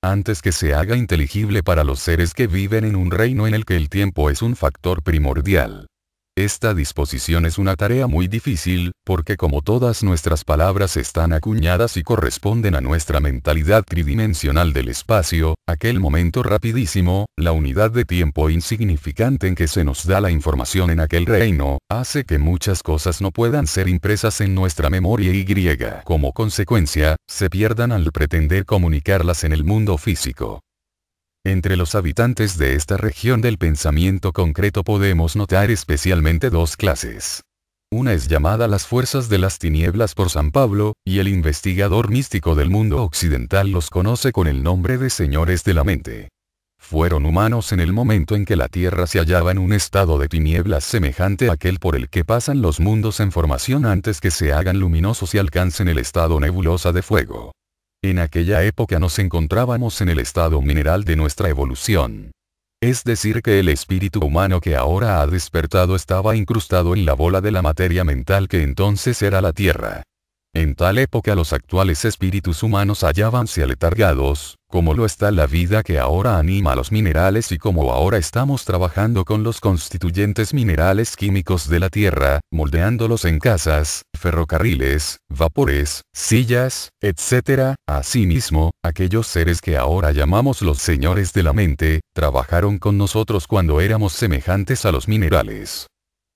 Antes que se haga inteligible para los seres que viven en un reino en el que el tiempo es un factor primordial. Esta disposición es una tarea muy difícil, porque como todas nuestras palabras están acuñadas y corresponden a nuestra mentalidad tridimensional del espacio, aquel momento rapidísimo, la unidad de tiempo insignificante en que se nos da la información en aquel reino, hace que muchas cosas no puedan ser impresas en nuestra memoria y griega. Como consecuencia, se pierdan al pretender comunicarlas en el mundo físico. Entre los habitantes de esta región del pensamiento concreto podemos notar especialmente dos clases. Una es llamada las fuerzas de las tinieblas por San Pablo, y el investigador místico del mundo occidental los conoce con el nombre de señores de la mente. Fueron humanos en el momento en que la Tierra se hallaba en un estado de tinieblas semejante a aquel por el que pasan los mundos en formación antes que se hagan luminosos y alcancen el estado nebulosa de fuego. En aquella época nos encontrábamos en el estado mineral de nuestra evolución. Es decir, que el espíritu humano que ahora ha despertado estaba incrustado en la bola de la materia mental que entonces era la Tierra. En tal época los actuales espíritus humanos hallábanse aletargados, como lo está la vida que ahora anima a los minerales y como ahora estamos trabajando con los constituyentes minerales químicos de la Tierra, moldeándolos en casas, ferrocarriles, vapores, sillas, etc. Asimismo, aquellos seres que ahora llamamos los señores de la mente, trabajaron con nosotros cuando éramos semejantes a los minerales.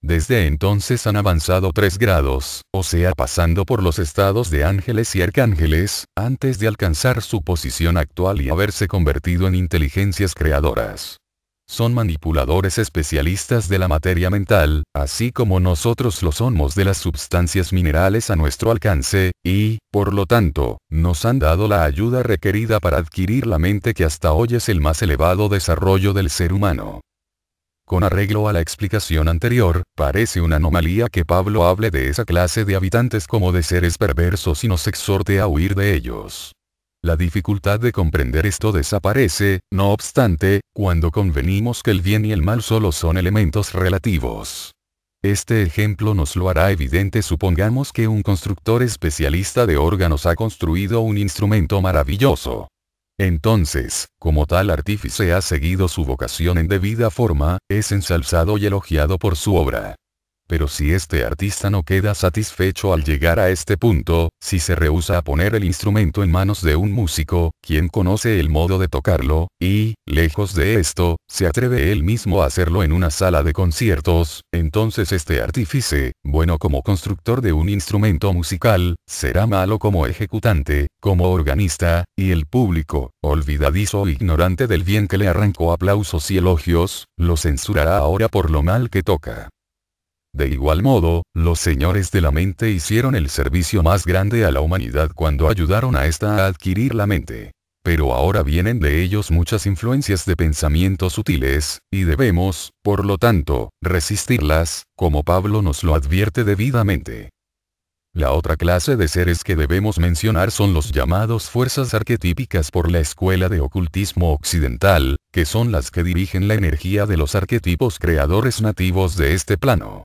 Desde entonces han avanzado 3 grados, o sea pasando por los estados de ángeles y arcángeles, antes de alcanzar su posición actual y haberse convertido en inteligencias creadoras. Son manipuladores especialistas de la materia mental, así como nosotros lo somos de las sustancias minerales a nuestro alcance, y, por lo tanto, nos han dado la ayuda requerida para adquirir la mente que hasta hoy es el más elevado desarrollo del ser humano. Con arreglo a la explicación anterior, parece una anomalía que Pablo hable de esa clase de habitantes como de seres perversos y nos exhorte a huir de ellos. La dificultad de comprender esto desaparece, no obstante, cuando convenimos que el bien y el mal solo son elementos relativos. Este ejemplo nos lo hará evidente supongamos que un constructor especialista de órganos ha construido un instrumento maravilloso. Entonces, como tal artífice ha seguido su vocación en debida forma, es ensalzado y elogiado por su obra. Pero si este artista no queda satisfecho al llegar a este punto, si se rehúsa a poner el instrumento en manos de un músico, quien conoce el modo de tocarlo, y, lejos de esto, se atreve él mismo a hacerlo en una sala de conciertos, entonces este artífice, bueno como constructor de un instrumento musical, será malo como ejecutante, como organista, y el público, olvidadizo e ignorante del bien que le arrancó aplausos y elogios, lo censurará ahora por lo mal que toca. De igual modo, los señores de la mente hicieron el servicio más grande a la humanidad cuando ayudaron a esta a adquirir la mente. Pero ahora vienen de ellos muchas influencias de pensamientos sutiles, y debemos, por lo tanto, resistirlas, como Pablo nos lo advierte debidamente. La otra clase de seres que debemos mencionar son los llamados fuerzas arquetípicas por la escuela de ocultismo occidental, que son las que dirigen la energía de los arquetipos creadores nativos de este plano.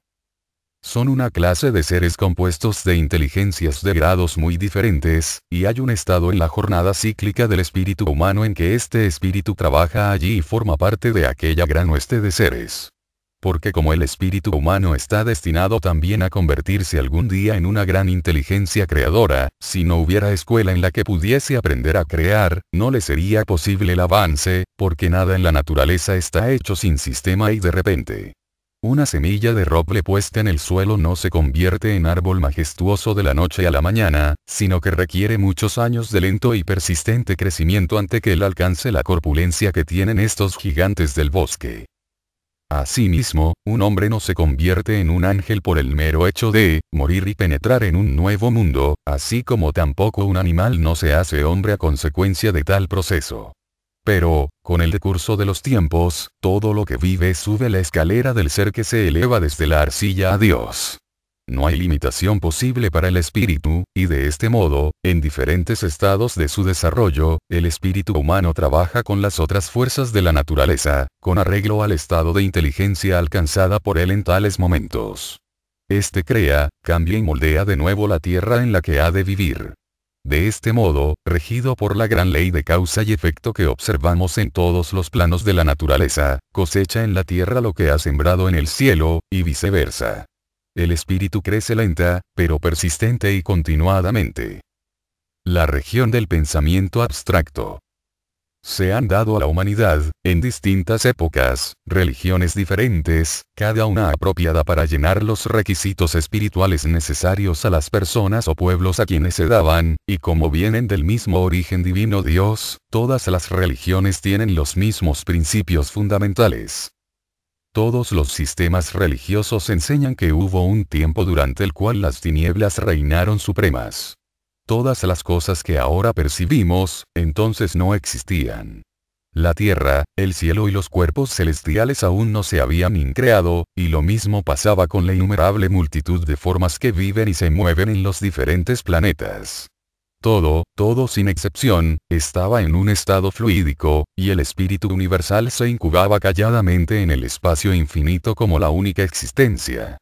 Son una clase de seres compuestos de inteligencias de grados muy diferentes, y hay un estado en la jornada cíclica del espíritu humano en que este espíritu trabaja allí y forma parte de aquella gran oeste de seres. Porque como el espíritu humano está destinado también a convertirse algún día en una gran inteligencia creadora, si no hubiera escuela en la que pudiese aprender a crear, no le sería posible el avance, porque nada en la naturaleza está hecho sin sistema y de repente. Una semilla de roble puesta en el suelo no se convierte en árbol majestuoso de la noche a la mañana, sino que requiere muchos años de lento y persistente crecimiento ante que él alcance la corpulencia que tienen estos gigantes del bosque. Asimismo, un hombre no se convierte en un ángel por el mero hecho de morir y penetrar en un nuevo mundo, así como tampoco un animal no se hace hombre a consecuencia de tal proceso. Pero, con el decurso de los tiempos, todo lo que vive sube la escalera del ser que se eleva desde la arcilla a Dios. No hay limitación posible para el espíritu, y de este modo, en diferentes estados de su desarrollo, el espíritu humano trabaja con las otras fuerzas de la naturaleza, con arreglo al estado de inteligencia alcanzada por él en tales momentos. Este crea, cambia y moldea de nuevo la tierra en la que ha de vivir. De este modo, regido por la gran ley de causa y efecto que observamos en todos los planos de la naturaleza, cosecha en la tierra lo que ha sembrado en el cielo, y viceversa. El espíritu crece lenta, pero persistente y continuadamente. La región del pensamiento abstracto se han dado a la humanidad, en distintas épocas, religiones diferentes, cada una apropiada para llenar los requisitos espirituales necesarios a las personas o pueblos a quienes se daban, y como vienen del mismo origen divino Dios, todas las religiones tienen los mismos principios fundamentales. Todos los sistemas religiosos enseñan que hubo un tiempo durante el cual las tinieblas reinaron supremas. Todas las cosas que ahora percibimos, entonces no existían. La tierra, el cielo y los cuerpos celestiales aún no se habían increado, y lo mismo pasaba con la innumerable multitud de formas que viven y se mueven en los diferentes planetas. Todo, todo sin excepción, estaba en un estado fluídico, y el espíritu universal se incubaba calladamente en el espacio infinito como la única existencia.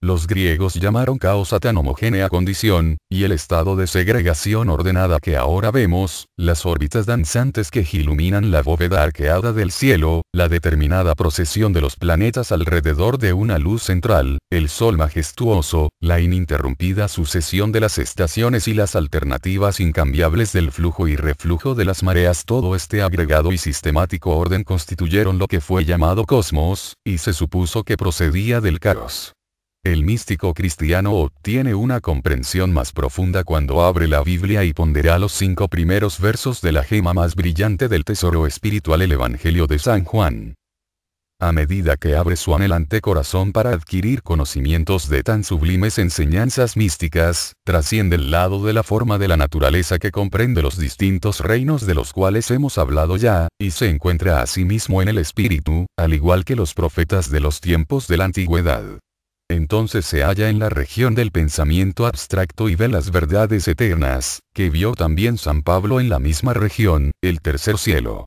Los griegos llamaron caos a tan homogénea condición, y el estado de segregación ordenada que ahora vemos, las órbitas danzantes que iluminan la bóveda arqueada del cielo, la determinada procesión de los planetas alrededor de una luz central, el sol majestuoso, la ininterrumpida sucesión de las estaciones y las alternativas incambiables del flujo y reflujo de las mareas, todo este agregado y sistemático orden constituyeron lo que fue llamado cosmos, y se supuso que procedía del caos. El místico cristiano obtiene una comprensión más profunda cuando abre la Biblia y pondera los cinco primeros versos de la gema más brillante del tesoro espiritual el Evangelio de San Juan. A medida que abre su anhelante corazón para adquirir conocimientos de tan sublimes enseñanzas místicas, trasciende el lado de la forma de la naturaleza que comprende los distintos reinos de los cuales hemos hablado ya, y se encuentra a sí mismo en el espíritu, al igual que los profetas de los tiempos de la antigüedad entonces se halla en la región del pensamiento abstracto y ve las verdades eternas, que vio también San Pablo en la misma región, el tercer cielo.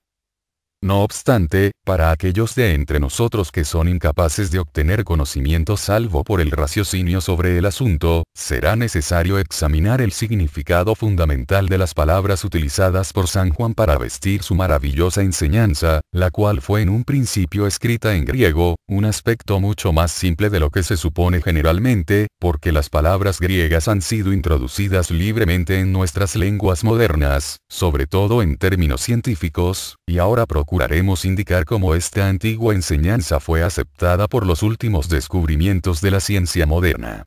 No obstante, para aquellos de entre nosotros que son incapaces de obtener conocimiento salvo por el raciocinio sobre el asunto, será necesario examinar el significado fundamental de las palabras utilizadas por San Juan para vestir su maravillosa enseñanza, la cual fue en un principio escrita en griego, un aspecto mucho más simple de lo que se supone generalmente, porque las palabras griegas han sido introducidas libremente en nuestras lenguas modernas, sobre todo en términos científicos, y ahora procuraremos indicar cómo esta antigua enseñanza fue aceptada por los últimos descubrimientos de la ciencia moderna.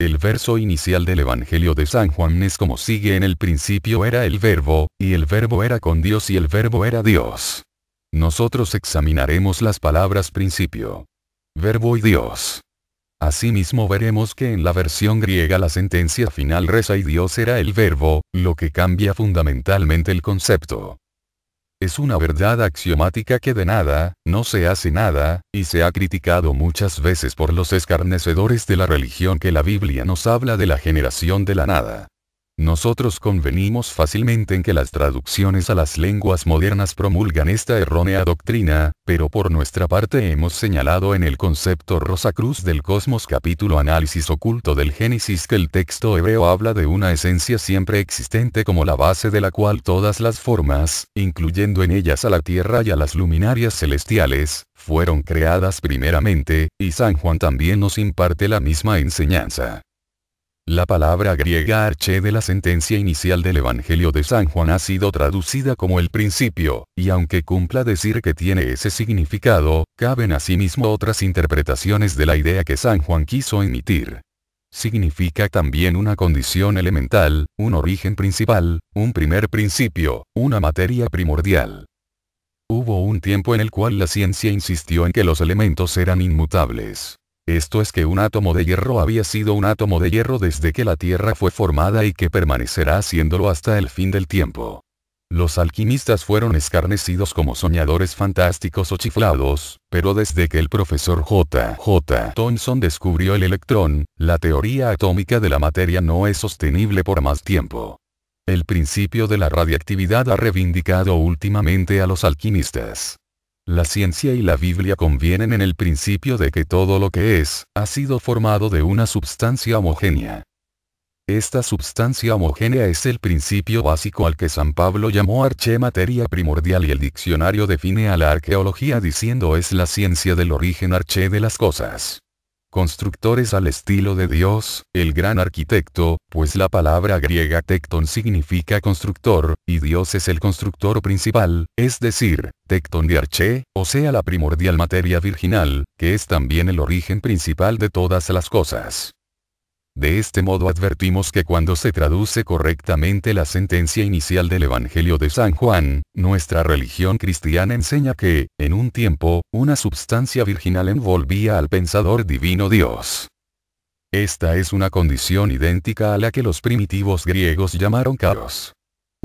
El verso inicial del Evangelio de San Juan es como sigue en el principio era el verbo, y el verbo era con Dios y el verbo era Dios. Nosotros examinaremos las palabras principio. Verbo y Dios. Asimismo veremos que en la versión griega la sentencia final reza y Dios era el verbo, lo que cambia fundamentalmente el concepto. Es una verdad axiomática que de nada, no se hace nada, y se ha criticado muchas veces por los escarnecedores de la religión que la Biblia nos habla de la generación de la nada. Nosotros convenimos fácilmente en que las traducciones a las lenguas modernas promulgan esta errónea doctrina, pero por nuestra parte hemos señalado en el concepto Rosacruz del Cosmos capítulo Análisis oculto del Génesis que el texto hebreo habla de una esencia siempre existente como la base de la cual todas las formas, incluyendo en ellas a la tierra y a las luminarias celestiales, fueron creadas primeramente, y San Juan también nos imparte la misma enseñanza. La palabra griega arche de la sentencia inicial del Evangelio de San Juan ha sido traducida como el principio, y aunque cumpla decir que tiene ese significado, caben asimismo otras interpretaciones de la idea que San Juan quiso emitir. Significa también una condición elemental, un origen principal, un primer principio, una materia primordial. Hubo un tiempo en el cual la ciencia insistió en que los elementos eran inmutables. Esto es que un átomo de hierro había sido un átomo de hierro desde que la Tierra fue formada y que permanecerá haciéndolo hasta el fin del tiempo. Los alquimistas fueron escarnecidos como soñadores fantásticos o chiflados, pero desde que el profesor J. J. Thomson descubrió el electrón, la teoría atómica de la materia no es sostenible por más tiempo. El principio de la radiactividad ha reivindicado últimamente a los alquimistas. La ciencia y la Biblia convienen en el principio de que todo lo que es, ha sido formado de una substancia homogénea. Esta substancia homogénea es el principio básico al que San Pablo llamó arche materia primordial y el diccionario define a la arqueología diciendo es la ciencia del origen arche de las cosas constructores al estilo de Dios, el gran arquitecto, pues la palabra griega tecton significa constructor, y Dios es el constructor principal, es decir, tecton de arché, o sea la primordial materia virginal, que es también el origen principal de todas las cosas. De este modo advertimos que cuando se traduce correctamente la sentencia inicial del Evangelio de San Juan, nuestra religión cristiana enseña que, en un tiempo, una substancia virginal envolvía al pensador divino Dios. Esta es una condición idéntica a la que los primitivos griegos llamaron caros.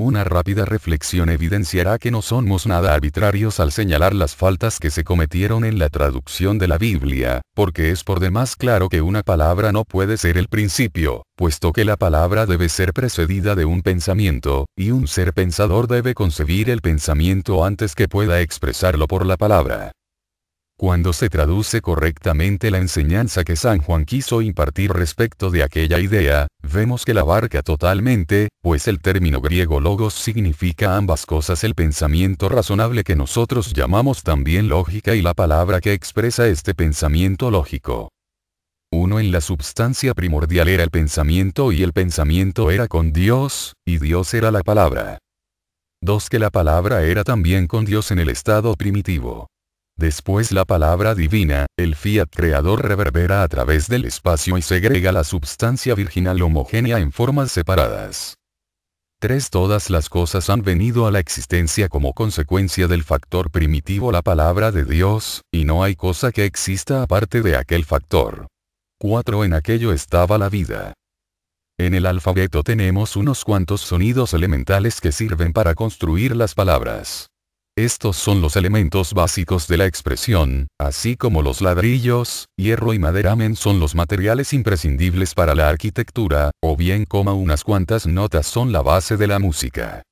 Una rápida reflexión evidenciará que no somos nada arbitrarios al señalar las faltas que se cometieron en la traducción de la Biblia, porque es por demás claro que una palabra no puede ser el principio, puesto que la palabra debe ser precedida de un pensamiento, y un ser pensador debe concebir el pensamiento antes que pueda expresarlo por la palabra cuando se traduce correctamente la enseñanza que San Juan quiso impartir respecto de aquella idea, vemos que la abarca totalmente, pues el término griego logos significa ambas cosas el pensamiento razonable que nosotros llamamos también lógica y la palabra que expresa este pensamiento lógico. Uno en la substancia primordial era el pensamiento y el pensamiento era con Dios, y Dios era la palabra. Dos que la palabra era también con Dios en el estado primitivo. Después la palabra divina, el fiat creador reverbera a través del espacio y segrega la substancia virginal homogénea en formas separadas. 3. Todas las cosas han venido a la existencia como consecuencia del factor primitivo la palabra de Dios, y no hay cosa que exista aparte de aquel factor. 4. En aquello estaba la vida. En el alfabeto tenemos unos cuantos sonidos elementales que sirven para construir las palabras. Estos son los elementos básicos de la expresión, así como los ladrillos, hierro y men son los materiales imprescindibles para la arquitectura, o bien coma unas cuantas notas son la base de la música.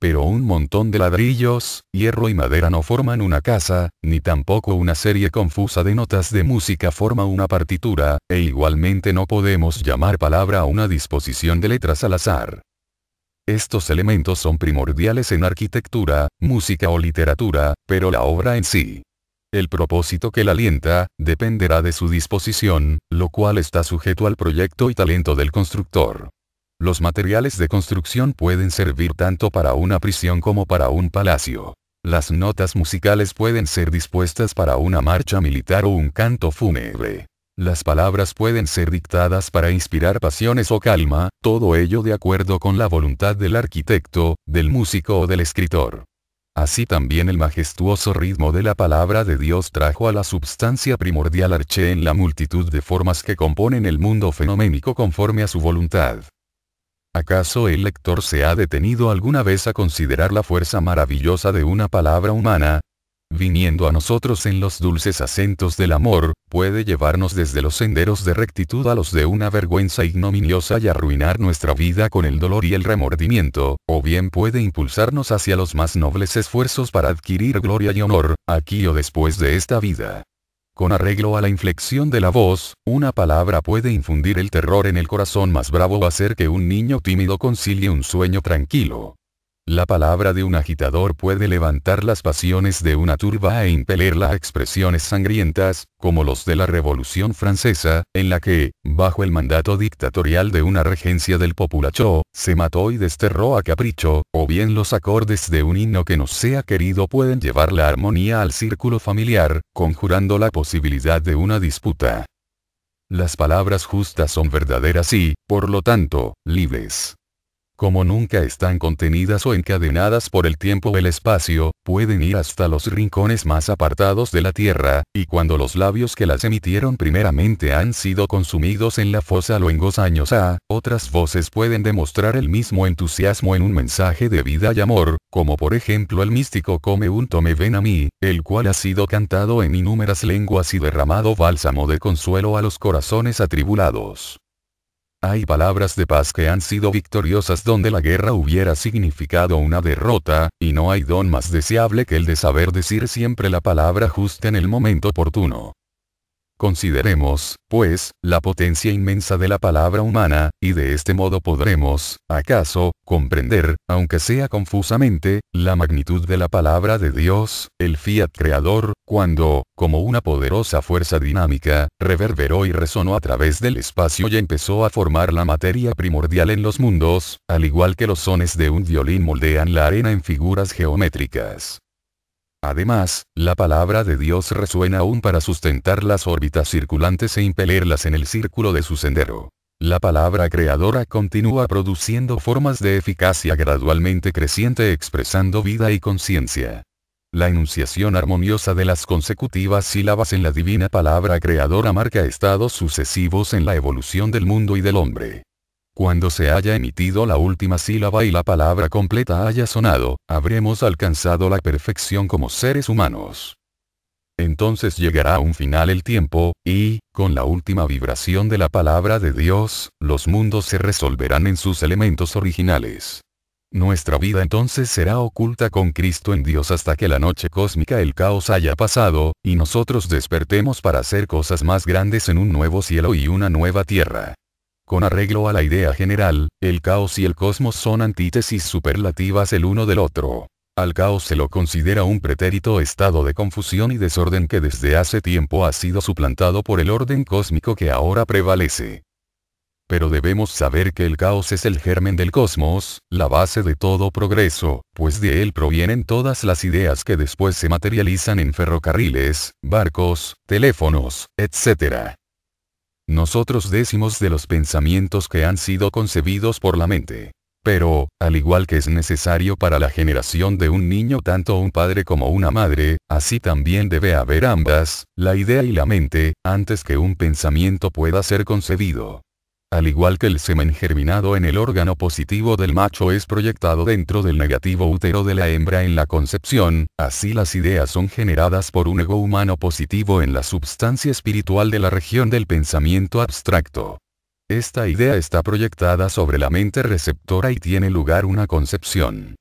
Pero un montón de ladrillos, hierro y madera no forman una casa, ni tampoco una serie confusa de notas de música forma una partitura, e igualmente no podemos llamar palabra a una disposición de letras al azar. Estos elementos son primordiales en arquitectura, música o literatura, pero la obra en sí. El propósito que la alienta, dependerá de su disposición, lo cual está sujeto al proyecto y talento del constructor. Los materiales de construcción pueden servir tanto para una prisión como para un palacio. Las notas musicales pueden ser dispuestas para una marcha militar o un canto fúnebre. Las palabras pueden ser dictadas para inspirar pasiones o calma, todo ello de acuerdo con la voluntad del arquitecto, del músico o del escritor. Así también el majestuoso ritmo de la palabra de Dios trajo a la substancia primordial arché en la multitud de formas que componen el mundo fenoménico conforme a su voluntad. ¿Acaso el lector se ha detenido alguna vez a considerar la fuerza maravillosa de una palabra humana, viniendo a nosotros en los dulces acentos del amor, puede llevarnos desde los senderos de rectitud a los de una vergüenza ignominiosa y arruinar nuestra vida con el dolor y el remordimiento, o bien puede impulsarnos hacia los más nobles esfuerzos para adquirir gloria y honor, aquí o después de esta vida. Con arreglo a la inflexión de la voz, una palabra puede infundir el terror en el corazón más bravo o hacer que un niño tímido concilie un sueño tranquilo. La palabra de un agitador puede levantar las pasiones de una turba e impeler las expresiones sangrientas, como los de la Revolución Francesa, en la que, bajo el mandato dictatorial de una regencia del populacho, se mató y desterró a capricho, o bien los acordes de un himno que no sea querido pueden llevar la armonía al círculo familiar, conjurando la posibilidad de una disputa. Las palabras justas son verdaderas y, por lo tanto, libres. Como nunca están contenidas o encadenadas por el tiempo o el espacio, pueden ir hasta los rincones más apartados de la Tierra, y cuando los labios que las emitieron primeramente han sido consumidos en la fosa luengos años A, ah, otras voces pueden demostrar el mismo entusiasmo en un mensaje de vida y amor, como por ejemplo el místico Come un tome ven a mí, el cual ha sido cantado en inúmeras lenguas y derramado bálsamo de consuelo a los corazones atribulados. Hay palabras de paz que han sido victoriosas donde la guerra hubiera significado una derrota, y no hay don más deseable que el de saber decir siempre la palabra justa en el momento oportuno. Consideremos, pues, la potencia inmensa de la palabra humana, y de este modo podremos, acaso, comprender, aunque sea confusamente, la magnitud de la palabra de Dios, el fiat creador, cuando, como una poderosa fuerza dinámica, reverberó y resonó a través del espacio y empezó a formar la materia primordial en los mundos, al igual que los sones de un violín moldean la arena en figuras geométricas. Además, la palabra de Dios resuena aún para sustentar las órbitas circulantes e impelerlas en el círculo de su sendero. La palabra creadora continúa produciendo formas de eficacia gradualmente creciente expresando vida y conciencia. La enunciación armoniosa de las consecutivas sílabas en la divina palabra creadora marca estados sucesivos en la evolución del mundo y del hombre. Cuando se haya emitido la última sílaba y la palabra completa haya sonado, habremos alcanzado la perfección como seres humanos. Entonces llegará un final el tiempo, y, con la última vibración de la palabra de Dios, los mundos se resolverán en sus elementos originales. Nuestra vida entonces será oculta con Cristo en Dios hasta que la noche cósmica el caos haya pasado, y nosotros despertemos para hacer cosas más grandes en un nuevo cielo y una nueva tierra. Con arreglo a la idea general, el caos y el cosmos son antítesis superlativas el uno del otro. Al caos se lo considera un pretérito estado de confusión y desorden que desde hace tiempo ha sido suplantado por el orden cósmico que ahora prevalece. Pero debemos saber que el caos es el germen del cosmos, la base de todo progreso, pues de él provienen todas las ideas que después se materializan en ferrocarriles, barcos, teléfonos, etc. Nosotros décimos de los pensamientos que han sido concebidos por la mente. Pero, al igual que es necesario para la generación de un niño tanto un padre como una madre, así también debe haber ambas, la idea y la mente, antes que un pensamiento pueda ser concebido. Al igual que el semen germinado en el órgano positivo del macho es proyectado dentro del negativo útero de la hembra en la concepción, así las ideas son generadas por un ego humano positivo en la substancia espiritual de la región del pensamiento abstracto. Esta idea está proyectada sobre la mente receptora y tiene lugar una concepción.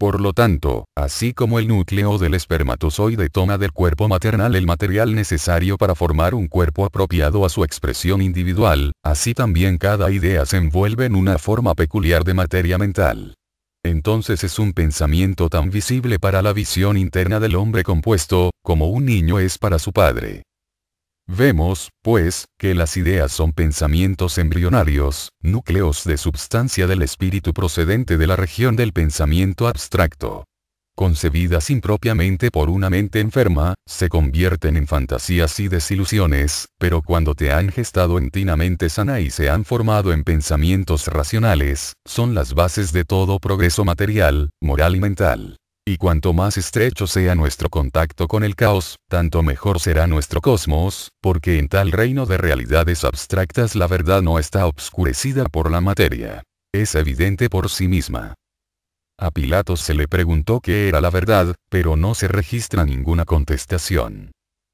Por lo tanto, así como el núcleo del espermatozoide toma del cuerpo maternal el material necesario para formar un cuerpo apropiado a su expresión individual, así también cada idea se envuelve en una forma peculiar de materia mental. Entonces es un pensamiento tan visible para la visión interna del hombre compuesto, como un niño es para su padre. Vemos, pues, que las ideas son pensamientos embrionarios, núcleos de substancia del espíritu procedente de la región del pensamiento abstracto. Concebidas impropiamente por una mente enferma, se convierten en fantasías y desilusiones, pero cuando te han gestado en ti mente sana y se han formado en pensamientos racionales, son las bases de todo progreso material, moral y mental y cuanto más estrecho sea nuestro contacto con el caos, tanto mejor será nuestro cosmos, porque en tal reino de realidades abstractas la verdad no está obscurecida por la materia. Es evidente por sí misma. A Pilatos se le preguntó qué era la verdad, pero no se registra ninguna contestación.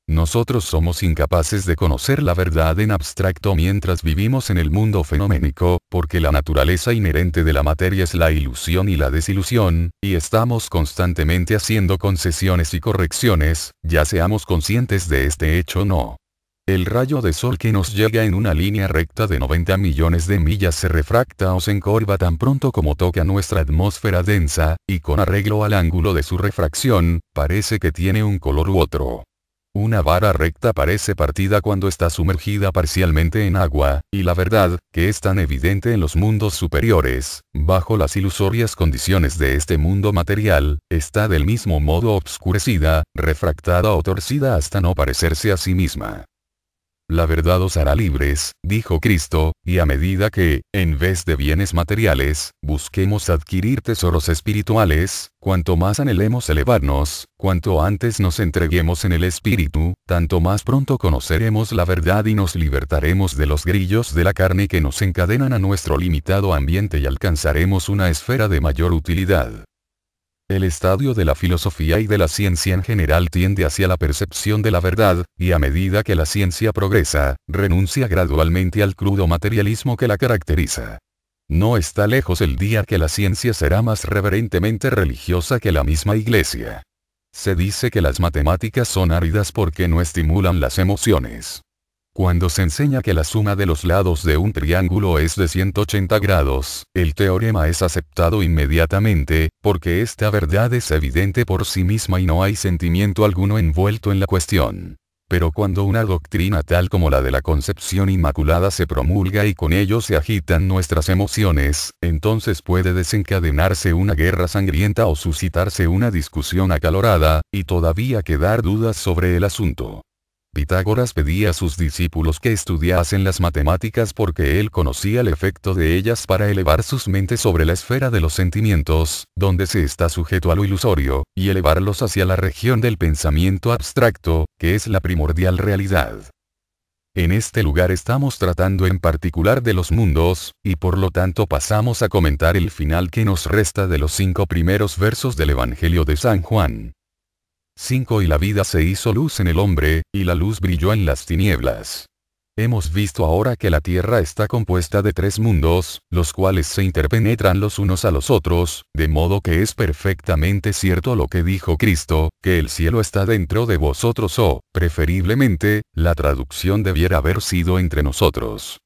Nosotros somos incapaces de conocer la verdad en abstracto mientras vivimos en el mundo fenoménico, porque la naturaleza inherente de la materia es la ilusión y la desilusión, y estamos constantemente haciendo concesiones y correcciones, ya seamos conscientes de este hecho o no. El rayo de sol que nos llega en una línea recta de 90 millones de millas se refracta o se encorva tan pronto como toca nuestra atmósfera densa, y con arreglo al ángulo de su refracción, parece que tiene un color u otro. Una vara recta parece partida cuando está sumergida parcialmente en agua, y la verdad, que es tan evidente en los mundos superiores, bajo las ilusorias condiciones de este mundo material, está del mismo modo obscurecida, refractada o torcida hasta no parecerse a sí misma. La verdad os hará libres, dijo Cristo, y a medida que, en vez de bienes materiales, busquemos adquirir tesoros espirituales, cuanto más anhelemos elevarnos, cuanto antes nos entreguemos en el Espíritu, tanto más pronto conoceremos la verdad y nos libertaremos de los grillos de la carne que nos encadenan a nuestro limitado ambiente y alcanzaremos una esfera de mayor utilidad. El estadio de la filosofía y de la ciencia en general tiende hacia la percepción de la verdad, y a medida que la ciencia progresa, renuncia gradualmente al crudo materialismo que la caracteriza. No está lejos el día que la ciencia será más reverentemente religiosa que la misma iglesia. Se dice que las matemáticas son áridas porque no estimulan las emociones. Cuando se enseña que la suma de los lados de un triángulo es de 180 grados, el teorema es aceptado inmediatamente, porque esta verdad es evidente por sí misma y no hay sentimiento alguno envuelto en la cuestión. Pero cuando una doctrina tal como la de la concepción inmaculada se promulga y con ello se agitan nuestras emociones, entonces puede desencadenarse una guerra sangrienta o suscitarse una discusión acalorada, y todavía quedar dudas sobre el asunto. Pitágoras pedía a sus discípulos que estudiasen las matemáticas porque él conocía el efecto de ellas para elevar sus mentes sobre la esfera de los sentimientos, donde se está sujeto a lo ilusorio, y elevarlos hacia la región del pensamiento abstracto, que es la primordial realidad. En este lugar estamos tratando en particular de los mundos, y por lo tanto pasamos a comentar el final que nos resta de los cinco primeros versos del Evangelio de San Juan. 5 Y la vida se hizo luz en el hombre, y la luz brilló en las tinieblas. Hemos visto ahora que la Tierra está compuesta de tres mundos, los cuales se interpenetran los unos a los otros, de modo que es perfectamente cierto lo que dijo Cristo, que el cielo está dentro de vosotros o, preferiblemente, la traducción debiera haber sido entre nosotros.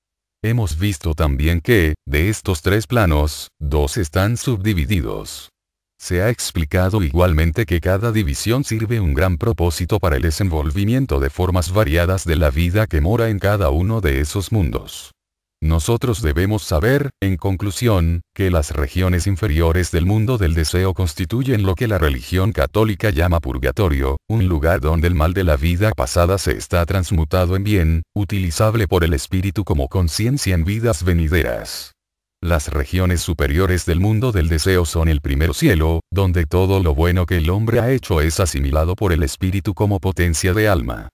Hemos visto también que, de estos tres planos, dos están subdivididos. Se ha explicado igualmente que cada división sirve un gran propósito para el desenvolvimiento de formas variadas de la vida que mora en cada uno de esos mundos. Nosotros debemos saber, en conclusión, que las regiones inferiores del mundo del deseo constituyen lo que la religión católica llama purgatorio, un lugar donde el mal de la vida pasada se está transmutado en bien, utilizable por el espíritu como conciencia en vidas venideras. Las regiones superiores del mundo del deseo son el primer cielo, donde todo lo bueno que el hombre ha hecho es asimilado por el espíritu como potencia de alma.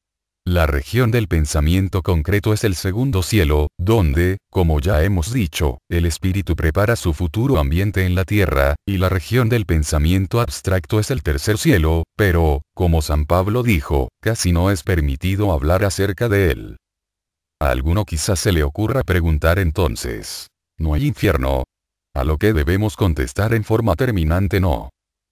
La región del pensamiento concreto es el segundo cielo, donde, como ya hemos dicho, el espíritu prepara su futuro ambiente en la tierra, y la región del pensamiento abstracto es el tercer cielo, pero, como San Pablo dijo, casi no es permitido hablar acerca de él. A alguno quizás se le ocurra preguntar entonces, ¿No hay infierno? A lo que debemos contestar en forma terminante no.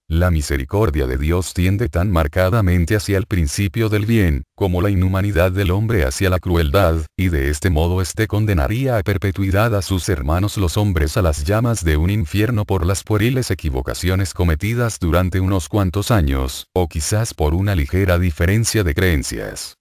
La misericordia de Dios tiende tan marcadamente hacia el principio del bien, como la inhumanidad del hombre hacia la crueldad, y de este modo éste condenaría a perpetuidad a sus hermanos los hombres a las llamas de un infierno por las pueriles equivocaciones cometidas durante unos cuantos años, o quizás por una ligera diferencia de creencias.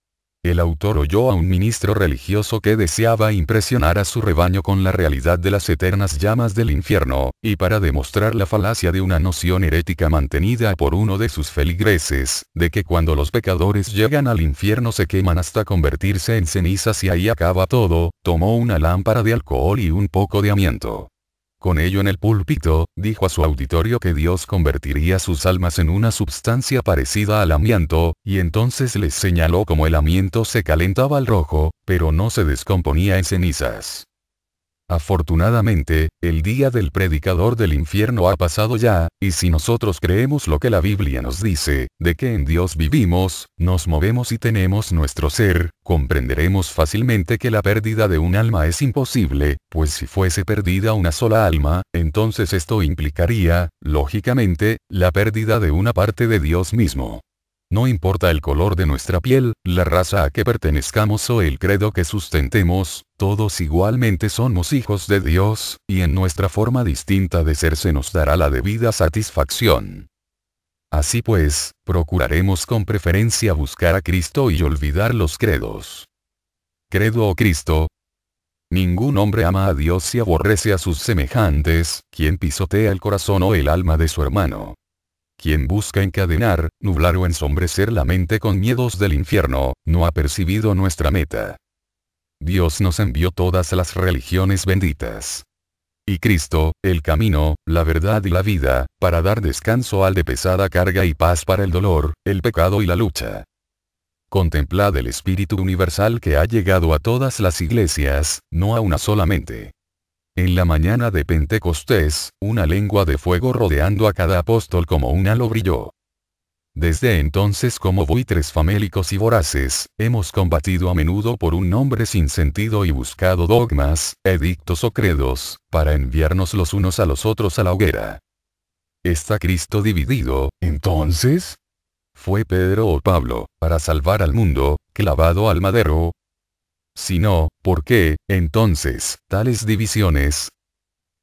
El autor oyó a un ministro religioso que deseaba impresionar a su rebaño con la realidad de las eternas llamas del infierno, y para demostrar la falacia de una noción herética mantenida por uno de sus feligreses, de que cuando los pecadores llegan al infierno se queman hasta convertirse en cenizas y ahí acaba todo, tomó una lámpara de alcohol y un poco de amiento. Con ello en el púlpito, dijo a su auditorio que Dios convertiría sus almas en una sustancia parecida al amianto, y entonces les señaló como el amianto se calentaba al rojo, pero no se descomponía en cenizas. Afortunadamente, el día del predicador del infierno ha pasado ya, y si nosotros creemos lo que la Biblia nos dice, de que en Dios vivimos, nos movemos y tenemos nuestro ser, comprenderemos fácilmente que la pérdida de un alma es imposible, pues si fuese perdida una sola alma, entonces esto implicaría, lógicamente, la pérdida de una parte de Dios mismo. No importa el color de nuestra piel, la raza a que pertenezcamos o el credo que sustentemos, todos igualmente somos hijos de Dios, y en nuestra forma distinta de ser se nos dará la debida satisfacción. Así pues, procuraremos con preferencia buscar a Cristo y olvidar los credos. Credo o Cristo. Ningún hombre ama a Dios y aborrece a sus semejantes, quien pisotea el corazón o el alma de su hermano. Quien busca encadenar, nublar o ensombrecer la mente con miedos del infierno, no ha percibido nuestra meta. Dios nos envió todas las religiones benditas. Y Cristo, el camino, la verdad y la vida, para dar descanso al de pesada carga y paz para el dolor, el pecado y la lucha. Contemplad el Espíritu Universal que ha llegado a todas las iglesias, no a una solamente. En la mañana de Pentecostés, una lengua de fuego rodeando a cada apóstol como un halo brilló. Desde entonces como buitres famélicos y voraces, hemos combatido a menudo por un nombre sin sentido y buscado dogmas, edictos o credos, para enviarnos los unos a los otros a la hoguera. ¿Está Cristo dividido, entonces? ¿Fue Pedro o Pablo, para salvar al mundo, clavado al madero, si no, ¿por qué, entonces, tales divisiones?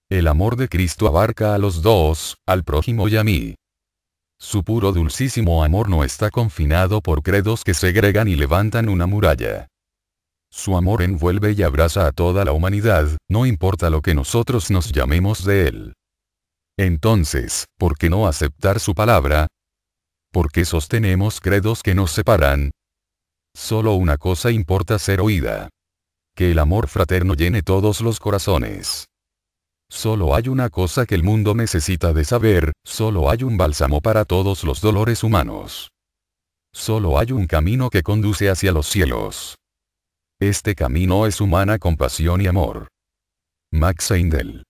El amor de Cristo abarca a los dos, al prójimo y a mí. Su puro dulcísimo amor no está confinado por credos que segregan y levantan una muralla. Su amor envuelve y abraza a toda la humanidad, no importa lo que nosotros nos llamemos de él. Entonces, ¿por qué no aceptar su palabra? ¿Por qué sostenemos credos que nos separan? Solo una cosa importa ser oída. Que el amor fraterno llene todos los corazones. Solo hay una cosa que el mundo necesita de saber, solo hay un bálsamo para todos los dolores humanos. Solo hay un camino que conduce hacia los cielos. Este camino es humana compasión y amor. Max Eindel